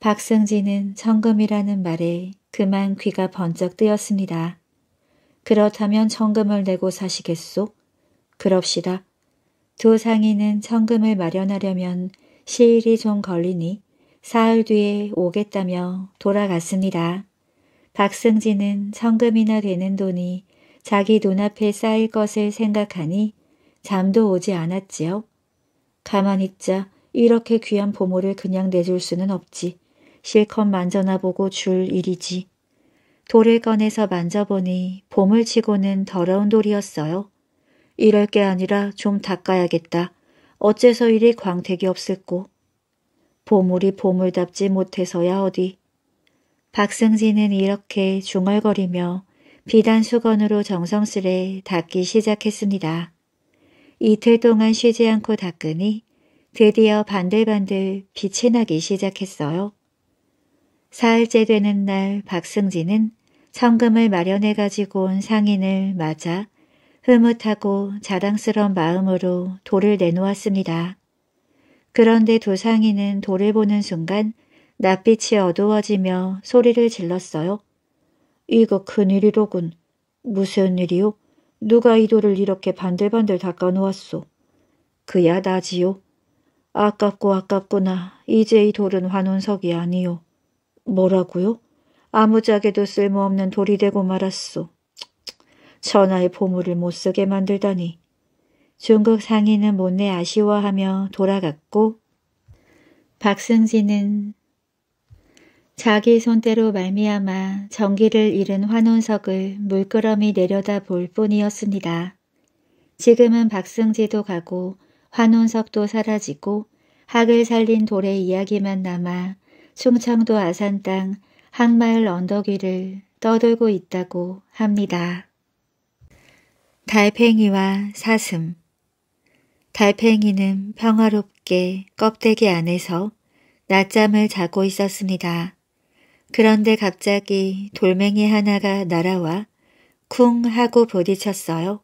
박승진은 정금이라는 말에 그만 귀가 번쩍 뜨였습니다. 그렇다면 천금을 내고 사시겠소? 그럽시다. 두 상인은 천금을 마련하려면 시일이 좀 걸리니 사흘 뒤에 오겠다며 돌아갔습니다. 박승진은 천금이나 되는 돈이 자기 눈앞에 쌓일 것을 생각하니 잠도 오지 않았지요. 가만히 있자 이렇게 귀한 보물을 그냥 내줄 수는 없지. 실컷 만져나 보고 줄 일이지. 돌을 꺼내서 만져보니 보물치고는 더러운 돌이었어요. 이럴 게 아니라 좀 닦아야겠다. 어째서 이리 광택이 없을꼬. 보물이 보물답지 못해서야 어디. 박승진은 이렇게 중얼거리며 비단 수건으로 정성스레 닦기 시작했습니다. 이틀 동안 쉬지 않고 닦으니 드디어 반들반들 빛이 나기 시작했어요. 사흘째 되는 날 박승진은 성금을 마련해 가지고 온 상인을 맞아 흐뭇하고 자랑스러운 마음으로 돌을 내놓았습니다. 그런데 두 상인은 돌을 보는 순간 낯빛이 어두워지며 소리를 질렀어요. 이거 큰일이로군. 무슨 일이요? 누가 이 돌을 이렇게 반들반들 닦아놓았소? 그야 나지요. 아깝고 아깝구나. 이제 이 돌은 환원석이 아니요. 뭐라고요? 아무짝에도 쓸모없는 돌이 되고 말았소. 천하의 보물을 못쓰게 만들다니. 중국 상인은 못내 아쉬워하며 돌아갔고 박승진은 자기 손대로 말미암아 전기를 잃은 환원석을 물끄러미 내려다 볼 뿐이었습니다. 지금은 박승지도 가고 환원석도 사라지고 학을 살린 돌의 이야기만 남아 충청도 아산 땅 항마을 언덕 위를 떠돌고 있다고 합니다. 달팽이와 사슴 달팽이는 평화롭게 껍데기 안에서 낮잠을 자고 있었습니다. 그런데 갑자기 돌멩이 하나가 날아와 쿵 하고 부딪혔어요.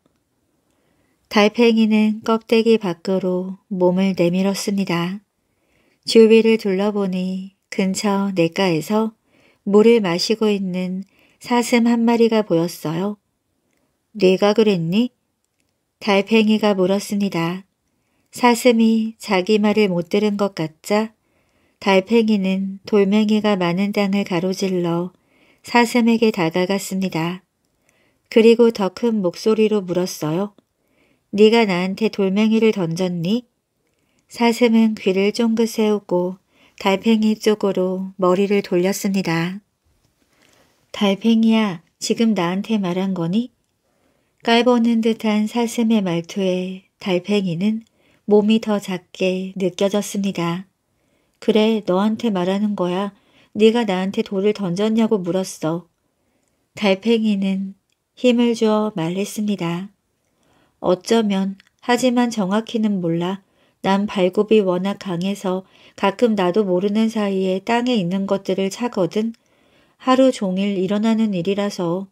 달팽이는 껍데기 밖으로 몸을 내밀었습니다. 주위를 둘러보니 근처 냇가에서 물을 마시고 있는 사슴 한 마리가 보였어요. 네가 그랬니? 달팽이가 물었습니다. 사슴이 자기 말을 못 들은 것 같자 달팽이는 돌멩이가 많은 땅을 가로질러 사슴에게 다가갔습니다. 그리고 더 큰 목소리로 물었어요. 네가 나한테 돌멩이를 던졌니? 사슴은 귀를 쫑긋 세우고 달팽이 쪽으로 머리를 돌렸습니다. 달팽이야, 지금 나한테 말한 거니? 깔보는 듯한 사슴의 말투에 달팽이는 몸이 더 작게 느껴졌습니다. 그래, 너한테 말하는 거야. 네가 나한테 돌을 던졌냐고 물었어. 달팽이는 힘을 주어 말했습니다. 어쩌면, 하지만 정확히는 몰라. 난 발굽이 워낙 강해서 가끔 나도 모르는 사이에 땅에 있는 것들을 차거든. 하루 종일 일어나는 일이라서.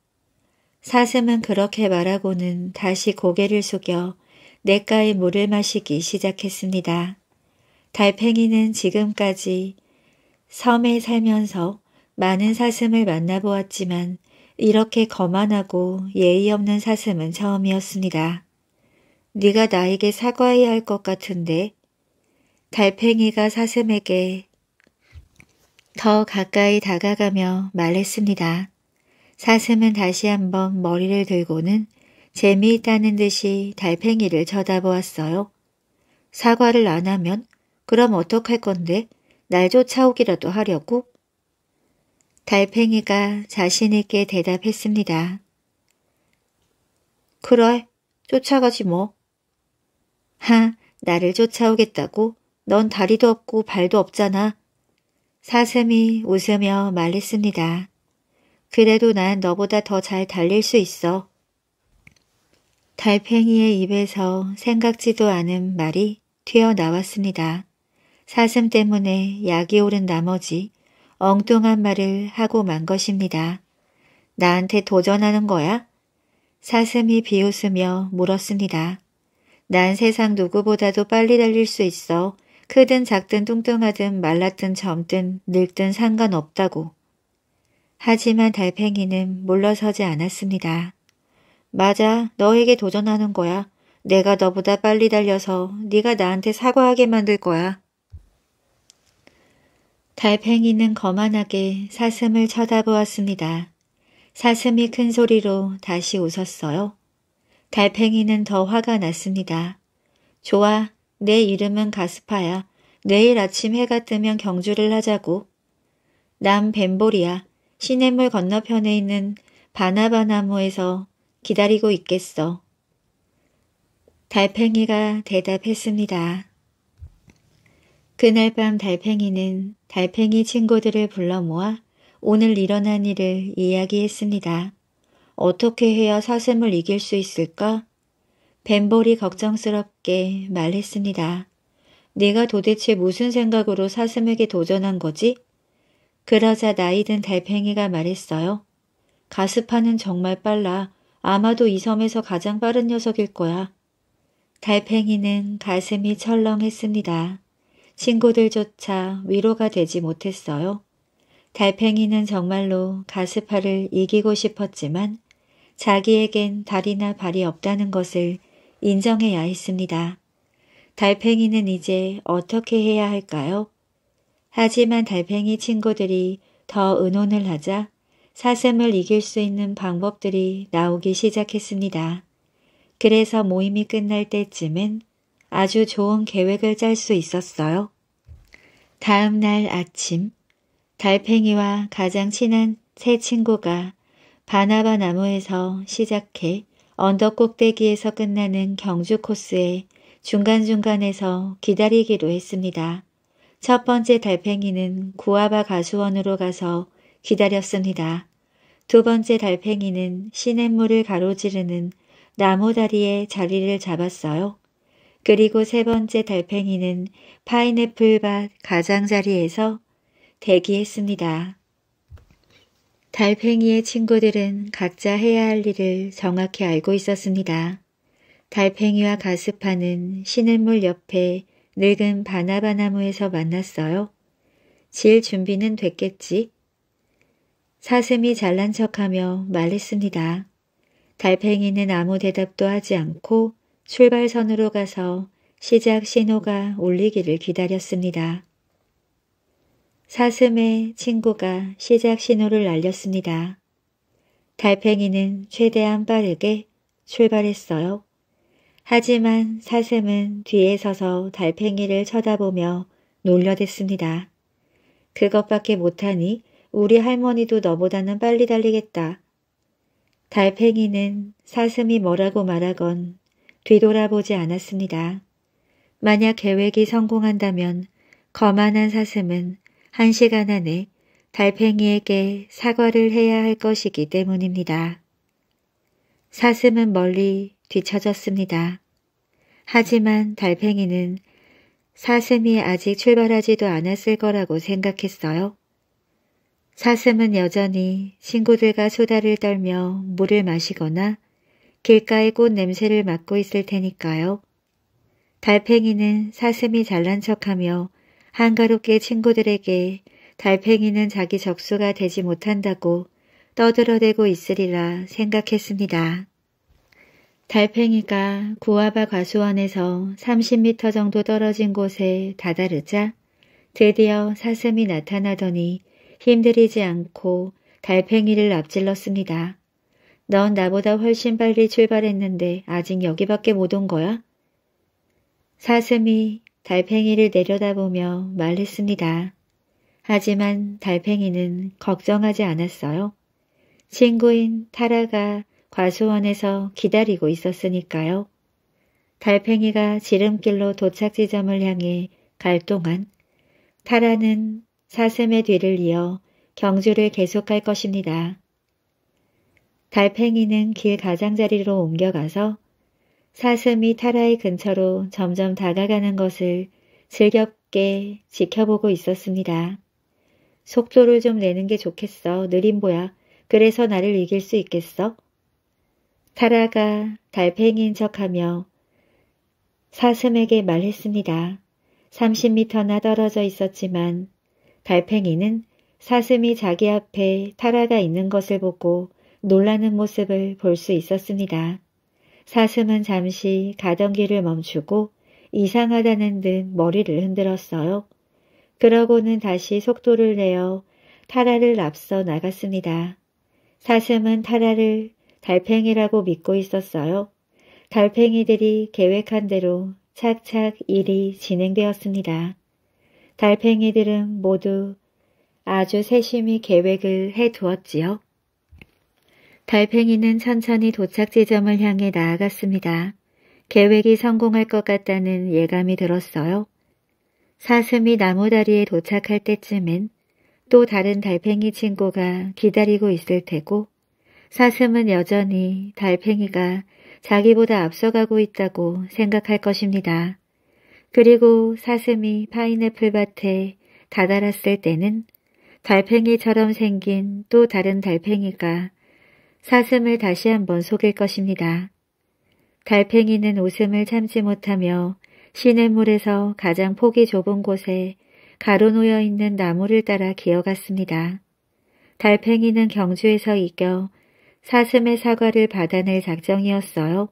사슴은 그렇게 말하고는 다시 고개를 숙여 냇가에 물을 마시기 시작했습니다. 달팽이는 지금까지 섬에 살면서 많은 사슴을 만나보았지만 이렇게 거만하고 예의 없는 사슴은 처음이었습니다. 네가 나에게 사과해야 할 것 같은데 달팽이가 사슴에게 더 가까이 다가가며 말했습니다. 사슴은 다시 한번 머리를 들고는 재미있다는 듯이 달팽이를 쳐다보았어요. 사과를 안 하면 그럼 어떡할 건데 날 쫓아오기라도 하려고? 달팽이가 자신있게 대답했습니다. 그럴, 쫓아가지 뭐. 하, 나를 쫓아오겠다고? 넌 다리도 없고 발도 없잖아. 사슴이 웃으며 말했습니다. 그래도 난 너보다 더 잘 달릴 수 있어. 달팽이의 입에서 생각지도 않은 말이 튀어나왔습니다. 사슴 때문에 약이 오른 나머지 엉뚱한 말을 하고 만 것입니다. 나한테 도전하는 거야? 사슴이 비웃으며 물었습니다. 난 세상 누구보다도 빨리 달릴 수 있어. 크든 작든 뚱뚱하든 말랐든 젊든 늙든 상관없다고. 하지만 달팽이는 물러서지 않았습니다. 맞아, 너에게 도전하는 거야. 내가 너보다 빨리 달려서 네가 나한테 사과하게 만들 거야. 달팽이는 거만하게 사슴을 쳐다보았습니다. 사슴이 큰 소리로 다시 웃었어요. 달팽이는 더 화가 났습니다. 좋아, 내 이름은 가스파야. 내일 아침 해가 뜨면 경주를 하자고. 남 벤보리야. 시냇물 건너편에 있는 바나바나무에서 기다리고 있겠어. 달팽이가 대답했습니다. 그날 밤 달팽이는 달팽이 친구들을 불러 모아 오늘 일어난 일을 이야기했습니다. 어떻게 해야 사슴을 이길 수 있을까? 뱀벌이 걱정스럽게 말했습니다. 네가 도대체 무슨 생각으로 사슴에게 도전한 거지? 그러자 나이든 달팽이가 말했어요. 가스파는 정말 빨라. 아마도 이 섬에서 가장 빠른 녀석일 거야. 달팽이는 가슴이 철렁했습니다. 친구들조차 위로가 되지 못했어요. 달팽이는 정말로 가스파를 이기고 싶었지만 자기에겐 다리나 발이 없다는 것을 인정해야 했습니다. 달팽이는 이제 어떻게 해야 할까요? 하지만 달팽이 친구들이 더 의논을 하자 사슴을 이길 수 있는 방법들이 나오기 시작했습니다. 그래서 모임이 끝날 때쯤은 아주 좋은 계획을 짤 수 있었어요. 다음 날 아침, 달팽이와 가장 친한 새 친구가 바나바 나무에서 시작해 언덕 꼭대기에서 끝나는 경주 코스에 중간중간에서 기다리기로 했습니다. 첫 번째 달팽이는 구아바 가수원으로 가서 기다렸습니다. 두 번째 달팽이는 시냇물을 가로지르는 나무다리에 자리를 잡았어요. 그리고 세 번째 달팽이는 파인애플밭 가장자리에서 대기했습니다. 달팽이의 친구들은 각자 해야 할 일을 정확히 알고 있었습니다. 달팽이와 가스파는 시냇물 옆에 늙은 바나바나무에서 만났어요. 질 준비는 됐겠지? 사슴이 잘난 척하며 말했습니다. 달팽이는 아무 대답도 하지 않고 출발선으로 가서 시작 신호가 울리기를 기다렸습니다. 사슴의 친구가 시작 신호를 날렸습니다. 달팽이는 최대한 빠르게 출발했어요. 하지만 사슴은 뒤에 서서 달팽이를 쳐다보며 놀려댔습니다. 그것밖에 못하니 우리 할머니도 너보다는 빨리 달리겠다. 달팽이는 사슴이 뭐라고 말하건 뒤돌아보지 않았습니다. 만약 계획이 성공한다면 거만한 사슴은 한 시간 안에 달팽이에게 사과를 해야 할 것이기 때문입니다. 사슴은 멀리 뒤쳐졌습니다 하지만 달팽이는 사슴이 아직 출발하지도 않았을 거라고 생각했어요. 사슴은 여전히 친구들과 수다를 떨며 물을 마시거나 길가의 꽃 냄새를 맡고 있을 테니까요. 달팽이는 사슴이 잘난 척하며 한가롭게 친구들에게 달팽이는 자기 적수가 되지 못한다고 떠들어대고 있으리라 생각했습니다. 달팽이가 구아바 과수원에서 3 0 m 정도 떨어진 곳에 다다르자 드디어 사슴이 나타나더니 힘들이지 않고 달팽이를 앞질렀습니다. 넌 나보다 훨씬 빨리 출발했는데 아직 여기밖에 못 온 거야? 사슴이 달팽이를 내려다보며 말했습니다. 하지만 달팽이는 걱정하지 않았어요. 친구인 타라가 과수원에서 기다리고 있었으니까요. 달팽이가 지름길로 도착 지점을 향해 갈 동안 타라는 사슴의 뒤를 이어 경주를 계속할 것입니다. 달팽이는 길 가장자리로 옮겨가서 사슴이 타라의 근처로 점점 다가가는 것을 즐겁게 지켜보고 있었습니다. 속도를 좀 내는 게 좋겠어. 느림 보야. 그래서 나를 이길 수 있겠어? 타라가 달팽이인 척하며 사슴에게 말했습니다. 30미터나 떨어져 있었지만 달팽이는 사슴이 자기 앞에 타라가 있는 것을 보고 놀라는 모습을 볼 수 있었습니다. 사슴은 잠시 가던 길을 멈추고 이상하다는 듯 머리를 흔들었어요. 그러고는 다시 속도를 내어 타라를 앞서 나갔습니다. 사슴은 타라를 달팽이라고 믿고 있었어요. 달팽이들이 계획한 대로 착착 일이 진행되었습니다. 달팽이들은 모두 아주 세심히 계획을 해두었지요. 달팽이는 천천히 도착 지점을 향해 나아갔습니다. 계획이 성공할 것 같다는 예감이 들었어요. 사슴이 나무다리에 도착할 때쯤엔 또 다른 달팽이 친구가 기다리고 있을 테고 사슴은 여전히 달팽이가 자기보다 앞서가고 있다고 생각할 것입니다. 그리고 사슴이 파인애플 밭에 다다랐을 때는 달팽이처럼 생긴 또 다른 달팽이가 사슴을 다시 한번 속일 것입니다. 달팽이는 웃음을 참지 못하며 시냇물에서 가장 폭이 좁은 곳에 가로놓여 있는 나무를 따라 기어갔습니다. 달팽이는 경주에서 이겨 사슴의 사과를 받아낼 작정이었어요.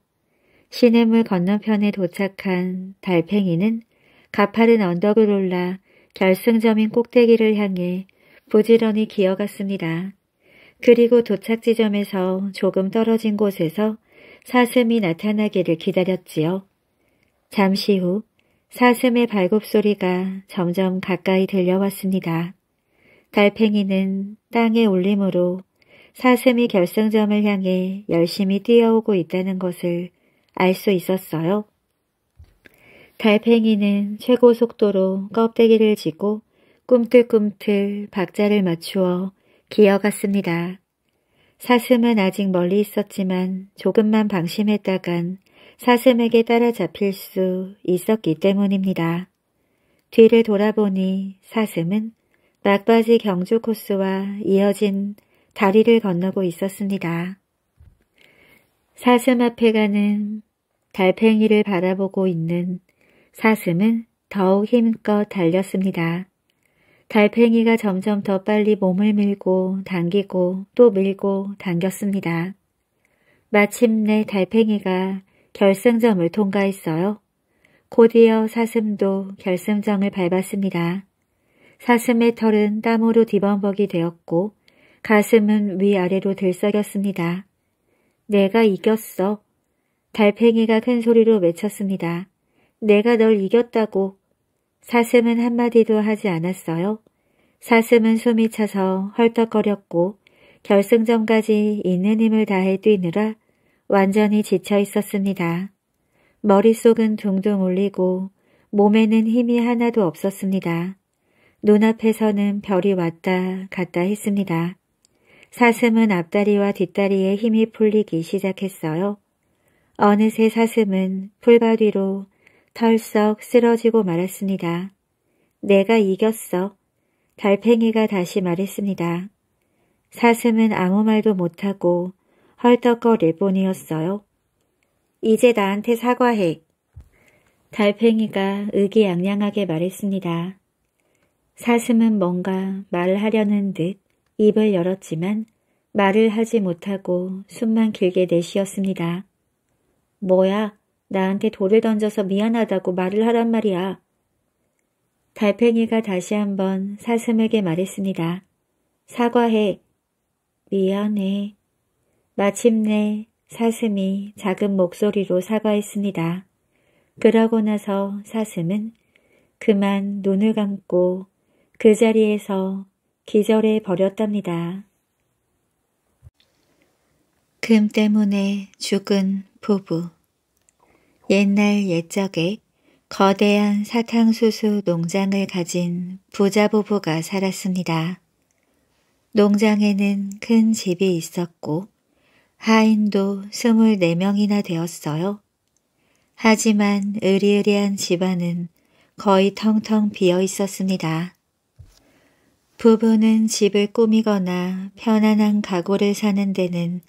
시냇물 건너편에 도착한 달팽이는 가파른 언덕을 올라 결승점인 꼭대기를 향해 부지런히 기어갔습니다. 그리고 도착 지점에서 조금 떨어진 곳에서 사슴이 나타나기를 기다렸지요. 잠시 후 사슴의 발굽 소리가 점점 가까이 들려왔습니다. 달팽이는 땅에 울림으로 사슴이 결승점을 향해 열심히 뛰어오고 있다는 것을 알 수 있었어요. 달팽이는 최고 속도로 껍데기를 지고 꿈틀꿈틀 박자를 맞추어 기어갔습니다. 사슴은 아직 멀리 있었지만 조금만 방심했다간 사슴에게 따라잡힐 수 있었기 때문입니다. 뒤를 돌아보니 사슴은 막바지 경주 코스와 이어진 다리를 건너고 있었습니다. 사슴 앞에 가는 달팽이를 바라보고 있는 사슴은 더욱 힘껏 달렸습니다. 달팽이가 점점 더 빨리 몸을 밀고 당기고 또 밀고 당겼습니다. 마침내 달팽이가 결승점을 통과했어요. 곧이어 사슴도 결승점을 밟았습니다. 사슴의 털은 땀으로 뒤범벅이 되었고 가슴은 위아래로 들썩였습니다. 내가 이겼어. 달팽이가 큰 소리로 외쳤습니다. 내가 널 이겼다고. 사슴은 한마디도 하지 않았어요. 사슴은 숨이 차서 헐떡거렸고 결승점까지 있는 힘을 다해 뛰느라 완전히 지쳐 있었습니다. 머릿속은 둥둥 울리고 몸에는 힘이 하나도 없었습니다. 눈앞에서는 별이 왔다 갔다 했습니다. 사슴은 앞다리와 뒷다리에 힘이 풀리기 시작했어요. 어느새 사슴은 풀밭 위로 털썩 쓰러지고 말았습니다. 내가 이겼어. 달팽이가 다시 말했습니다. 사슴은 아무 말도 못하고 헐떡거릴 뿐이었어요. 이제 나한테 사과해. 달팽이가 의기양양하게 말했습니다. 사슴은 뭔가 말하려는 듯 입을 열었지만 말을 하지 못하고 숨만 길게 내쉬었습니다. 뭐야? 나한테 돌을 던져서 미안하다고 말을 하란 말이야. 달팽이가 다시 한번 사슴에게 말했습니다. 사과해. 미안해. 마침내 사슴이 작은 목소리로 사과했습니다. 그러고 나서 사슴은 그만 눈을 감고 그 자리에서 기절해 버렸답니다. 금 때문에 죽은 부부 옛날 옛적에 거대한 사탕수수 농장을 가진 부자 부부가 살았습니다. 농장에는 큰 집이 있었고 하인도 24명이나 되었어요. 하지만 으리으리한 집안은 거의 텅텅 비어 있었습니다. 부부는 집을 꾸미거나 편안한 가구를 사는 데는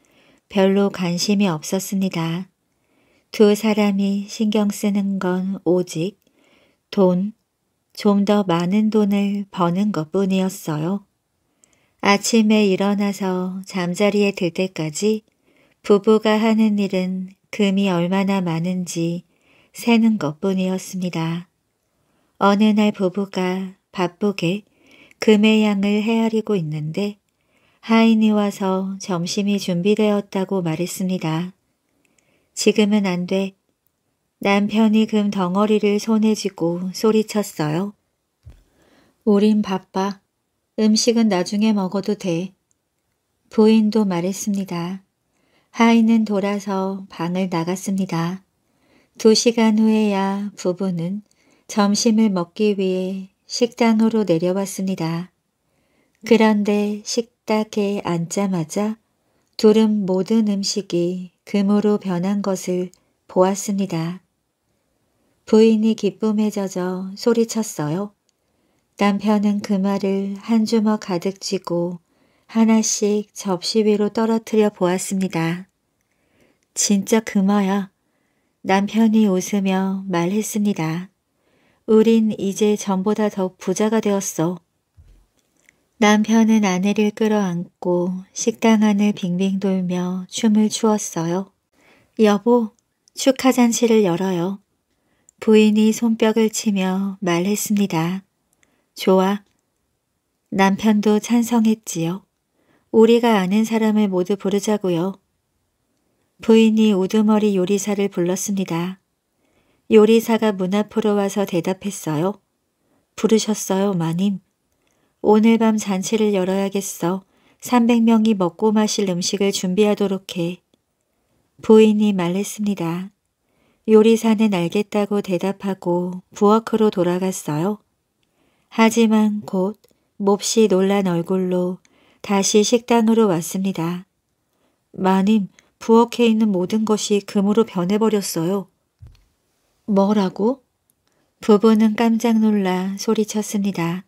별로 관심이 없었습니다. 두 사람이 신경 쓰는 건 오직 돈, 좀 더 많은 돈을 버는 것 뿐이었어요. 아침에 일어나서 잠자리에 들 때까지 부부가 하는 일은 금이 얼마나 많은지 세는 것 뿐이었습니다. 어느 날 부부가 바쁘게 금의 양을 헤아리고 있는데 하인이 와서 점심이 준비되었다고 말했습니다. 지금은 안 돼. 남편이 금 덩어리를 손에 쥐고 소리쳤어요. 우린 바빠. 음식은 나중에 먹어도 돼. 부인도 말했습니다. 하인은 돌아서 방을 나갔습니다. 두 시간 후에야 부부는 점심을 먹기 위해 식당으로 내려왔습니다. 그런데 식탁에 앉자마자 두름 모든 음식이 금으로 변한 것을 보았습니다. 부인이 기쁨에 젖어 소리쳤어요. 남편은 그 말을 한 주먹 가득 쥐고 하나씩 접시 위로 떨어뜨려 보았습니다. 진짜 금화야. 남편이 웃으며 말했습니다. 우린 이제 전보다 더 부자가 되었어. 남편은 아내를 끌어안고 식당 안을 빙빙 돌며 춤을 추었어요. 여보, 축하 잔치를 열어요. 부인이 손뼉을 치며 말했습니다. 좋아. 남편도 찬성했지요. 우리가 아는 사람을 모두 부르자고요. 부인이 우두머리 요리사를 불렀습니다. 요리사가 문 앞으로 와서 대답했어요. 부르셨어요, 마님. 오늘 밤 잔치를 열어야겠어. 300명이 먹고 마실 음식을 준비하도록 해. 부인이 말했습니다. 요리사는 알겠다고 대답하고 부엌으로 돌아갔어요. 하지만 곧 몹시 놀란 얼굴로 다시 식당으로 왔습니다. 마님, 부엌에 있는 모든 것이 금으로 변해버렸어요. 뭐라고? 부부는 깜짝 놀라 소리쳤습니다.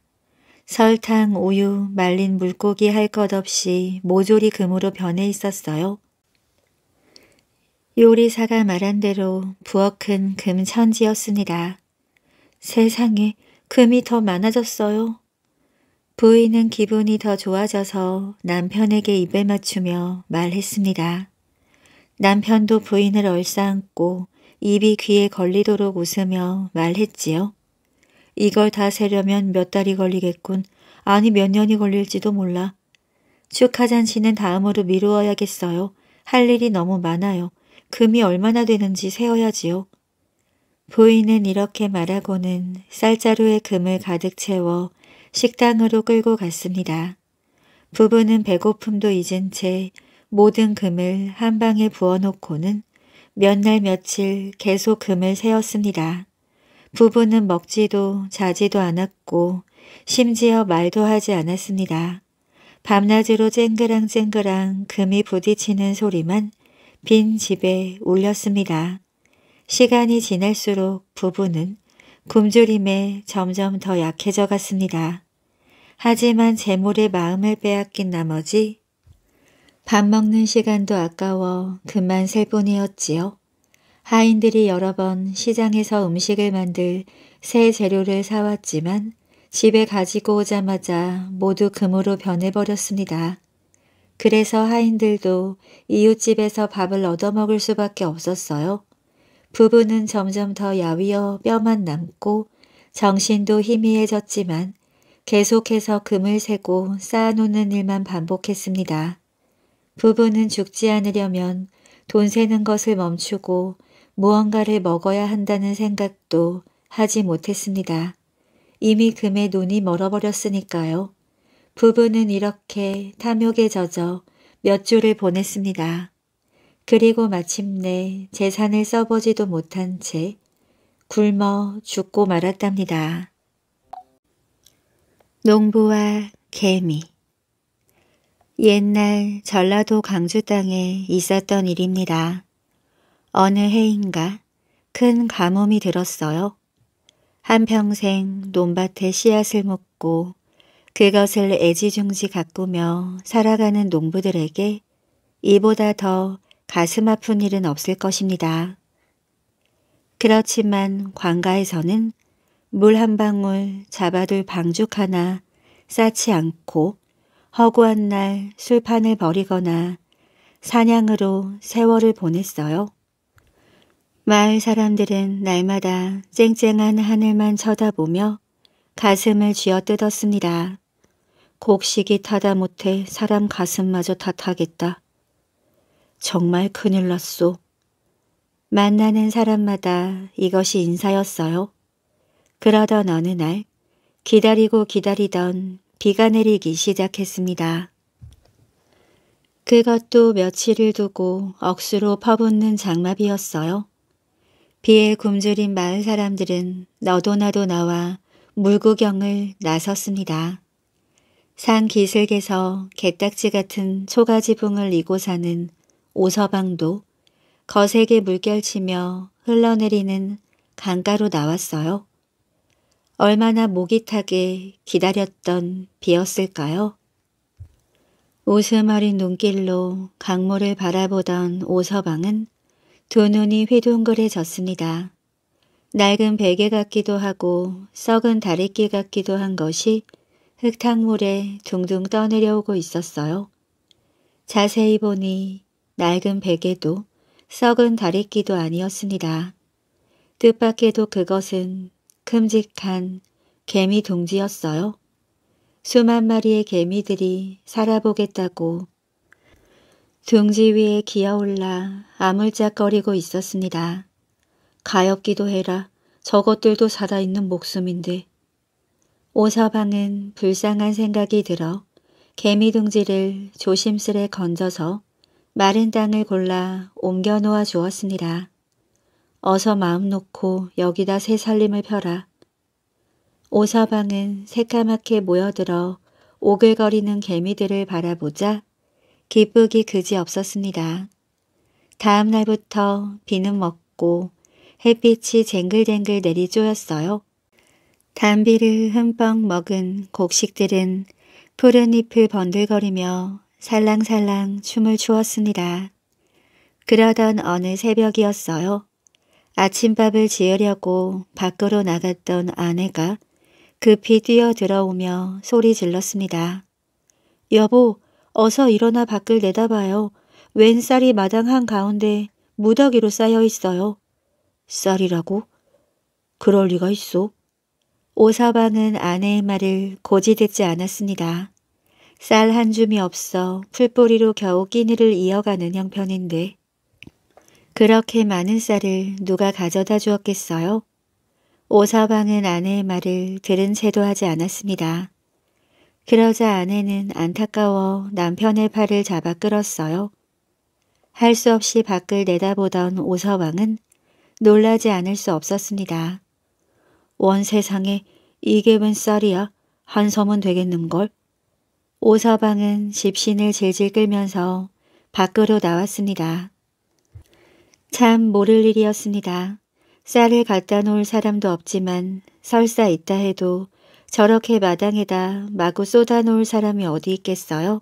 설탕, 우유, 말린 물고기 할 것 없이 모조리 금으로 변해 있었어요. 요리사가 말한 대로 부엌 은 금천지였습니다. 세상에 금이 더 많아졌어요. 부인은 기분이 더 좋아져서 남편에게 입에 맞추며 말했습니다. 남편도 부인을 얼싸안고 입이 귀에 걸리도록 웃으며 말했지요. 이걸 다 세려면 몇 달이 걸리겠군. 아니 몇 년이 걸릴지도 몰라. 축하잔 치는 다음으로 미루어야겠어요. 할 일이 너무 많아요. 금이 얼마나 되는지 세어야지요. 부인은 이렇게 말하고는 쌀자루에 금을 가득 채워 식당으로 끌고 갔습니다. 부부는 배고픔도 잊은 채 모든 금을 한 방에 부어놓고는 몇 날 며칠 계속 금을 세었습니다. 부부는 먹지도 자지도 않았고 심지어 말도 하지 않았습니다. 밤낮으로 쨍그랑쨍그랑 금이 부딪히는 소리만 빈 집에 울렸습니다. 시간이 지날수록 부부는 굶주림에 점점 더 약해져 갔습니다. 하지만 재물의 마음을 빼앗긴 나머지 밥 먹는 시간도 아까워 그만 셀 뿐이었지요. 하인들이 여러 번 시장에서 음식을 만들 새 재료를 사왔지만 집에 가지고 오자마자 모두 금으로 변해버렸습니다. 그래서 하인들도 이웃집에서 밥을 얻어먹을 수밖에 없었어요. 부부는 점점 더 야위어 뼈만 남고 정신도 희미해졌지만 계속해서 금을 세고 쌓아놓는 일만 반복했습니다. 부부는 죽지 않으려면 돈 세는 것을 멈추고 무언가를 먹어야 한다는 생각도 하지 못했습니다. 이미 금의 눈이 멀어버렸으니까요. 부부는 이렇게 탐욕에 젖어 몇 주를 보냈습니다. 그리고 마침내 재산을 써보지도 못한 채 굶어 죽고 말았답니다. 농부와 개미 옛날 전라도 강주 땅에 있었던 일입니다. 어느 해인가 큰 가뭄이 들었어요. 한평생 논밭에 씨앗을 묻고 그것을 애지중지 가꾸며 살아가는 농부들에게 이보다 더 가슴 아픈 일은 없을 것입니다. 그렇지만 관가에서는 물 한 방울 잡아둘 방죽 하나 쌓지 않고 허구한 날 술판을 벌이거나 사냥으로 세월을 보냈어요. 마을 사람들은 날마다 쨍쨍한 하늘만 쳐다보며 가슴을 쥐어뜯었습니다. 곡식이 타다 못해 사람 가슴마저 탓하겠다. 정말 큰일 났소. 만나는 사람마다 이것이 인사였어요. 그러던 어느 날 기다리고 기다리던 비가 내리기 시작했습니다. 그것도 며칠을 두고 억수로 퍼붓는 장마비였어요. 비에 굶주린 마을 사람들은 너도나도 나와 물구경을 나섰습니다. 산 기슭에서 개딱지 같은 초가지붕을 이고 사는 오서방도 거세게 물결치며 흘러내리는 강가로 나왔어요. 얼마나 목이 타게 기다렸던 비였을까요? 웃음 어린 눈길로 강물을 바라보던 오서방은 두 눈이 휘둥그레졌습니다. 낡은 베개 같기도 하고 썩은 다리끼 같기도 한 것이 흙탕물에 둥둥 떠내려오고 있었어요. 자세히 보니 낡은 베개도 썩은 다리끼도 아니었습니다. 뜻밖에도 그것은 큼직한 개미 둥지였어요. 수만 마리의 개미들이 살아보겠다고 등지 위에 기어올라 아물짝거리고 있었습니다. 가엾기도 해라 저것들도 살아있는 목숨인데. 오서방은 불쌍한 생각이 들어 개미둥지를 조심스레 건져서 마른 땅을 골라 옮겨 놓아 주었습니다. 어서 마음 놓고 여기다 새 살림을 펴라. 오서방은 새까맣게 모여들어 오글거리는 개미들을 바라보자 기쁘기 그지없었습니다. 다음 날부터 비는 먹고 햇빛이 쟁글쟁글 내리쪼였어요. 담비를 흠뻑 먹은 곡식들은 푸른 잎을 번들거리며 살랑살랑 춤을 추었습니다. 그러던 어느 새벽이었어요. 아침밥을 지으려고 밖으로 나갔던 아내가 급히 뛰어들어오며 소리 질렀습니다. 여보, 어서 일어나 밖을 내다봐요. 웬 쌀이 마당 한가운데 무더기로 쌓여 있어요. 쌀이라고? 그럴 리가 있어. 오사방은 아내의 말을 고지듣지 않았습니다. 쌀 한 줌이 없어 풀뿌리로 겨우 끼니를 이어가는 형편인데 그렇게 많은 쌀을 누가 가져다 주었겠어요? 오사방은 아내의 말을 들은 채도 하지 않았습니다. 그러자 아내는 안타까워 남편의 팔을 잡아 끌었어요. 할 수 없이 밖을 내다보던 오서왕은 놀라지 않을 수 없었습니다. 원 세상에 이게 웬 쌀이야? 한섬은 되겠는걸? 오서방은 집신을 질질 끌면서 밖으로 나왔습니다. 참 모를 일이었습니다. 쌀을 갖다 놓을 사람도 없지만 설사 있다 해도 저렇게 마당에다 마구 쏟아놓을 사람이 어디 있겠어요?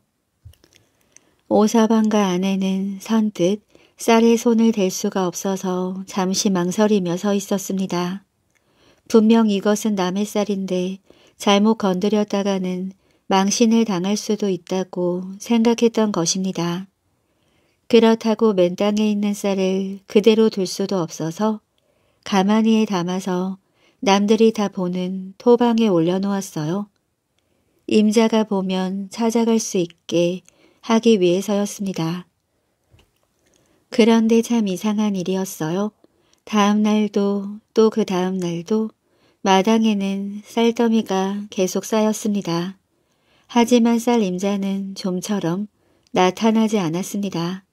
오사방과 아내는 선뜻 쌀에 손을 댈 수가 없어서 잠시 망설이며 서 있었습니다. 분명 이것은 남의 쌀인데 잘못 건드렸다가는 망신을 당할 수도 있다고 생각했던 것입니다. 그렇다고 맨땅에 있는 쌀을 그대로 둘 수도 없어서 가만히에 담아서 남들이 다 보는 토방에 올려놓았어요. 임자가 보면 찾아갈 수 있게 하기 위해서였습니다. 그런데 참 이상한 일이었어요. 다음 날도 또 그 다음 날도 마당에는 쌀더미가 계속 쌓였습니다. 하지만 쌀 임자는 좀처럼 나타나지 않았습니다.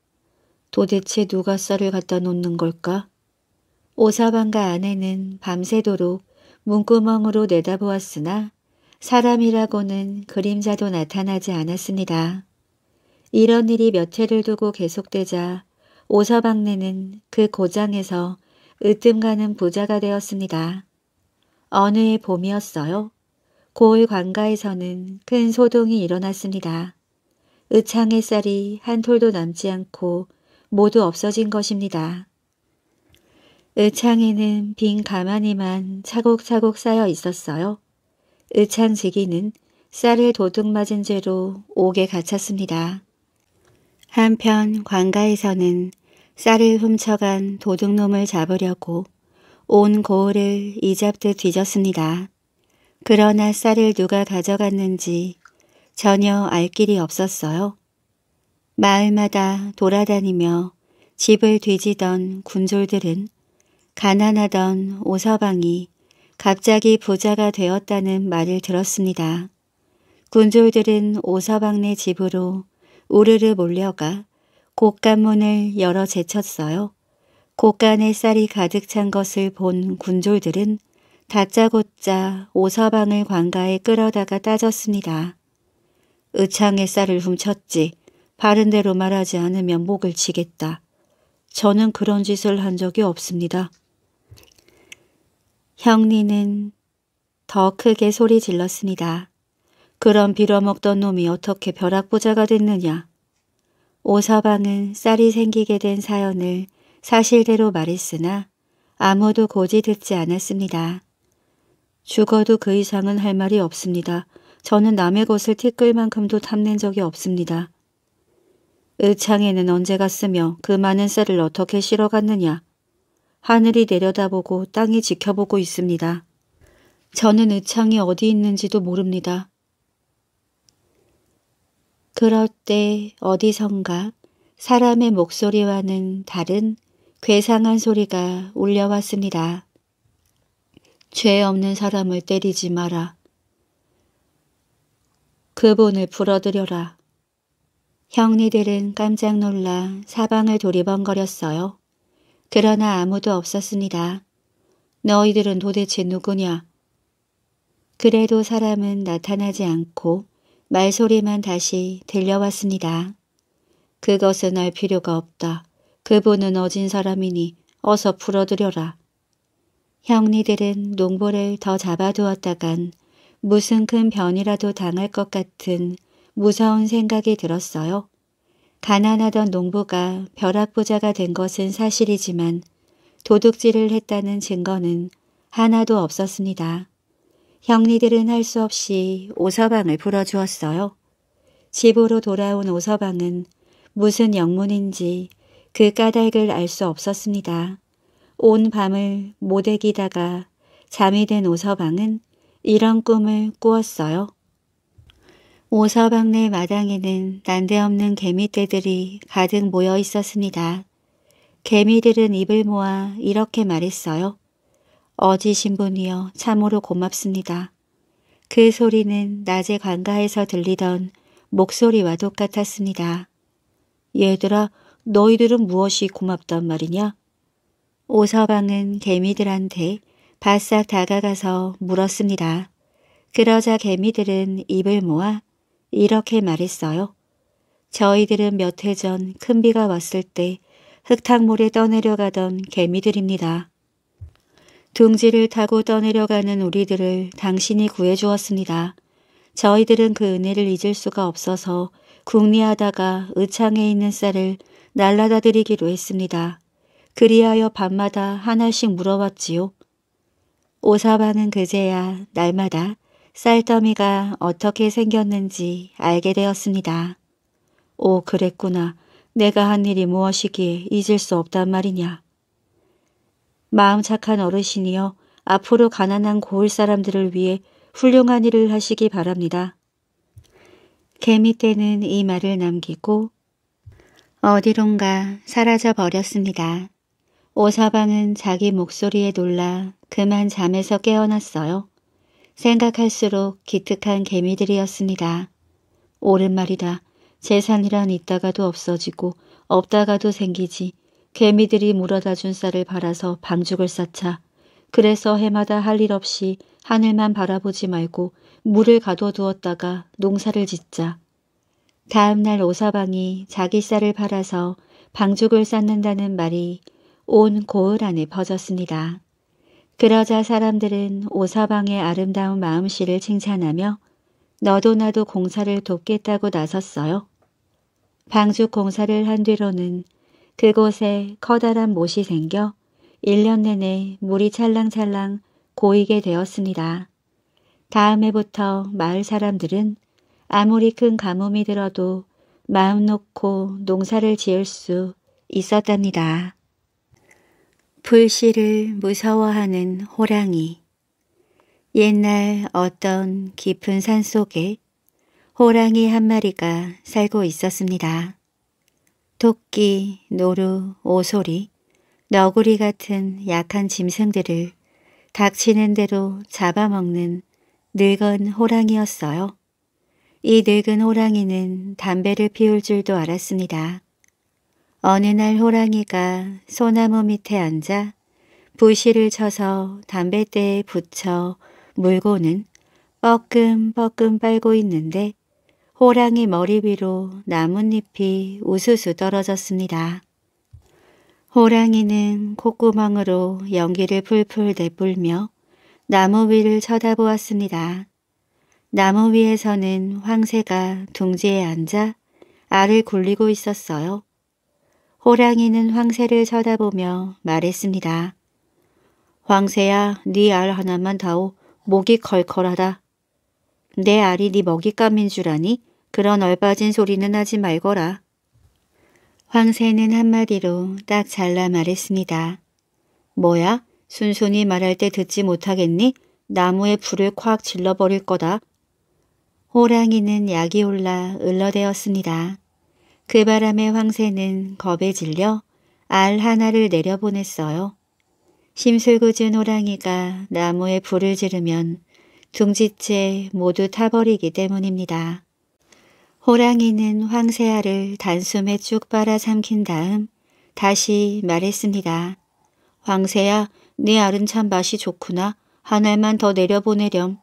도대체 누가 쌀을 갖다 놓는 걸까? 오사방과 아내는 밤새도록 문구멍으로 내다보았으나 사람이라고는 그림자도 나타나지 않았습니다. 이런 일이 몇 해를 두고 계속되자 오서방네는 그 고장에서 으뜸가는 부자가 되었습니다. 어느 해 봄이었어요. 고을 관가에서는 큰 소동이 일어났습니다. 의창의 쌀이 한 톨도 남지 않고 모두 없어진 것입니다. 의창에는 빈 가마니만 차곡차곡 쌓여 있었어요. 의창 지기는 쌀을 도둑 맞은 죄로 옥에 갇혔습니다. 한편 관가에서는 쌀을 훔쳐간 도둑놈을 잡으려고 온 고을을 이잡듯 뒤졌습니다. 그러나 쌀을 누가 가져갔는지 전혀 알 길이 없었어요. 마을마다 돌아다니며 집을 뒤지던 군졸들은 가난하던 오서방이 갑자기 부자가 되었다는 말을 들었습니다. 군졸들은 오서방네 집으로 우르르 몰려가 곡간문을 열어 제쳤어요. 곡간에 쌀이 가득 찬 것을 본 군졸들은 다짜고짜 오서방을 관가에 끌어다가 따졌습니다. 의창의 쌀을 훔쳤지 바른대로 말하지 않으면 목을 치겠다. 저는 그런 짓을 한 적이 없습니다. 형리는 더 크게 소리 질렀습니다. 그럼 빌어먹던 놈이 어떻게 벼락부자가 됐느냐. 오서방은 쌀이 생기게 된 사연을 사실대로 말했으나 아무도 고지 듣지 않았습니다. 죽어도 그 이상은 할 말이 없습니다. 저는 남의 것을 티끌 만큼도 탐낸 적이 없습니다. 의창에는 언제 갔으며 그 많은 쌀을 어떻게 실어갔느냐. 하늘이 내려다보고 땅이 지켜보고 있습니다. 저는 의창이 어디 있는지도 모릅니다. 그럴 때 어디선가 사람의 목소리와는 다른 괴상한 소리가 울려왔습니다. 죄 없는 사람을 때리지 마라. 그분을 불어들여라. 형리들은 깜짝 놀라 사방을 도리번거렸어요. 그러나 아무도 없었습니다. 너희들은 도대체 누구냐? 그래도 사람은 나타나지 않고 말소리만 다시 들려왔습니다. 그것은 알 필요가 없다. 그분은 어진 사람이니 어서 풀어드려라. 형리들은 농보를더 잡아두었다간 무슨 큰 변이라도 당할 것 같은 무서운 생각이 들었어요. 가난하던 농부가 벼락부자가 된 것은 사실이지만 도둑질을 했다는 증거는 하나도 없었습니다. 형리들은 할 수 없이 오서방을 불어주었어요 집으로 돌아온 오서방은 무슨 영문인지 그 까닭을 알 수 없었습니다. 온 밤을 못 애기다가 잠이 든 오서방은 이런 꿈을 꾸었어요. 오서방내 마당에는 난데없는 개미떼들이 가득 모여 있었습니다. 개미들은 입을 모아 이렇게 말했어요. 어지 신분이여 참으로 고맙습니다. 그 소리는 낮에 관가에서 들리던 목소리와 똑같았습니다. 얘들아 너희들은 무엇이 고맙단 말이냐? 오서방은 개미들한테 바싹 다가가서 물었습니다. 그러자 개미들은 입을 모아 이렇게 말했어요. 저희들은 몇 해 전 큰 비가 왔을 때 흙탕물에 떠내려가던 개미들입니다. 둥지를 타고 떠내려가는 우리들을 당신이 구해주었습니다. 저희들은 그 은혜를 잊을 수가 없어서 궁리하다가 의창에 있는 쌀을 날라다 드리기로 했습니다. 그리하여 밤마다 하나씩 물어왔지요. 오사바는 그제야 날마다 쌀더미가 어떻게 생겼는지 알게 되었습니다. 오 그랬구나. 내가 한 일이 무엇이기에 잊을 수 없단 말이냐. 마음 착한 어르신이여 앞으로 가난한 고을 사람들을 위해 훌륭한 일을 하시기 바랍니다. 개미떼는 이 말을 남기고 어디론가 사라져 버렸습니다. 오사방은 자기 목소리에 놀라 그만 잠에서 깨어났어요. 생각할수록 기특한 개미들이었습니다. 옳은 말이다. 재산이란 있다가도 없어지고 없다가도 생기지. 개미들이 물어다 준 쌀을 팔아서 방죽을 쌓자. 그래서 해마다 할 일 없이 하늘만 바라보지 말고 물을 가둬두었다가 농사를 짓자. 다음날 오사방이 자기 쌀을 팔아서 방죽을 쌓는다는 말이 온 고을 안에 퍼졌습니다. 그러자 사람들은 오사방의 아름다운 마음씨를 칭찬하며 너도 나도 공사를 돕겠다고 나섰어요. 방죽 공사를 한 뒤로는 그곳에 커다란 못이 생겨 1년 내내 물이 찰랑찰랑 고이게 되었습니다. 다음 해부터 마을 사람들은 아무리 큰 가뭄이 들어도 마음 놓고 농사를 지을 수 있었답니다. 불씨를 무서워하는 호랑이 옛날 어떤 깊은 산속에 호랑이 한 마리가 살고 있었습니다. 토끼, 노루, 오소리, 너구리 같은 약한 짐승들을 닥치는 대로 잡아먹는 늙은 호랑이였어요. 이 늙은 호랑이는 담배를 피울 줄도 알았습니다. 어느 날 호랑이가 소나무 밑에 앉아 부시를 쳐서 담뱃대에 붙여 물고는 뻐끔뻐끔 빨고 있는데 호랑이 머리 위로 나뭇잎이 우수수 떨어졌습니다. 호랑이는 콧구멍으로 연기를 풀풀 내불며 나무 위를 쳐다보았습니다. 나무 위에서는 황새가 둥지에 앉아 알을 굴리고 있었어요. 호랑이는 황새를 쳐다보며 말했습니다. 황새야 네 알 하나만 다오 목이 컬컬하다. 내 알이 네 먹잇감인 줄 아니? 그런 얼빠진 소리는 하지 말거라. 황새는 한마디로 딱 잘라 말했습니다. 뭐야? 순순히 말할 때 듣지 못하겠니? 나무에 불을 콱 질러버릴 거다. 호랑이는 약이 올라 을러대었습니다. 그 바람에 황새는 겁에 질려 알 하나를 내려보냈어요. 심술궂은 호랑이가 나무에 불을 지르면 둥지째 모두 타버리기 때문입니다. 호랑이는 황새알을 단숨에 쭉 빨아삼킨 다음 다시 말했습니다. 황새야, 네 알은 참 맛이 좋구나. 하나만 더 내려보내렴.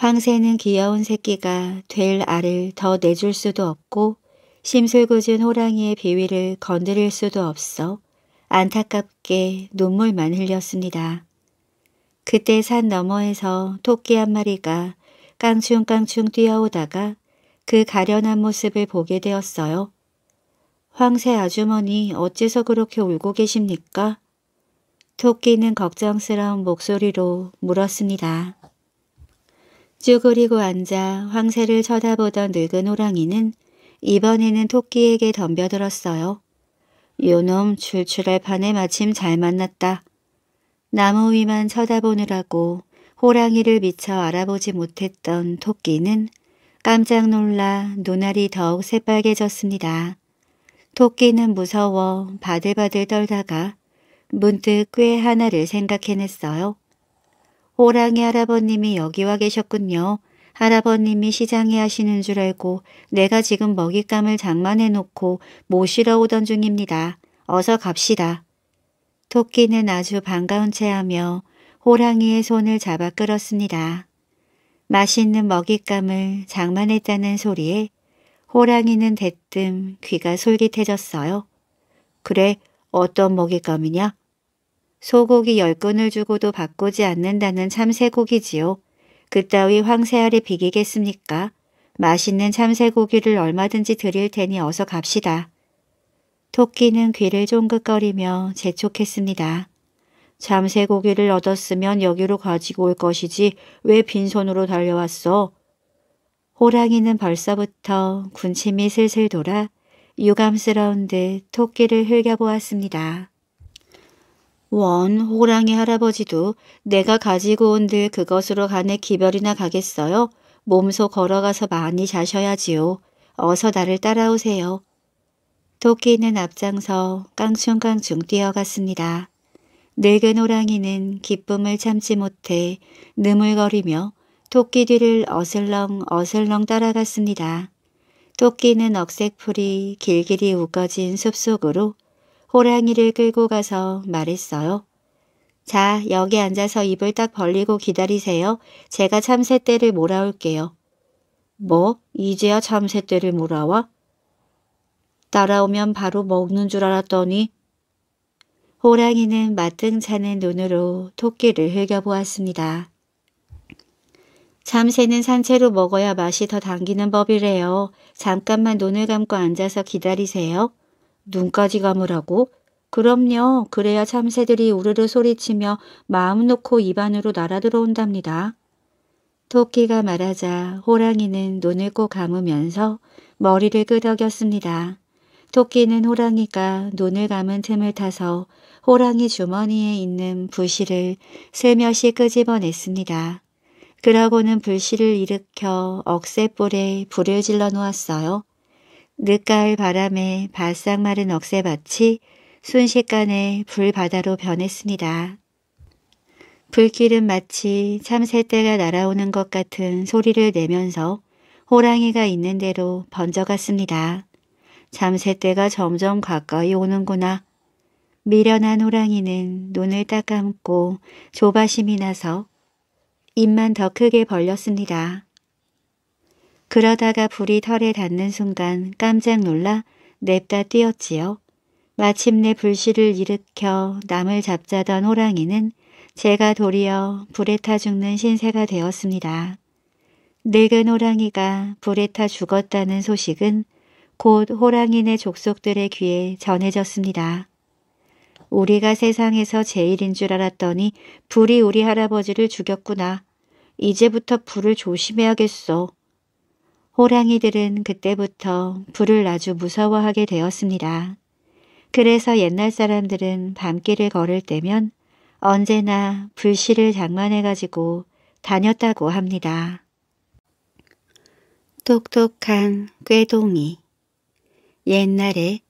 황새는 귀여운 새끼가 될 알을 더 내줄 수도 없고 심술궂은 호랑이의 비위를 건드릴 수도 없어 안타깝게 눈물만 흘렸습니다. 그때 산 너머에서 토끼 한 마리가 깡충깡충 뛰어오다가 그 가련한 모습을 보게 되었어요. 황새 아주머니 어째서 그렇게 울고 계십니까? 토끼는 걱정스러운 목소리로 물었습니다. 쭈그리고 앉아 황새를 쳐다보던 늙은 호랑이는 이번에는 토끼에게 덤벼들었어요. 요놈 출출할 판에 마침 잘 만났다. 나무 위만 쳐다보느라고 호랑이를 미처 알아보지 못했던 토끼는 깜짝 놀라 눈알이 더욱 새빨개졌습니다. 토끼는 무서워 바들바들 떨다가 문득 꾀 하나를 생각해냈어요. 호랑이 할아버님이 여기 와 계셨군요. 할아버님이 시장에 하시는 줄 알고 내가 지금 먹잇감을 장만해놓고 모시러 오던 중입니다. 어서 갑시다. 토끼는 아주 반가운 체하며 호랑이의 손을 잡아 끌었습니다. 맛있는 먹잇감을 장만했다는 소리에 호랑이는 대뜸 귀가 솔깃해졌어요. 그래, 어떤 먹잇감이냐? 소고기 열0건을 주고도 바꾸지 않는다는 참새고기지요. 그따위 황새알이 비기겠습니까? 맛있는 참새고기를 얼마든지 드릴 테니 어서 갑시다. 토끼는 귀를 쫑긋거리며 재촉했습니다. 참새고기를 얻었으면 여기로 가지고 올 것이지 왜 빈손으로 달려왔어? 호랑이는 벌써부터 군침이 슬슬 돌아 유감스러운 듯 토끼를 흘겨보았습니다. 원 호랑이 할아버지도 내가 가지고 온들 그것으로 간에 기별이나 가겠어요. 몸소 걸어가서 많이 자셔야지요. 어서 나를 따라오세요. 토끼는 앞장서 깡충깡충 뛰어갔습니다. 늙은 호랑이는 기쁨을 참지 못해 느물거리며 토끼 뒤를 어슬렁 어슬렁 따라갔습니다. 토끼는 억색풀이 길길이 우거진 숲속으로 호랑이를 끌고 가서 말했어요. 자, 여기 앉아서 입을 딱 벌리고 기다리세요. 제가 참새떼를 몰아올게요. 뭐? 이제야 참새떼를 몰아와? 따라오면 바로 먹는 줄 알았더니 호랑이는 마등 차는 눈으로 토끼를 흘겨보았습니다. 참새는 산채로 먹어야 맛이 더 당기는 법이래요. 잠깐만 눈을 감고 앉아서 기다리세요. 눈까지 감으라고? 그럼요. 그래야 참새들이 우르르 소리치며 마음 놓고 입안으로 날아들어온답니다. 토끼가 말하자 호랑이는 눈을 꼭 감으면서 머리를 끄덕였습니다. 토끼는 호랑이가 눈을 감은 틈을 타서 호랑이 주머니에 있는 불씨를 슬며시 끄집어냈습니다. 그러고는 불씨를 일으켜 억새불에 불을 질러 놓았어요. 늦가을 바람에 바싹 마른 억새밭이 순식간에 불바다로 변했습니다. 불길은 마치 참새떼가 날아오는 것 같은 소리를 내면서 호랑이가 있는 대로 번져갔습니다. 참새떼가 점점 가까이 오는구나. 미련한 호랑이는 눈을 딱 감고 조바심이 나서 입만 더 크게 벌렸습니다. 그러다가 불이 털에 닿는 순간 깜짝 놀라 냅다 뛰었지요. 마침내 불씨를 일으켜 남을 잡자던 호랑이는 제가 도리어 불에 타 죽는 신세가 되었습니다. 늙은 호랑이가 불에 타 죽었다는 소식은 곧 호랑이네 족속들의 귀에 전해졌습니다. 우리가 세상에서 제일인 줄 알았더니 불이 우리 할아버지를 죽였구나. 이제부터 불을 조심해야겠어. 호랑이들은 그때부터 불을 아주 무서워하게 되었습니다. 그래서 옛날 사람들은 밤길을 걸을 때면 언제나 불씨를 장만해가지고 다녔다고 합니다. 똑똑한 꾀동이 옛날에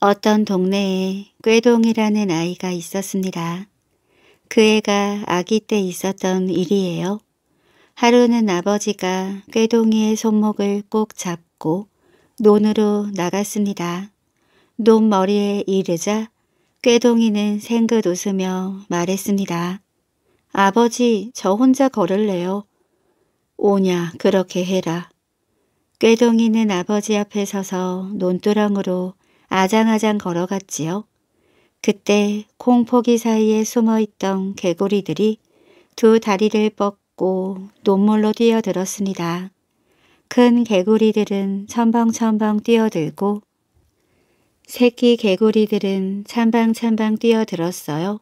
어떤 동네에 꾀동이라는 아이가 있었습니다. 그 애가 아기 때 있었던 일이에요. 하루는 아버지가 꾀동이의 손목을 꼭 잡고 논으로 나갔습니다. 논 머리에 이르자 꾀동이는 생긋 웃으며 말했습니다. 아버지 저 혼자 걸을래요. 오냐 그렇게 해라. 꾀동이는 아버지 앞에 서서 논두렁으로 아장아장 걸어갔지요. 그때 콩포기 사이에 숨어있던 개구리들이 두 다리를 뻗고 걷고 눈물로 뛰어들었습니다. 큰 개구리들은 첨벙첨벙 뛰어들고 새끼 개구리들은 찬방찬방 뛰어들었어요.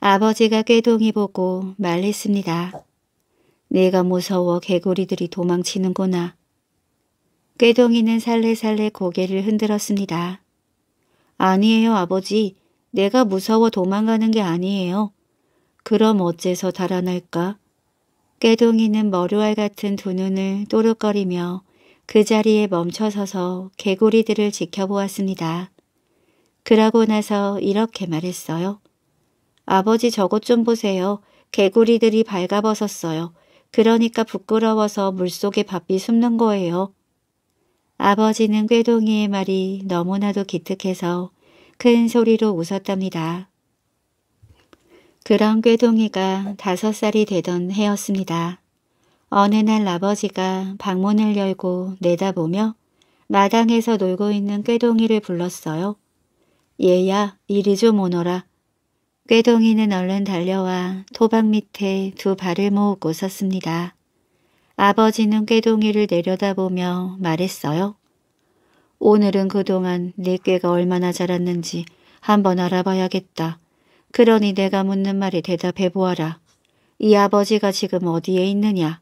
아버지가 꾀동이 보고 말했습니다. 내가 무서워 개구리들이 도망치는구나. 꾀동이는 살레살레 고개를 흔들었습니다. 아니에요 아버지. 내가 무서워 도망가는 게 아니에요. 그럼 어째서 달아날까? 꾀동이는 머루알 같은 두 눈을 또룩거리며그 자리에 멈춰서서 개구리들을 지켜보았습니다. 그러고 나서 이렇게 말했어요. 아버지 저것 좀 보세요. 개구리들이 발가벗었어요. 그러니까 부끄러워서 물속에 바삐 숨는 거예요. 아버지는 꾀동이의 말이 너무나도 기특해서 큰 소리로 웃었답니다. 그런 꾀동이가 다섯 살이 되던 해였습니다. 어느 날 아버지가 방문을 열고 내다보며 마당에서 놀고 있는 꾀동이를 불렀어요. 얘야 이리 좀 오너라. 꾀동이는 얼른 달려와 토박 밑에 두 발을 모으고 섰습니다. 아버지는 꾀동이를 내려다보며 말했어요. 오늘은 그동안 네 꾀가 얼마나 자랐는지 한번 알아봐야겠다. 그러니 내가 묻는 말에 대답해 보아라. 이 아버지가 지금 어디에 있느냐?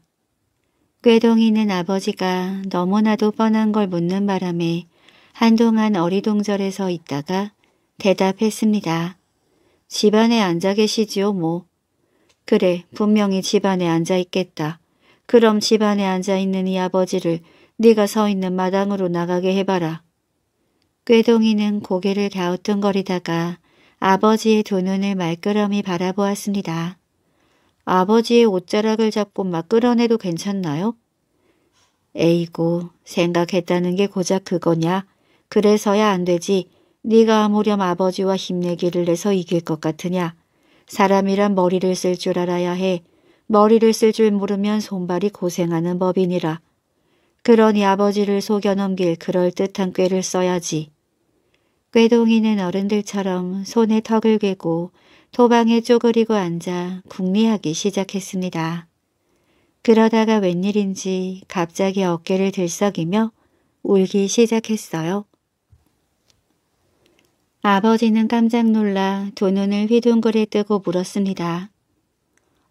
꾀동이는 아버지가 너무나도 뻔한 걸 묻는 바람에 한동안 어리둥절해서 있다가 대답했습니다. 집안에 앉아 계시지요 뭐. 그래 분명히 집안에 앉아 있겠다. 그럼 집안에 앉아 있는 이 아버지를 네가 서 있는 마당으로 나가게 해봐라. 꾀동이는 고개를 갸우뚱거리다가 아버지의 두 눈을 말끄러미 바라보았습니다. 아버지의 옷자락을 잡고 막 끌어내도 괜찮나요? 에이고 생각했다는 게 고작 그거냐. 그래서야 안 되지. 네가 아무렴 아버지와 힘내기를 내서 이길 것 같으냐. 사람이란 머리를 쓸 줄 알아야 해. 머리를 쓸 줄 모르면 손발이 고생하는 법이니라. 그러니 아버지를 속여 넘길 그럴듯한 꾀를 써야지. 꾀동이는 어른들처럼 손에 턱을 괴고 토방에 쪼그리고 앉아 궁리하기 시작했습니다. 그러다가 웬일인지 갑자기 어깨를 들썩이며 울기 시작했어요. 아버지는 깜짝 놀라 두 눈을 휘둥그레 뜨고 물었습니다.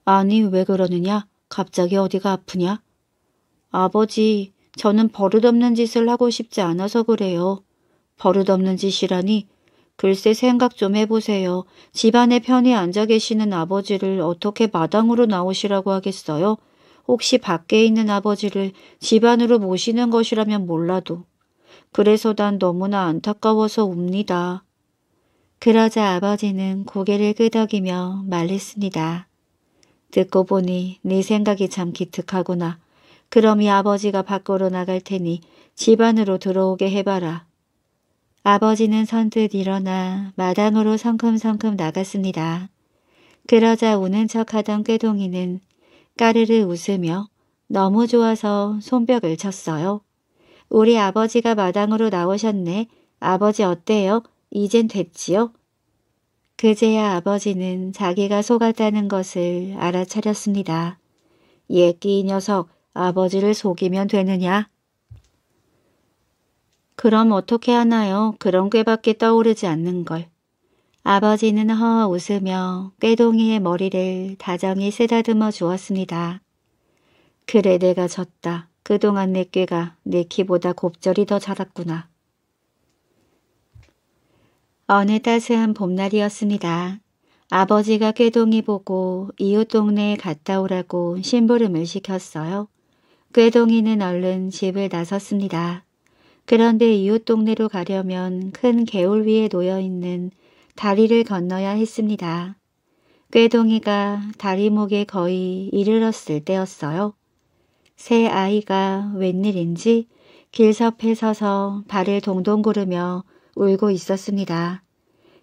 아니 왜 그러느냐? 갑자기 어디가 아프냐? 아버지 저는 버릇없는 짓을 하고 싶지 않아서 그래요. 버릇없는 짓이라니 글쎄 생각 좀 해보세요. 집안에 편히 앉아 계시는 아버지를 어떻게 마당으로 나오시라고 하겠어요? 혹시 밖에 있는 아버지를 집안으로 모시는 것이라면 몰라도. 그래서 난 너무나 안타까워서 웁니다. 그러자 아버지는 고개를 끄덕이며 말했습니다. 듣고 보니 네 생각이 참 기특하구나. 그럼 이 아버지가 밖으로 나갈 테니 집안으로 들어오게 해봐라. 아버지는 선뜻 일어나 마당으로 성큼성큼 나갔습니다. 그러자 우는 척하던 꾀동이는 까르르 웃으며 너무 좋아서 손뼉을 쳤어요. 우리 아버지가 마당으로 나오셨네. 아버지 어때요? 이젠 됐지요? 그제야 아버지는 자기가 속았다는 것을 알아차렸습니다. 예끼 녀석, 아버지를 속이면 되느냐? 그럼 어떻게 하나요? 그런 꾀밖에 떠오르지 않는 걸. 아버지는 허허 웃으며 꾀동이의 머리를 다정히 쓰다듬어 주었습니다. 그래 내가 졌다. 그동안 내 꾀가 내 키보다 곱절이 더 자랐구나. 어느 따스한 봄날이었습니다. 아버지가 꾀동이 보고 이웃 동네에 갔다 오라고 심부름을 시켰어요. 꾀동이는 얼른 집을 나섰습니다. 그런데 이웃 동네로 가려면 큰 개울 위에 놓여 있는 다리를 건너야 했습니다. 꾀동이가 다리목에 거의 이르렀을 때였어요. 새 아이가 웬일인지 길섭에 서서 발을 동동 구르며 울고 있었습니다.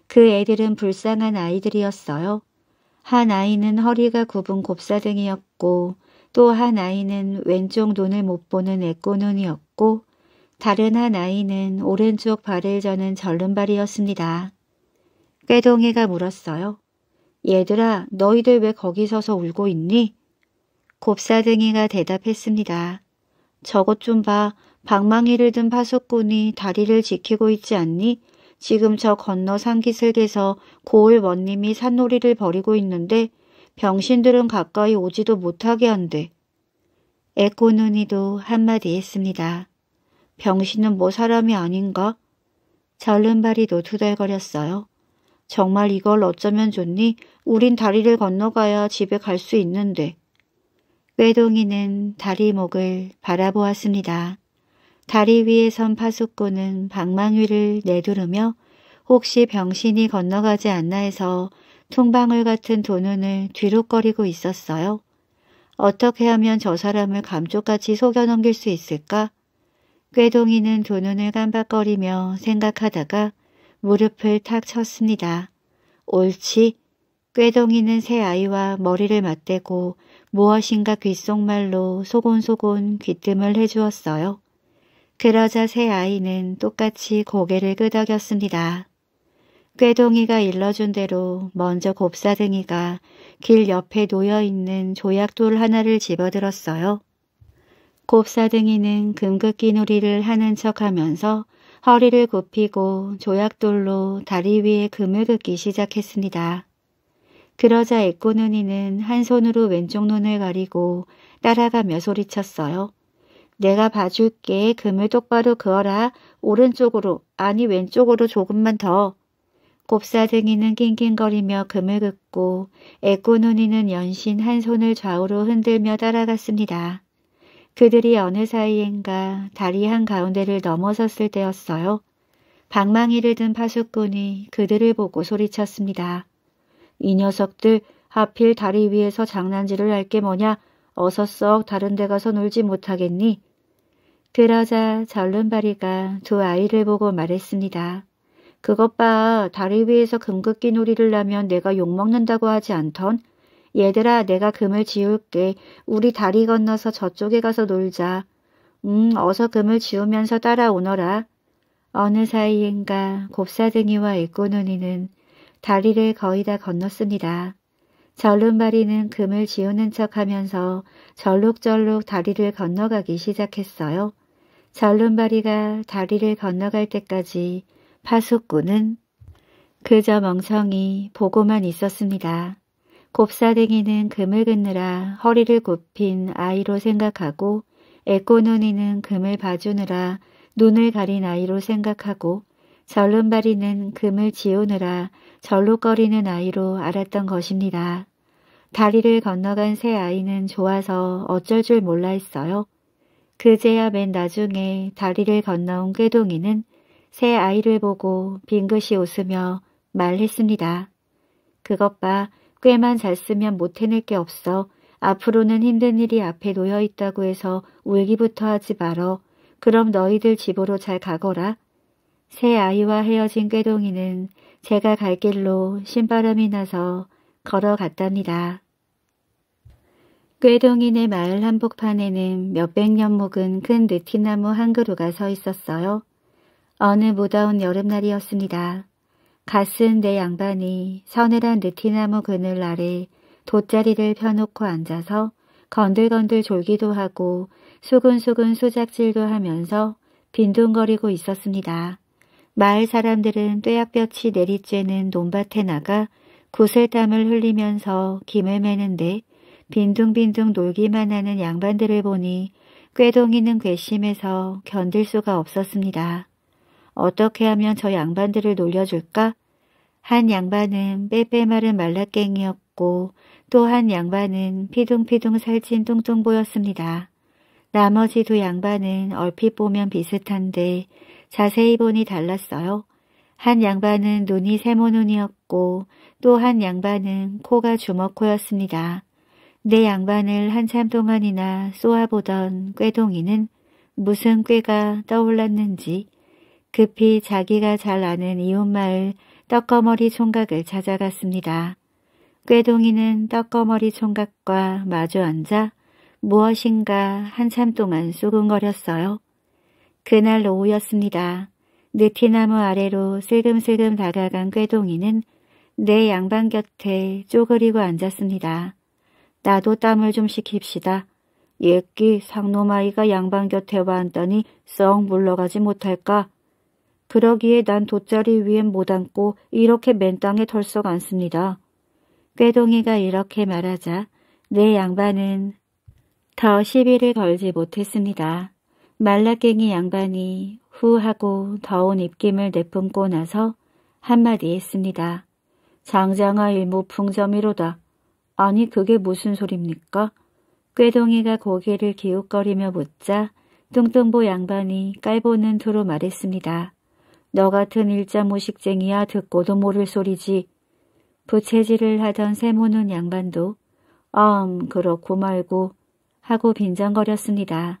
그 애들은 불쌍한 아이들이었어요. 한 아이는 허리가 굽은 곱사등이었고 또 한 아이는 왼쪽 눈을 못 보는 애꼬눈이었고 다른 한 아이는 오른쪽 발을 저는 절름발이었습니다. 꾀동이가 물었어요. 얘들아 너희들 왜 거기 서서 울고 있니? 곱사등이가 대답했습니다. 저것 좀 봐. 방망이를 든 파수꾼이 다리를 지키고 있지 않니? 지금 저 건너 산기슭에서 고을 원님이 산놀이를 벌이고 있는데 병신들은 가까이 오지도 못하게 한대. 에코누니도 한마디 했습니다. 병신은 뭐 사람이 아닌가? 절름발이 노투덜거렸어요. 정말 이걸 어쩌면 좋니? 우린 다리를 건너가야 집에 갈 수 있는데. 외동이는 다리목을 바라보았습니다. 다리 위에 선 파수꾼은 방망이를 내두르며 혹시 병신이 건너가지 않나 해서 통방울 같은 도눈을 뒤룩거리고 있었어요. 어떻게 하면 저 사람을 감쪽같이 속여 넘길 수 있을까? 꾀동이는 두 눈을 깜박거리며 생각하다가 무릎을 탁 쳤습니다. 옳지. 꾀동이는 새 아이와 머리를 맞대고 무엇인가 귓속말로 소곤소곤 귀뜸을 해주었어요. 그러자 새 아이는 똑같이 고개를 끄덕였습니다. 꾀동이가 일러준 대로 먼저 곱사등이가 길 옆에 놓여있는 조약돌 하나를 집어들었어요. 곱사등이는 금극기놀이를 하는 척하면서 허리를 굽히고 조약돌로 다리 위에 금을 긋기 시작했습니다. 그러자 애꾸눈이는 한 손으로 왼쪽 눈을 가리고 따라가며 소리쳤어요. 내가 봐줄게. 금을 똑바로 그어라. 오른쪽으로 아니 왼쪽으로 조금만 더. 곱사등이는 낑낑거리며 금을 긋고 애꾸눈이는 연신 한 손을 좌우로 흔들며 따라갔습니다. 그들이 어느 사이엔가 다리 한가운데를 넘어섰을 때였어요. 방망이를 든 파수꾼이 그들을 보고 소리쳤습니다. 이 녀석들 하필 다리 위에서 장난질을 할 게 뭐냐 어서 썩 다른 데 가서 놀지 못하겠니? 그러자 절름발리가두 아이를 보고 말했습니다. 그것 봐 다리 위에서 금극기 놀이를 하면 내가 욕먹는다고 하지 않던 얘들아 내가 금을 지울게. 우리 다리 건너서 저쪽에 가서 놀자. 음 어서 금을 지우면서 따라오너라. 어느 사이인가 곱사등이와 일꼬눈이는 다리를 거의 다 건넜습니다. 절름바리는 금을 지우는 척하면서 절룩절룩 다리를 건너가기 시작했어요. 절름바리가 다리를 건너갈 때까지 파수꾼은 그저 멍청이 보고만 있었습니다. 곱사등이는 금을 긋느라 허리를 굽힌 아이로 생각하고 애꼬눈이는 금을 봐주느라 눈을 가린 아이로 생각하고 절름발이는 금을 지우느라 절룩거리는 아이로 알았던 것입니다. 다리를 건너간 새 아이는 좋아서 어쩔 줄 몰라 했어요. 그제야 맨 나중에 다리를 건너온 꾀동이는 새 아이를 보고 빙긋이 웃으며 말했습니다. 그것 봐 꽤만 잘 쓰면 못 해낼 게 없어. 앞으로는 힘든 일이 앞에 놓여 있다고 해서 울기부터 하지 말어. 그럼 너희들 집으로 잘 가거라. 새 아이와 헤어진 꾀동이는 제가 갈 길로 신바람이 나서 걸어갔답니다. 꾀동이네 마을 한복판에는 몇 백 년 묵은 큰 느티나무 한 그루가 서 있었어요. 어느 무더운 여름날이었습니다. 가쓴 내 양반이 서늘한 느티나무 그늘 아래 돗자리를 펴놓고 앉아서 건들건들 졸기도 하고 수근수근 수작질도 하면서 빈둥거리고 있었습니다. 마을 사람들은 뙤약볕이 내리쬐는 논밭에 나가 구슬땀을 흘리면서 김을 매는데 빈둥빈둥 놀기만 하는 양반들을 보니 꾀동이는 괘씸해서 견딜 수가 없었습니다. 어떻게 하면 저 양반들을 놀려줄까? 한 양반은 빼빼 마른 말라깽이였고 또 한 양반은 피둥피둥 살찐 뚱뚱 보였습니다. 나머지 두 양반은 얼핏 보면 비슷한데 자세히 보니 달랐어요. 한 양반은 눈이 세모눈이었고 또 한 양반은 코가 주먹코였습니다. 내 네 양반을 한참 동안이나 쏘아보던 꾀동이는 무슨 꾀가 떠올랐는지 급히 자기가 잘 아는 이웃마을 떡거머리 총각을 찾아갔습니다. 꾀동이는 떡거머리 총각과 마주 앉아 무엇인가 한참 동안 쏘근거렸어요. 그날 오후였습니다. 느티나무 아래로 슬금슬금 다가간 꾀동이는 내 양반 곁에 쪼그리고 앉았습니다. 나도 땀을 좀 식힙시다. 옛끼 상놈아이가 양반 곁에 왔더니 썩 물러가지 못할까 그러기에 난 돗자리 위엔 못 앉고 이렇게 맨 땅에 털썩 앉습니다. 꾀동이가 이렇게 말하자 내 양반은 더 시비를 걸지 못했습니다. 말라깽이 양반이 후 하고 더운 입김을 내뿜고 나서 한마디 했습니다. 장장아 일무 풍점이로다. 아니 그게 무슨 소립니까? 꾀동이가 고개를 기웃거리며 묻자 뚱뚱보 양반이 깔보는 투로 말했습니다. 너 같은 일자 무식쟁이야 듣고도 모를 소리지. 부채질을 하던 세모는 양반도 엄 음, 그렇고 말고 하고 빈정거렸습니다.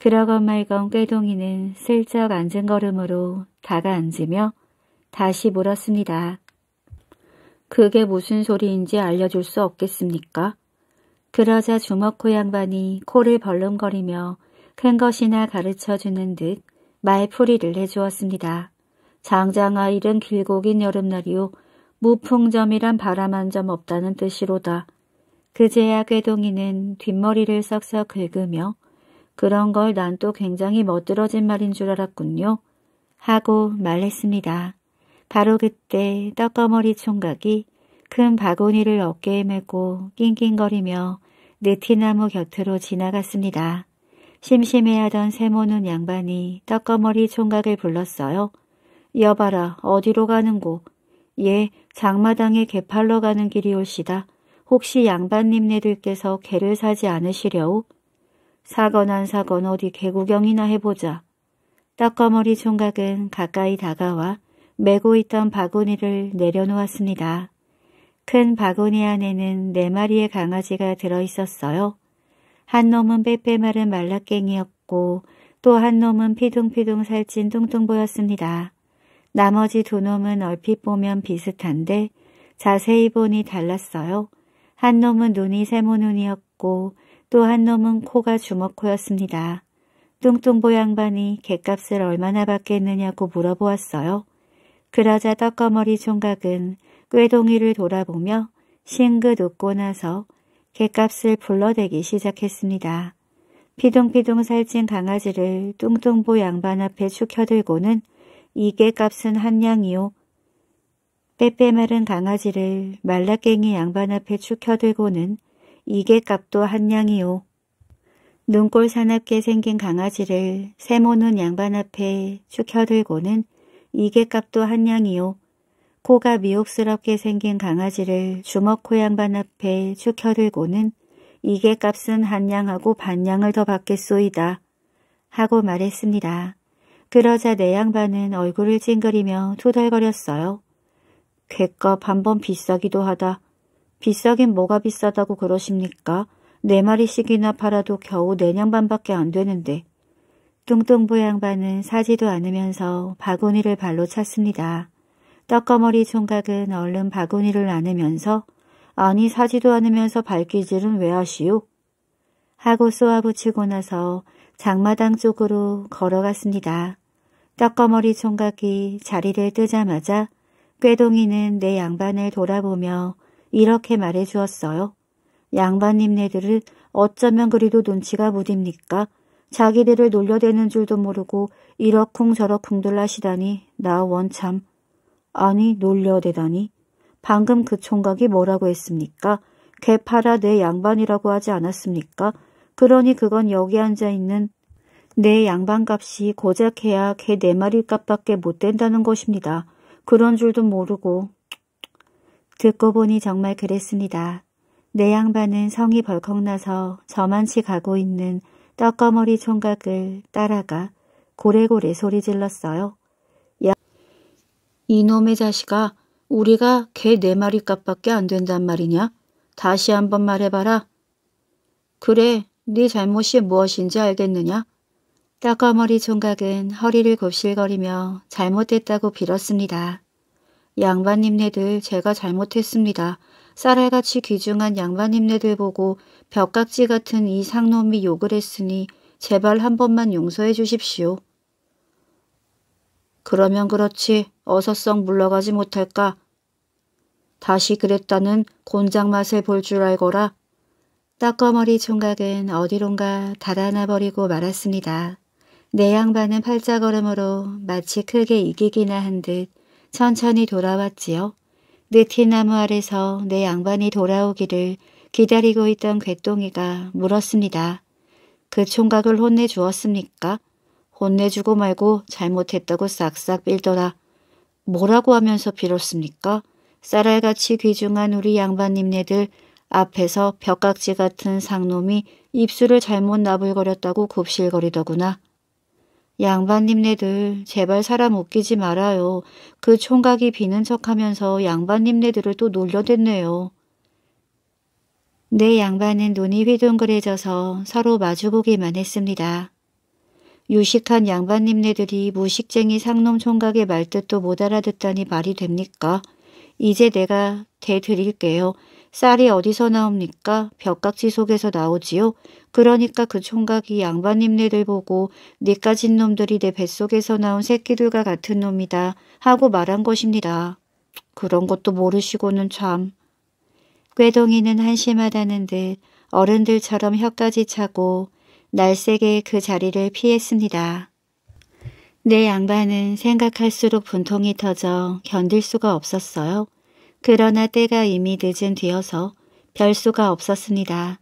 그러건 말건 꾀동이는 슬쩍 앉은 걸음으로 다가앉으며 다시 물었습니다. 그게 무슨 소리인지 알려줄 수 없겠습니까? 그러자 주먹코 양반이 코를 벌름거리며 큰 것이나 가르쳐주는 듯 말풀이를 해주었습니다. 장장아일은 길고 긴 여름날이요. 무풍점이란 바람 한 점 없다는 뜻이로다. 그제야 괴동이는 뒷머리를 썩썩 긁으며 그런 걸 난 또 굉장히 멋들어진 말인 줄 알았군요. 하고 말했습니다. 바로 그때 떡거머리 총각이 큰 바구니를 어깨에 메고 낑낑거리며 느티나무 네 곁으로 지나갔습니다. 심심해하던 세모눈 양반이 떡거머리 총각을 불렀어요. 여봐라 어디로 가는고? 예 장마당에 개 팔러 가는 길이올시다. 혹시 양반님네들께서 개를 사지 않으시려우? 사건 안 사건 어디 개구경이나 해보자. 떡거머리 총각은 가까이 다가와 메고 있던 바구니를 내려놓았습니다. 큰 바구니 안에는 네 마리의 강아지가 들어있었어요. 한 놈은 빼빼마른 말라깽이였고 또 한 놈은 피둥피둥 살찐 뚱뚱 보였습니다. 나머지 두 놈은 얼핏 보면 비슷한데 자세히 보니 달랐어요. 한 놈은 눈이 세모눈이었고 또 한 놈은 코가 주먹코였습니다. 뚱뚱보 양반이 객값을 얼마나 받겠느냐고 물어보았어요. 그러자 떡거머리 총각은 꾀동이를 돌아보며 싱긋 웃고 나서 객값을 불러대기 시작했습니다. 피둥피둥 살찐 강아지를 뚱뚱보 양반 앞에 축혀들고는 이게 값은 한냥이요 빼빼 마른 강아지를 말라깽이 양반 앞에 축혀들고는 이게 값도 한냥이요 눈꼴 사납게 생긴 강아지를 세모는 양반 앞에 축혀들고는 이게 값도 한냥이요 코가 미혹스럽게 생긴 강아지를 주먹코 양반 앞에 축혀들고는 이게 값은 한냥하고반냥을더 받겠소이다. 하고 말했습니다. 그러자 내 양반은 얼굴을 찡그리며 투덜거렸어요. 객값 한 번 비싸기도 하다. 비싸긴 뭐가 비싸다고 그러십니까? 네 마리씩이나 팔아도 겨우 내 양반밖에 안 되는데. 뚱뚱부 양반은 사지도 않으면서 바구니를 발로 찼습니다. 떡거머리 총각은 얼른 바구니를 안으면서 아니 사지도 않으면서 발길질은 왜 하시오? 하고 쏘아붙이고 나서 장마당 쪽으로 걸어갔습니다. 떡거머리 총각이 자리를 뜨자마자 꾀동이는 내 양반을 돌아보며 이렇게 말해주었어요. 양반님네들을 어쩌면 그리도 눈치가 무딥니까? 자기들을 놀려대는 줄도 모르고 이러쿵 저러쿵 둘라시다니 나 원참. 아니 놀려대다니. 방금 그 총각이 뭐라고 했습니까? 개파라 내 양반이라고 하지 않았습니까? 그러니 그건 여기 앉아 있는 내 양반값이 고작해야 개 네 마리값밖에 못 된다는 것입니다. 그런 줄도 모르고. 듣고 보니 정말 그랬습니다. 내 양반은 성이 벌컥 나서 저만치 가고 있는 떡거머리 총각을 따라가 고래고래 소리 질렀어요. 야, 이놈의 자식아, 우리가 개 네 마리값밖에 안 된단 말이냐? 다시 한번 말해봐라. 그래, 네 잘못이 무엇인지 알겠느냐? 따가머리 총각은 허리를 곱실거리며 잘못했다고 빌었습니다. 양반님네들 제가 잘못했습니다. 쌀알같이 귀중한 양반님네들 보고 벽각지 같은 이 상놈이 욕을 했으니 제발 한 번만 용서해 주십시오. 그러면 그렇지 어서 썩 물러가지 못할까? 다시 그랬다는 곤장 맛을 볼 줄 알거라. 떡거머리 총각은 어디론가 달아나 버리고 말았습니다. 내 양반은 팔자걸음으로 마치 크게 이기기나 한 듯 천천히 돌아왔지요. 느티나무 아래서 내 양반이 돌아오기를 기다리고 있던 괴똥이가 물었습니다. 그 총각을 혼내주었습니까? 혼내주고 말고 잘못했다고 싹싹 빌더라. 뭐라고 하면서 빌었습니까? 쌀알같이 귀중한 우리 양반님네들 앞에서 벽각지 같은 상놈이 입술을 잘못 나불거렸다고 곱실거리더구나. 양반님네들 제발 사람 웃기지 말아요. 그 총각이 비는 척하면서 양반님네들을 또 놀려댔네요. 내 네, 양반은 눈이 휘둥그레져서 서로 마주보기만 했습니다. 유식한 양반님네들이 무식쟁이 상놈 총각의 말뜻도 못 알아듣다니 말이 됩니까? 이제 내가 대드릴게요. 쌀이 어디서 나옵니까? 벽각지 속에서 나오지요. 그러니까 그 총각이 양반님네들 보고 네 까진 놈들이 내 뱃속에서 나온 새끼들과 같은 놈이다 하고 말한 것입니다. 그런 것도 모르시고는 참. 꾀동이는 한심하다는 듯 어른들처럼 혀까지 차고 날쌔게 그 자리를 피했습니다. 내 네, 양반은 생각할수록 분통이 터져 견딜 수가 없었어요. 그러나 때가 이미 늦은 뒤여서 별수가 없었습니다.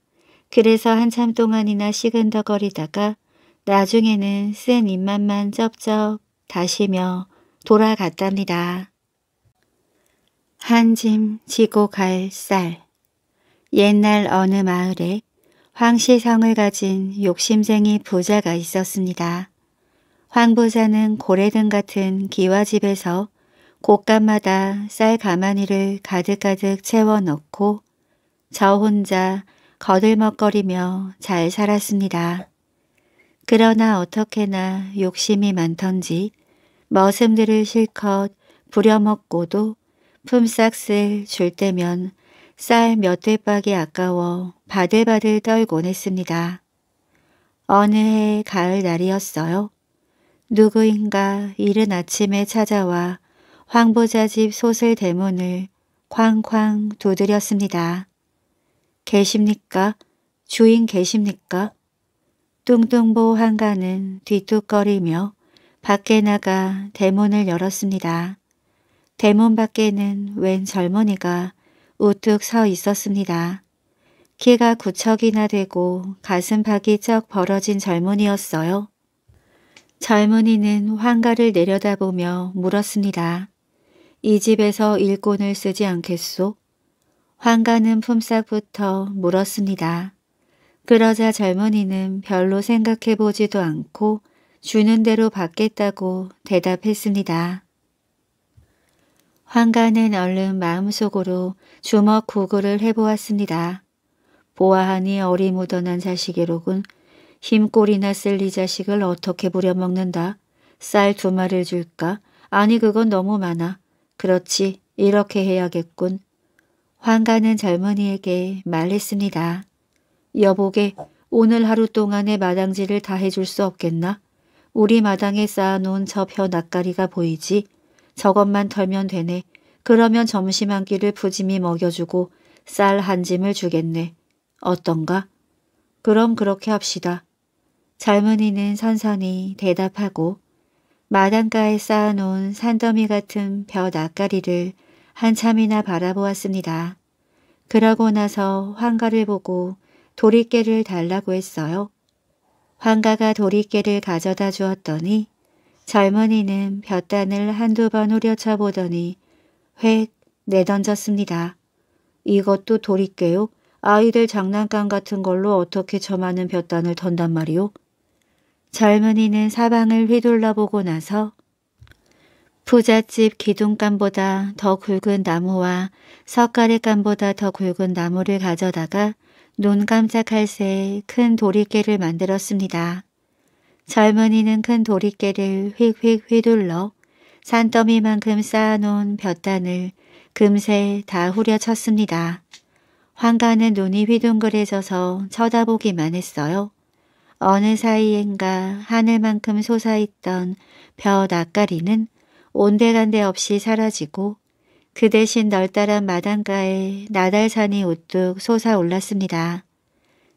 그래서 한참 동안이나 시근덕거리다가 나중에는 쓴 입맛만 쩝쩝 다시며 돌아갔답니다. 한 짐 지고 갈 쌀. 옛날 어느 마을에 황시성을 가진 욕심쟁이 부자가 있었습니다. 황부자는 고래등 같은 기와집에서 곳간마다 쌀 가마니를 가득가득 채워 넣고 저 혼자 거들먹거리며 잘 살았습니다. 그러나 어떻게나 욕심이 많던지 머슴들을 실컷 부려먹고도 품삯 을줄 때면 쌀 몇 대박이 아까워 바들바들 떨곤 했습니다. 어느 해 가을 날이었어요. 누구인가 이른 아침에 찾아와 황보자 집소설 대문을 쾅쾅 두드렸습니다. 계십니까? 주인 계십니까? 뚱뚱보 한가는 뒤뚝거리며 밖에 나가 대문을 열었습니다. 대문 밖에는 웬 젊은이가 우뚝 서 있었습니다. 키가 구척이나 되고 가슴팍이 쩍 벌어진 젊은이였어요. 젊은이는 환가를 내려다보며 물었습니다. 이 집에서 일꾼을 쓰지 않겠소? 환가는 품삯부터 물었습니다. 그러자 젊은이는 별로 생각해보지도 않고 주는 대로 받겠다고 대답했습니다. 환가는 얼른 마음속으로 주먹 구구를 해보았습니다. 보아하니 어리무던한 자식이로군. 힘골이나 쓸리 자식을 어떻게 부려먹는다. 쌀 두 마리를 줄까? 아니 그건 너무 많아. 그렇지, 이렇게 해야겠군. 환가는 젊은이에게 말했습니다. 여보게, 오늘 하루 동안의 마당질을 다 해줄 수 없겠나? 우리 마당에 쌓아놓은 저 벼 낯가리가 보이지? 저것만 털면 되네. 그러면 점심 한 끼를 푸짐히 먹여주고 쌀 한 짐을 주겠네. 어떤가? 그럼 그렇게 합시다. 젊은이는 선선히 대답하고 마당가에 쌓아놓은 산더미 같은 벼 낯가리를 한참이나 바라보았습니다. 그러고 나서 환가를 보고 도리깨를 달라고 했어요. 환가가 도리깨를 가져다 주었더니 젊은이는 볕단을 한두 번 후려쳐 보더니 획 내던졌습니다. 이것도 도리깨요? 아이들 장난감 같은 걸로 어떻게 저만은 볕단을 던단 말이오 젊은이는 사방을 휘둘러보고 나서 부잣집 기둥간보다 더 굵은 나무와 석가래간보다 더 굵은 나무를 가져다가 눈 깜짝할 새에 큰 도리깨를 만들었습니다. 젊은이는 큰 도리깨를 휙휙 휘둘러 산더미만큼 쌓아놓은 볕단을 금세 다 후려쳤습니다. 황가는 눈이 휘둥그레져서 쳐다보기만 했어요. 어느 사이엔가 하늘만큼 솟아있던 벼 낯가리는 온데간데 없이 사라지고 그 대신 널따란 마당가에 나달산이 우뚝 솟아올랐습니다.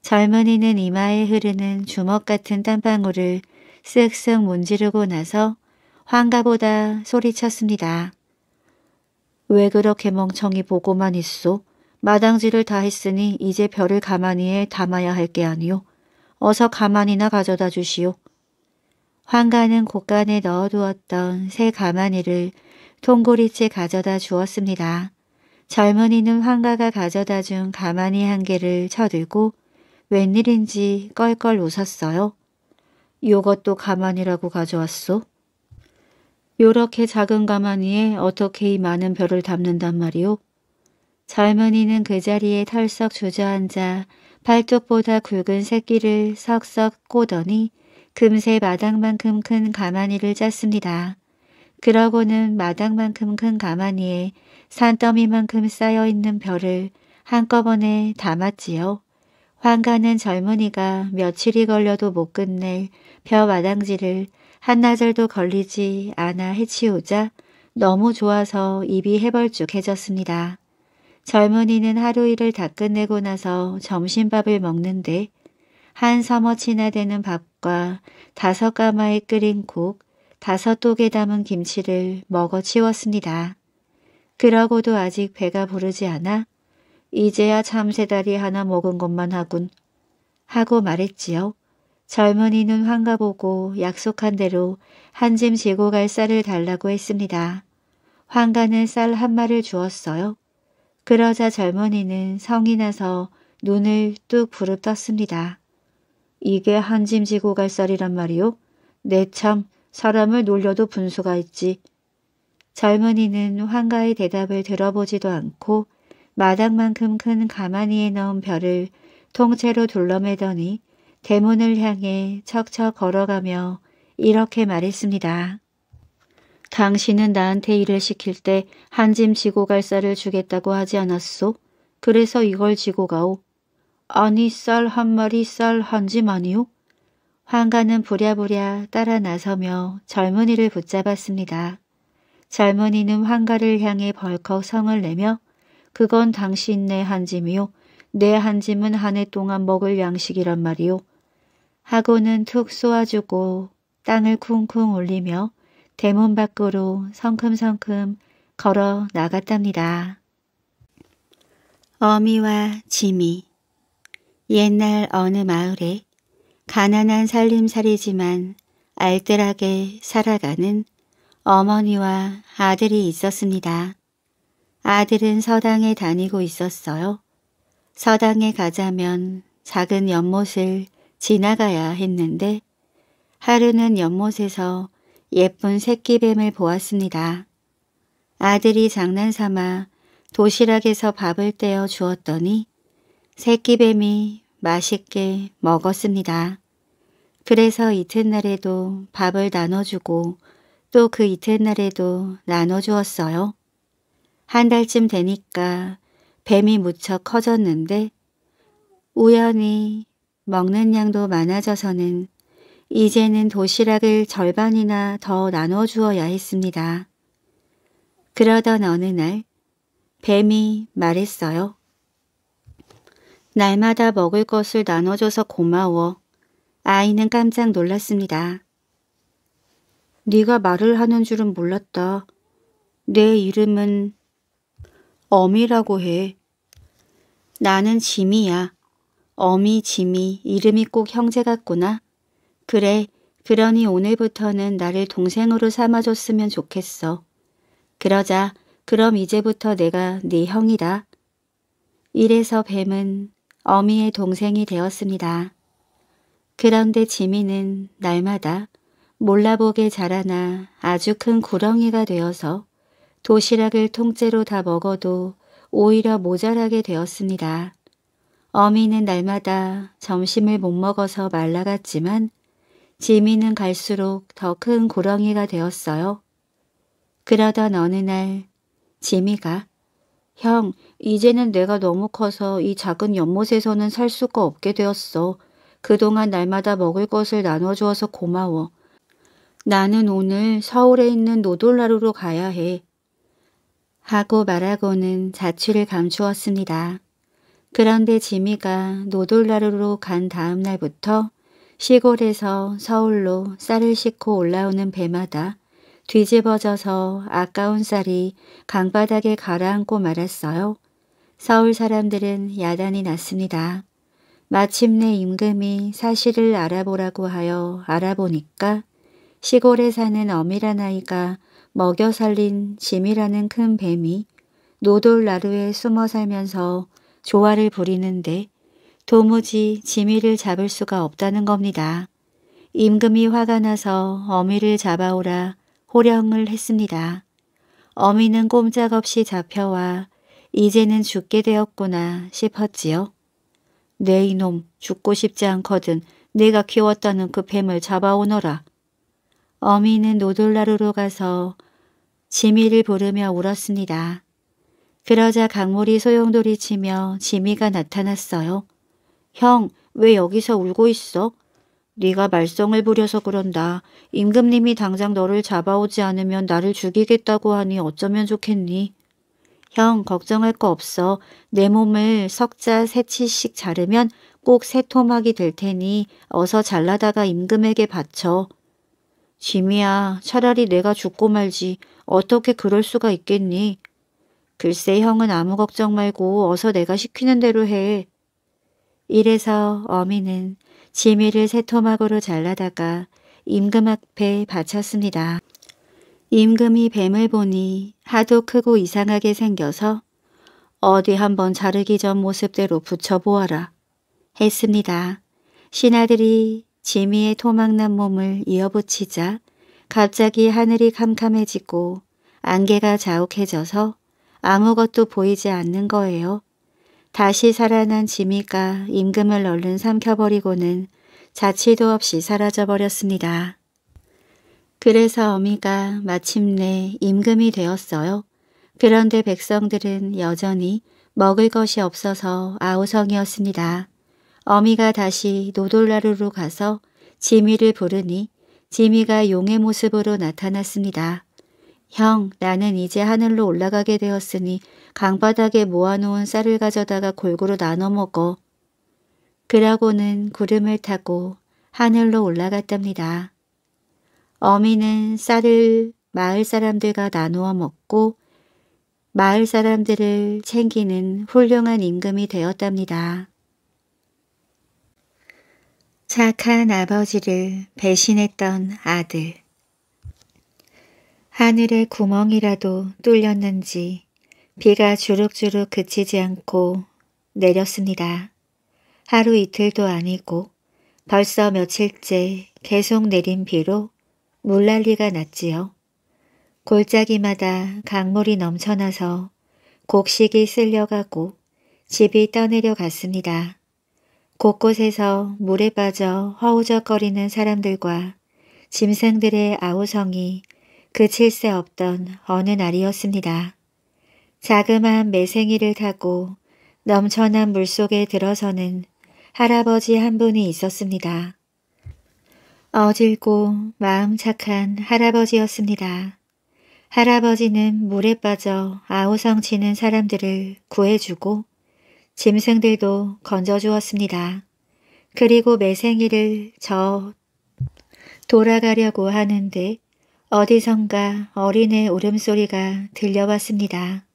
젊은이는 이마에 흐르는 주먹 같은 땀방울을 쓱쓱 문지르고 나서 환가보다 소리쳤습니다. 왜 그렇게 멍청이 보고만 있소? 마당질을 다 했으니 이제 벼를 가만히 해 담아야 할 게 아니오. 어서 가만히나 가져다 주시오. 환가는 곳간에 넣어두었던 새가마니를 통고리째 가져다 주었습니다. 젊은이는 환가가 가져다 준가마니한 개를 쳐들고 웬일인지 껄껄 웃었어요. 요것도 가마니라고 가져왔소? 요렇게 작은 가마니에 어떻게 이 많은 별을 담는단 말이오? 젊은이는 그 자리에 털썩 주저앉아 팔뚝보다 굵은 새끼를 석석 꼬더니 금세 마당만큼 큰 가마니를 짰습니다. 그러고는 마당만큼 큰 가마니에 산더미만큼 쌓여있는 별을 한꺼번에 담았지요. 환가는 젊은이가 며칠이 걸려도 못 끝낼 벼 마당질을 한나절도 걸리지 않아 해치우자 너무 좋아서 입이 해벌쭉해졌습니다. 젊은이는 하루 일을 다 끝내고 나서 점심밥을 먹는데 한 서머치나 되는 밥과 다섯 가마에 끓인 국, 다섯 독에 담은 김치를 먹어 치웠습니다. 그러고도 아직 배가 부르지 않아 이제야 참새다리 하나 먹은 것만 하군 하고 말했지요. 젊은이는 환가보고 약속한 대로 한 짐 지고 갈 쌀을 달라고 했습니다. 환가는 쌀 한 마를 리 주었어요. 그러자 젊은이는 성이 나서 눈을 뚝 부릅떴습니다. 이게 한짐 지고 갈 썰이란 말이오? 내 참 사람을 놀려도 분수가 있지. 젊은이는 환가의 대답을 들어보지도 않고 마당만큼 큰 가마니에 넣은 별을 통째로 둘러매더니 대문을 향해 척척 걸어가며 이렇게 말했습니다. 당신은 나한테 일을 시킬 때 한짐 지고 갈 쌀을 주겠다고 하지 않았소? 그래서 이걸 지고 가오. 아니 쌀 한 마리 쌀 한 짐 아니오? 황가는 부랴부랴 따라 나서며 젊은이를 붙잡았습니다. 젊은이는 황가를 향해 벌컥 성을 내며 그건 당신 내 한 짐이요. 내한 짐은 한 해 동안 먹을 양식이란 말이요. 하고는 툭 쏘아주고 땅을 쿵쿵 올리며 대문 밖으로 성큼성큼 걸어 나갔답니다. 어미와 지미 옛날 어느 마을에 가난한 살림살이지만 알뜰하게 살아가는 어머니와 아들이 있었습니다. 아들은 서당에 다니고 있었어요. 서당에 가자면 작은 연못을 지나가야 했는데 하루는 연못에서 예쁜 새끼뱀을 보았습니다. 아들이 장난삼아 도시락에서 밥을 떼어 주었더니 새끼뱀이 맛있게 먹었습니다. 그래서 이튿날에도 밥을 나눠주고 또 그 이튿날에도 나눠주었어요. 한 달쯤 되니까 뱀이 무척 커졌는데 우연히 먹는 양도 많아져서는 이제는 도시락을 절반이나 더 나눠 주어야 했습니다. 그러던 어느 날 뱀이 말했어요. 날마다 먹을 것을 나눠줘서 고마워. 아이는 깜짝 놀랐습니다. 네가 말을 하는 줄은 몰랐다. 내 이름은 어미라고 해. 나는 짐이야. 어미, 짐이 이름이 꼭 형제 같구나. 그래, 그러니 오늘부터는 나를 동생으로 삼아줬으면 좋겠어. 그러자, 그럼 이제부터 내가 네 형이다. 이래서 뱀은 어미의 동생이 되었습니다. 그런데 지미는 날마다 몰라보게 자라나 아주 큰 구렁이가 되어서 도시락을 통째로 다 먹어도 오히려 모자라게 되었습니다. 어미는 날마다 점심을 못 먹어서 말라갔지만 지미는 갈수록 더 큰 고렁이가 되었어요. 그러던 어느 날 지미가 형, 이제는 내가 너무 커서 이 작은 연못에서는 살 수가 없게 되었어. 그동안 날마다 먹을 것을 나눠주어서 고마워. 나는 오늘 서울에 있는 노돌나루로 가야 해. 하고 말하고는 자취를 감추었습니다. 그런데 지미가 노돌나루로 간 다음 날부터 시골에서 서울로 쌀을 싣고 올라오는 배마다 뒤집어져서 아까운 쌀이 강바닥에 가라앉고 말았어요. 서울 사람들은 야단이 났습니다. 마침내 임금이 사실을 알아보라고 하여 알아보니까 시골에 사는 어미란 아이가 먹여 살린 짐이라는 큰 뱀이 노돌 나루에 숨어 살면서 조화를 부리는데 도무지 지미를 잡을 수가 없다는 겁니다. 임금이 화가 나서 어미를 잡아오라 호령을 했습니다. 어미는 꼼짝없이 잡혀와 이제는 죽게 되었구나 싶었지요. 내 네, 이놈 죽고 싶지 않거든 내가 키웠다는 그 뱀을 잡아오너라. 어미는 노돌나루로 가서 지미를 부르며 울었습니다. 그러자 강물이 소용돌이치며 지미가 나타났어요. 형, 왜 여기서 울고 있어? 네가 말썽을 부려서 그런다. 임금님이 당장 너를 잡아오지 않으면 나를 죽이겠다고 하니 어쩌면 좋겠니? 형, 걱정할 거 없어. 내 몸을 석자 세치씩 자르면 꼭 새토막이 될 테니 어서 잘라다가 임금에게 바쳐. 짐이야, 차라리 내가 죽고 말지. 어떻게 그럴 수가 있겠니? 글쎄 형은 아무 걱정 말고 어서 내가 시키는 대로 해. 이래서 어미는 지미를 새 토막으로 잘라다가 임금 앞에 바쳤습니다. 임금이 뱀을 보니 하도 크고 이상하게 생겨서 어디 한번 자르기 전 모습대로 붙여보아라 했습니다. 신하들이 지미의 토막난 몸을 이어붙이자 갑자기 하늘이 캄캄해지고 안개가 자욱해져서 아무것도 보이지 않는 거예요. 다시 살아난 지미가 임금을 얼른 삼켜버리고는 자취도 없이 사라져버렸습니다. 그래서 어미가 마침내 임금이 되었어요. 그런데 백성들은 여전히 먹을 것이 없어서 아우성이었습니다. 어미가 다시 노돌나루로 가서 지미를 부르니 지미가 용의 모습으로 나타났습니다. 형, 나는 이제 하늘로 올라가게 되었으니 강바닥에 모아놓은 쌀을 가져다가 골고루 나눠 먹어. 그러고는 구름을 타고 하늘로 올라갔답니다. 어미는 쌀을 마을 사람들과 나누어 먹고 마을 사람들을 챙기는 훌륭한 임금이 되었답니다. 착한 아버지를 배신했던 아들 하늘의 구멍이라도 뚫렸는지 비가 주룩주룩 그치지 않고 내렸습니다. 하루 이틀도 아니고 벌써 며칠째 계속 내린 비로 물난리가 났지요. 골짜기마다 강물이 넘쳐나서 곡식이 쓸려가고 집이 떠내려 갔습니다. 곳곳에서 물에 빠져 허우적거리는 사람들과 짐승들의 아우성이 그칠 새 없던 어느 날이었습니다. 자그마한 매생이를 타고 넘쳐난 물속에 들어서는 할아버지 한 분이 있었습니다. 어질고 마음 착한 할아버지였습니다. 할아버지는 물에 빠져 아우성치는 사람들을 구해주고 짐승들도 건져주었습니다. 그리고 매생이를 저 돌아가려고 하는데 어디선가 어린애 울음소리가 들려왔습니다.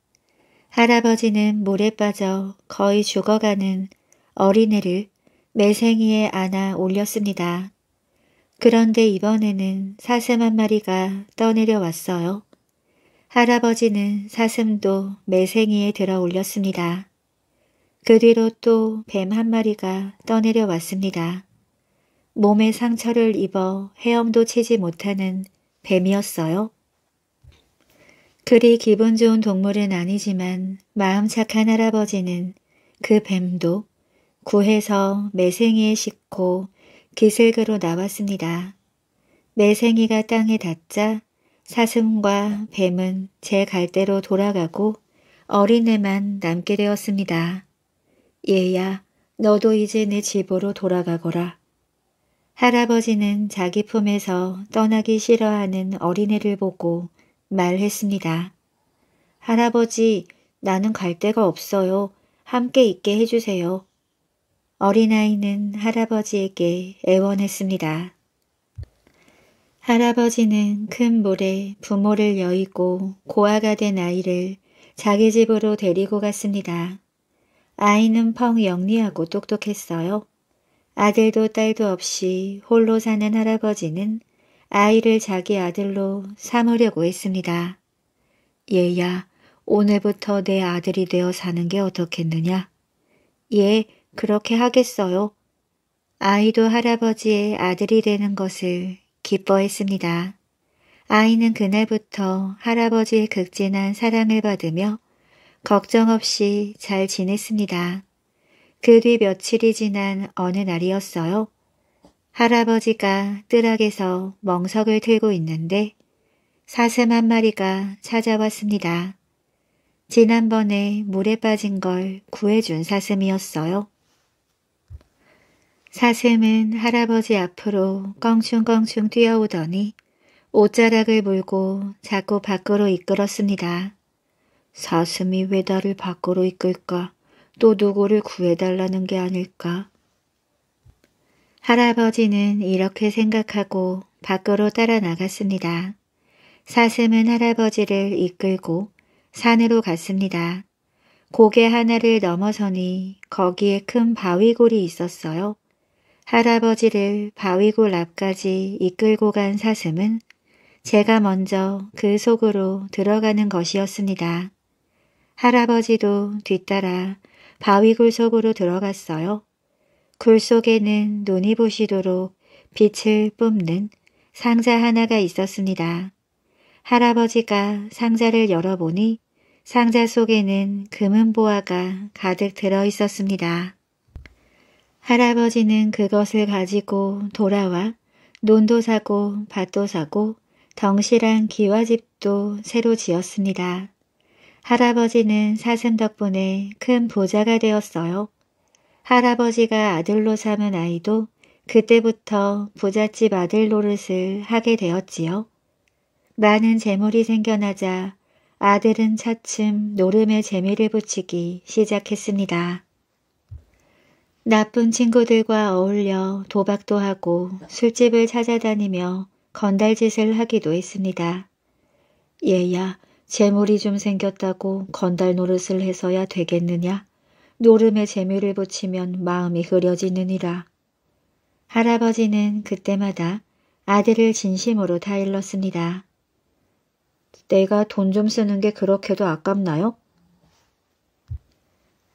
할아버지는 물에 빠져 거의 죽어가는 어린애를 매생이에 안아 올렸습니다. 그런데 이번에는 사슴 한 마리가 떠내려 왔어요. 할아버지는 사슴도 매생이에 들어 올렸습니다. 그 뒤로 또 뱀 한 마리가 떠내려 왔습니다. 몸에 상처를 입어 헤엄도 치지 못하는 뱀이었어요. 그리 기분 좋은 동물은 아니지만 마음 착한 할아버지는 그 뱀도 구해서 매생이에 싣고 기슭으로 나왔습니다. 매생이가 땅에 닿자 사슴과 뱀은 제 갈대로 돌아가고 어린애만 남게 되었습니다. 얘야, 너도 이제 내 집으로 돌아가거라. 할아버지는 자기 품에서 떠나기 싫어하는 어린애를 보고 말했습니다. 할아버지, 나는 갈 데가 없어요. 함께 있게 해주세요. 어린아이는 할아버지에게 애원했습니다. 할아버지는 큰 물에 부모를 여의고 고아가 된 아이를 자기 집으로 데리고 갔습니다. 아이는 펑 영리하고 똑똑했어요. 아들도 딸도 없이 홀로 사는 할아버지는 아이를 자기 아들로 삼으려고 했습니다. 얘야, 오늘부터 내 아들이 되어 사는 게 어떻겠느냐? 예, 그렇게 하겠어요. 아이도 할아버지의 아들이 되는 것을 기뻐했습니다. 아이는 그날부터 할아버지의 극진한 사랑을 받으며 걱정 없이 잘 지냈습니다. 그뒤 며칠이 지난 어느 날이었어요. 할아버지가 뜰락에서 멍석을 들고 있는데 사슴 한 마리가 찾아왔습니다. 지난번에 물에 빠진 걸 구해준 사슴이었어요. 사슴은 할아버지 앞으로 껑충껑충 뛰어오더니 옷자락을 물고 자꾸 밖으로 이끌었습니다. 사슴이 왜 나를 밖으로 이끌까? 또 누구를 구해달라는 게 아닐까? 할아버지는 이렇게 생각하고 밖으로 따라 나갔습니다. 사슴은 할아버지를 이끌고 산으로 갔습니다. 고개 하나를 넘어서니 거기에 큰 바위골이 있었어요. 할아버지를 바위골 앞까지 이끌고 간 사슴은 제가 먼저 그 속으로 들어가는 것이었습니다. 할아버지도 뒤따라 바위 굴속으로 들어갔어요. 굴속에는 눈이 보시도록 빛을 뿜는 상자 하나가 있었습니다. 할아버지가 상자를 열어보니 상자 속에는 금은보화가 가득 들어 있었습니다. 할아버지는 그것을 가지고 돌아와 논도 사고 밭도 사고 덩실한 기와집도 새로 지었습니다. 할아버지는 사슴 덕분에 큰부자가 되었어요. 할아버지가 아들로 삼은 아이도 그때부터 부잣집 아들 노릇을 하게 되었지요. 많은 재물이 생겨나자 아들은 차츰 노름에 재미를 붙이기 시작했습니다. 나쁜 친구들과 어울려 도박도 하고 술집을 찾아다니며 건달짓을 하기도 했습니다. 얘야, 재물이 좀 생겼다고 건달 노릇을 해서야 되겠느냐? 노름에 재물을 붙이면 마음이 흐려지느니라. 할아버지는 그때마다 아들을 진심으로 타일렀습니다. 내가 돈 좀 쓰는 게 그렇게도 아깝나요?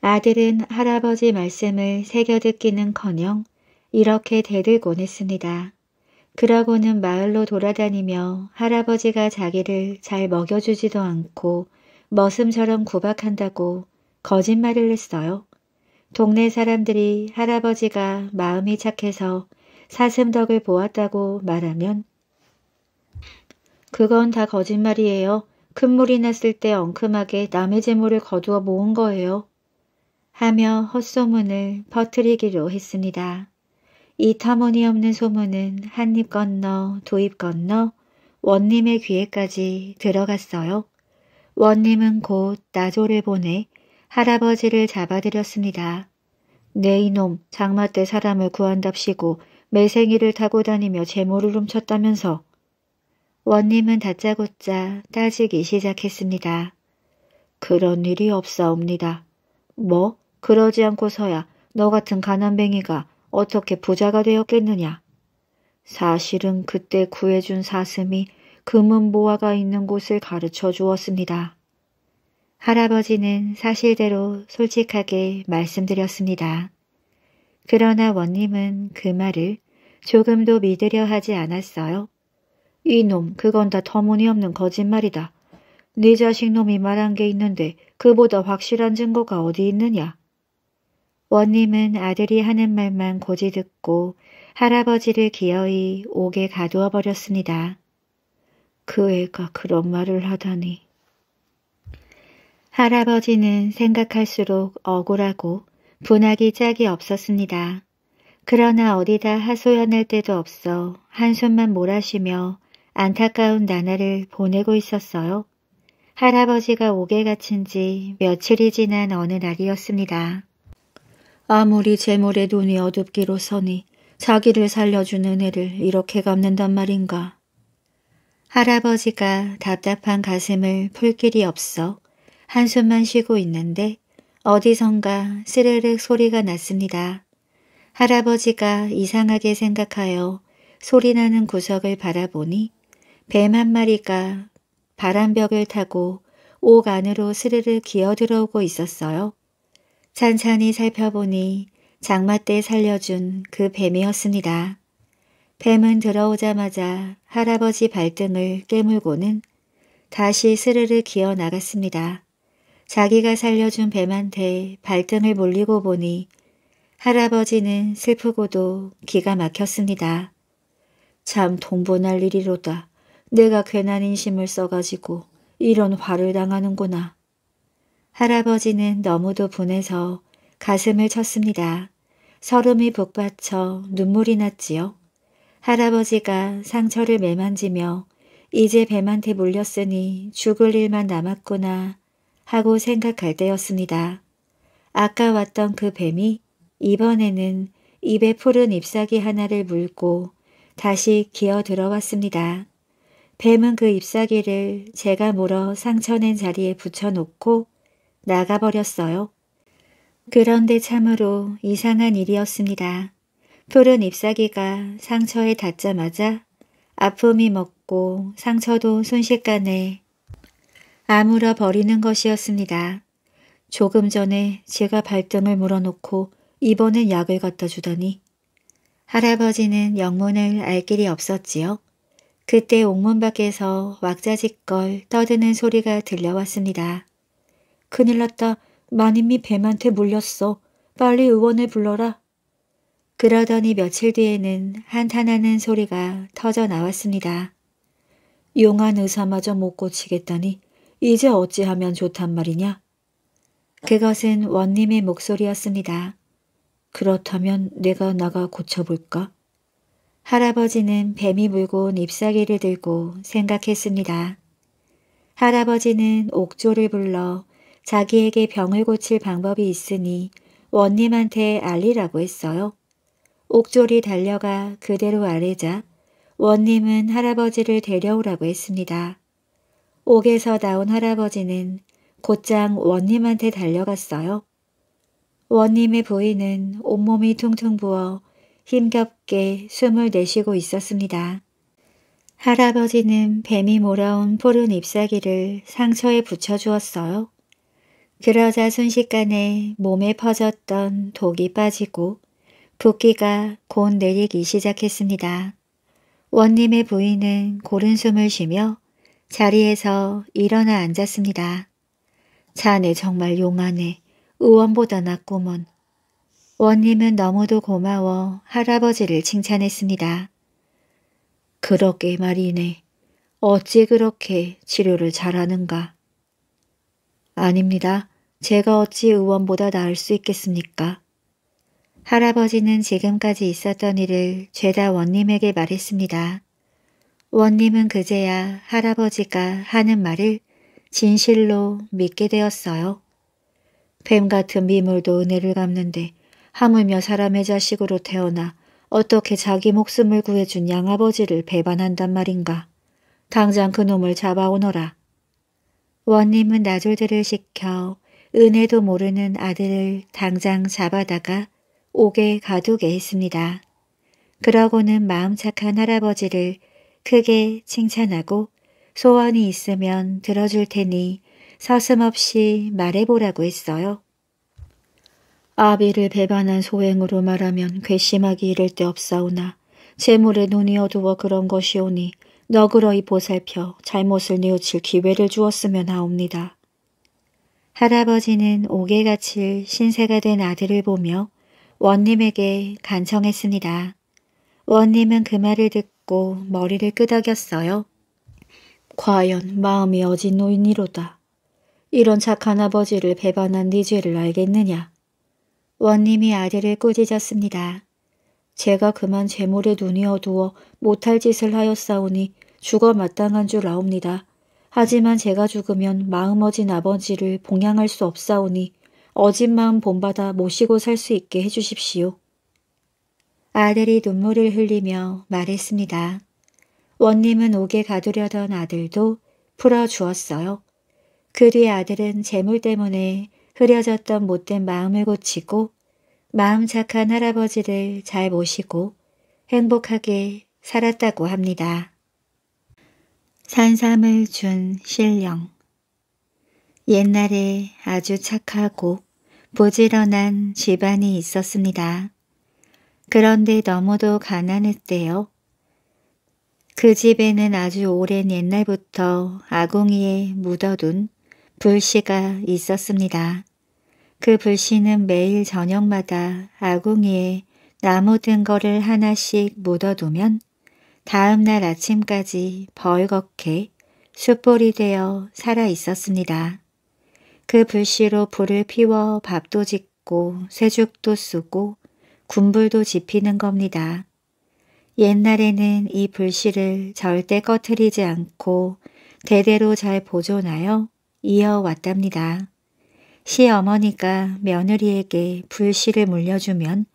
아들은 할아버지 말씀을 새겨듣기는커녕 이렇게 대들곤 했습니다. 그러고는 마을로 돌아다니며 할아버지가 자기를 잘 먹여주지도 않고 머슴처럼 구박한다고 거짓말을 했어요. 동네 사람들이 할아버지가 마음이 착해서 사슴덕을 보았다고 말하면 그건 다 거짓말이에요. 큰물이 났을 때 엉큼하게 남의 재물을 거두어 모은 거예요. 하며 헛소문을 퍼뜨리기로 했습니다. 이 터무니없는 소문은 한 입 건너 두 입 건너 원님의 귀에까지 들어갔어요. 원님은 곧 나조를 보내 할아버지를 잡아들였습니다. 네 이놈 장마 때 사람을 구한답시고 매생이를 타고 다니며 재물을 훔쳤다면서 원님은 다짜고짜 따지기 시작했습니다. 그런 일이 없사옵니다. 뭐? 그러지 않고서야 너 같은 가난뱅이가 어떻게 부자가 되었겠느냐. 사실은 그때 구해준 사슴이 금은 보화가 있는 곳을 가르쳐 주었습니다. 할아버지는 사실대로 솔직하게 말씀드렸습니다. 그러나 원님은 그 말을 조금도 믿으려 하지 않았어요. 이놈 그건 다 터무니없는 거짓말이다. 네 자식 놈이 말한 게 있는데 그보다 확실한 증거가 어디 있느냐. 원님은 아들이 하는 말만 고지 듣고 할아버지를 기어이 옥에 가두어 버렸습니다. 그 애가 그런 말을 하다니. 할아버지는 생각할수록 억울하고 분하기 짝이 없었습니다. 그러나 어디다 하소연할 데도 없어 한숨만 몰아쉬며 안타까운 나날을 보내고 있었어요. 할아버지가 옥에 갇힌 지 며칠이 지난 어느 날이었습니다. 아무리 재물의 눈이 어둡기로 서니 자기를 살려준 은혜를 이렇게 갚는단 말인가. 할아버지가 답답한 가슴을 풀 길이 없어 한숨만 쉬고 있는데 어디선가 스르륵 소리가 났습니다. 할아버지가 이상하게 생각하여 소리나는 구석을 바라보니 뱀 한 마리가 바람벽을 타고 옥 안으로 스르르 기어들어오고 있었어요. 찬찬히 살펴보니 장마 때 살려준 그 뱀이었습니다. 뱀은 들어오자마자 할아버지 발등을 깨물고는 다시 스르르 기어 나갔습니다. 자기가 살려준 뱀한테 발등을 물리고 보니 할아버지는 슬프고도 기가 막혔습니다. 참 동분할 일이로다. 내가 괜한 인심을 써가지고 이런 화를 당하는구나. 할아버지는 너무도 분해서 가슴을 쳤습니다. 서름이 북받쳐 눈물이 났지요. 할아버지가 상처를 매만지며 이제 뱀한테 물렸으니 죽을 일만 남았구나 하고 생각할 때였습니다. 아까 왔던 그 뱀이 이번에는 입에 푸른 잎사귀 하나를 물고 다시 기어 들어왔습니다. 뱀은 그 잎사귀를 제가 물어 상처낸 자리에 붙여놓고 나가버렸어요. 그런데 참으로 이상한 일이었습니다. 푸른 잎사귀가 상처에 닿자마자 아픔이 먹고 상처도 순식간에 아물어 버리는 것이었습니다. 조금 전에 제가 발등을 물어놓고 이번엔 약을 갖다 주더니 할아버지는 영문을 알 길이 없었지요. 그때 옥문 밖에서 왁자지껄 떠드는 소리가 들려왔습니다. 큰일 났다. 마님이 뱀한테 물렸어. 빨리 의원을 불러라. 그러더니 며칠 뒤에는 한탄하는 소리가 터져 나왔습니다. 용한 의사마저 못 고치겠다니 이제 어찌하면 좋단 말이냐? 그것은 원님의 목소리였습니다. 그렇다면 내가 나가 고쳐볼까? 할아버지는 뱀이 물고 온 잎사귀를 들고 생각했습니다. 할아버지는 옥조를 불러 자기에게 병을 고칠 방법이 있으니 원님한테 알리라고 했어요. 옥졸이 달려가 그대로 아래자 원님은 할아버지를 데려오라고 했습니다. 옥에서 나온 할아버지는 곧장 원님한테 달려갔어요. 원님의 부인은 온몸이 퉁퉁 부어 힘겹게 숨을 내쉬고 있었습니다. 할아버지는 뱀이 몰아온 푸른 잎사귀를 상처에 붙여주었어요. 그러자 순식간에 몸에 퍼졌던 독이 빠지고 붓기가 곧 내리기 시작했습니다. 원님의 부인은 고른 숨을 쉬며 자리에서 일어나 앉았습니다. 자네 정말 용하네. 의원보다 낫구먼. 원님은 너무도 고마워 할아버지를 칭찬했습니다. 그렇게 말이네. 어찌 그렇게 치료를 잘하는가. 아닙니다. 제가 어찌 의원보다 나을 수 있겠습니까? 할아버지는 지금까지 있었던 일을 죄다 원님에게 말했습니다. 원님은 그제야 할아버지가 하는 말을 진실로 믿게 되었어요. 뱀 같은 미물도 은혜를 갚는데 하물며 사람의 자식으로 태어나 어떻게 자기 목숨을 구해준 양아버지를 배반한단 말인가. 당장 그놈을 잡아오너라. 원님은 나졸들을 시켜 은혜도 모르는 아들을 당장 잡아다가 옥에 가두게 했습니다. 그러고는 마음 착한 할아버지를 크게 칭찬하고 소원이 있으면 들어줄 테니 서슴없이 말해보라고 했어요. 아비를 배반한 소행으로 말하면 괘씸하기 이를 데 없사오나 재물에 눈이 어두워 그런 것이오니 너그러이 보살펴 잘못을 뉘우칠 기회를 주었으면 하옵니다. 할아버지는 옥에 갇이 신세가 된 아들을 보며 원님에게 간청했습니다. 원님은 그 말을 듣고 머리를 끄덕였어요. 과연 마음이 어진 노인이로다. 이런 착한 아버지를 배반한 네 죄를 알겠느냐. 원님이 아들을 꾸짖었습니다. 제가 그만 재물에 눈이 어두워 못할 짓을 하였사오니 죽어 마땅한 줄 아옵니다. 하지만 제가 죽으면 마음어진 아버지를 봉양할 수 없사오니 어진 마음 본받아 모시고 살 수 있게 해주십시오. 아들이 눈물을 흘리며 말했습니다. 원님은 옥에 가두려던 아들도 풀어주었어요. 그 뒤 아들은 재물 때문에 흐려졌던 못된 마음을 고치고 마음 착한 할아버지를 잘 모시고 행복하게 살았다고 합니다. 산삼을 준 신령 옛날에 아주 착하고 부지런한 집안이 있었습니다. 그런데 너무도 가난했대요. 그 집에는 아주 오랜 옛날부터 아궁이에 묻어둔 불씨가 있었습니다. 그 불씨는 매일 저녁마다 아궁이에 나무 등 거를 하나씩 묻어두면 다음 날 아침까지 벌겋게 숯불이 되어 살아 있었습니다. 그 불씨로 불을 피워 밥도 짓고 쇠죽도 쓰고 군불도 지피는 겁니다. 옛날에는 이 불씨를 절대 꺼트리지 않고 대대로 잘 보존하여 이어왔답니다. 시어머니가 며느리에게 불씨를 물려주면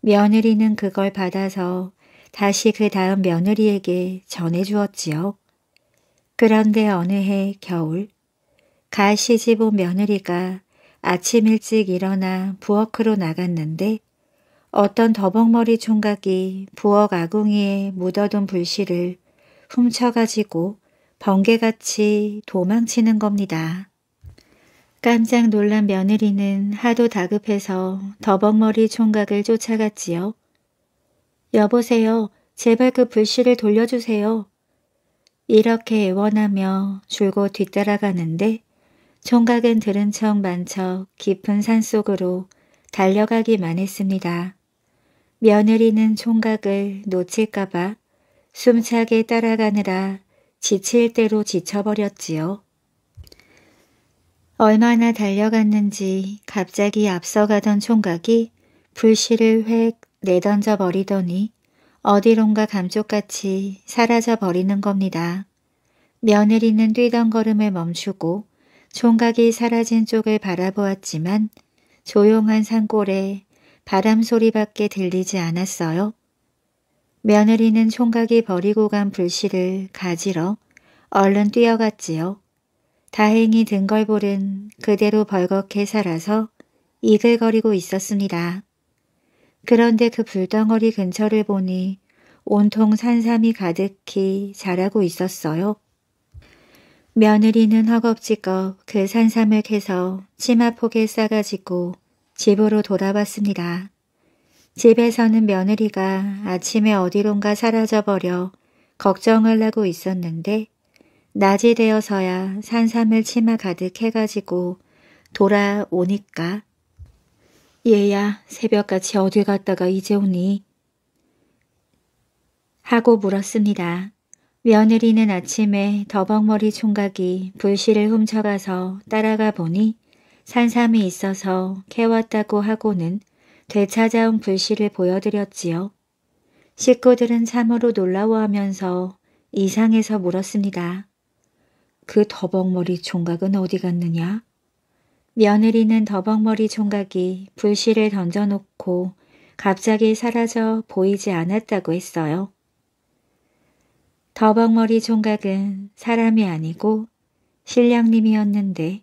며느리는 그걸 받아서 다시 그 다음 며느리에게 전해주었지요. 그런데 어느 해 겨울 가 시집 온 며느리가 아침 일찍 일어나 부엌으로 나갔는데 어떤 더벅머리 총각이 부엌 아궁이에 묻어둔 불씨를 훔쳐가지고 번개같이 도망치는 겁니다. 깜짝 놀란 며느리는 하도 다급해서 더벅머리 총각을 쫓아갔지요. 여보세요. 제발 그 불씨를 돌려주세요. 이렇게 애원하며 줄곧 뒤따라가는데 총각은 들은 척 만척 깊은 산속으로 달려가기만 했습니다. 며느리는 총각을 놓칠까봐 숨차게 따라가느라 지칠 대로 지쳐버렸지요. 얼마나 달려갔는지 갑자기 앞서가던 총각이 불씨를 획 내던져 버리더니 어디론가 감쪽같이 사라져 버리는 겁니다. 며느리는 뛰던 걸음을 멈추고 총각이 사라진 쪽을 바라보았지만 조용한 산골에 바람 소리밖에 들리지 않았어요. 며느리는 총각이 버리고 간 불씨를 가지러 얼른 뛰어갔지요. 다행히 등걸볼은 그대로 벌겋게 살아서 이글거리고 있었습니다. 그런데 그 불덩어리 근처를 보니 온통 산삼이 가득히 자라고 있었어요. 며느리는 허겁지겁 그 산삼을 캐서 치마폭에 싸가지고 집으로 돌아왔습니다. 집에서는 며느리가 아침에 어디론가 사라져버려 걱정을 하고 있었는데 낮이 되어서야 산삼을 치마 가득 해가지고 돌아오니까 얘야 새벽같이 어딜 갔다가 이제 오니? 하고 물었습니다. 며느리는 아침에 더벅머리 총각이 불씨를 훔쳐가서 따라가 보니 산삼이 있어서 캐왔다고 하고는 되찾아온 불씨를 보여드렸지요. 식구들은 참으로 놀라워하면서 이상해서 물었습니다. 그 더벅머리 총각은 어디 갔느냐? 며느리는 더벅머리 총각이 불씨를 던져놓고 갑자기 사라져 보이지 않았다고 했어요. 더벅머리 총각은 사람이 아니고 신령님이었는데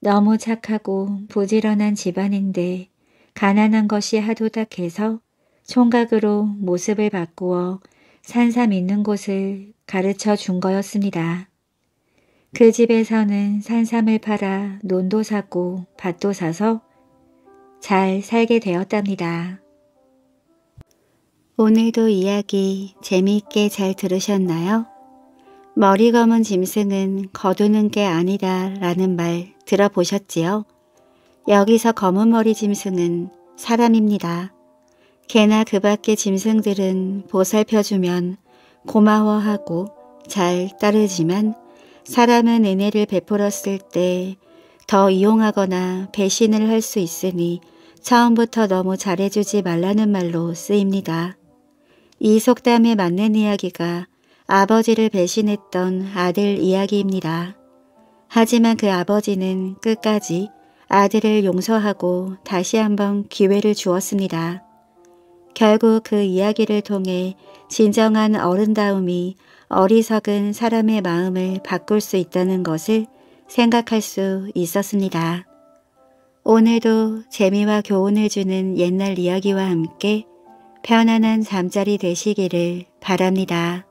너무 착하고 부지런한 집안인데 가난한 것이 하도 닥해서 총각으로 모습을 바꾸어 산삼 있는 곳을 가르쳐 준 거였습니다. 그 집에서는 산삼을 팔아 논도 사고 밭도 사서 잘 살게 되었답니다. 오늘도 이야기 재미있게 잘 들으셨나요? 머리 검은 짐승은 거두는 게 아니다 라는 말 들어보셨지요? 여기서 검은 머리 짐승은 사람입니다. 개나 그 밖의 짐승들은 보살펴주면 고마워하고 잘 따르지만 사람은 은혜를 베풀었을 때 더 이용하거나 배신을 할 수 있으니 처음부터 너무 잘해주지 말라는 말로 쓰입니다. 이 속담에 맞는 이야기가 아버지를 배신했던 아들 이야기입니다. 하지만 그 아버지는 끝까지 아들을 용서하고 다시 한번 기회를 주었습니다. 결국 그 이야기를 통해 진정한 어른다움이 어리석은 사람의 마음을 바꿀 수 있다는 것을 생각할 수 있었습니다. 오늘도 재미와 교훈을 주는 옛날 이야기와 함께 편안한 잠자리 되시기를 바랍니다.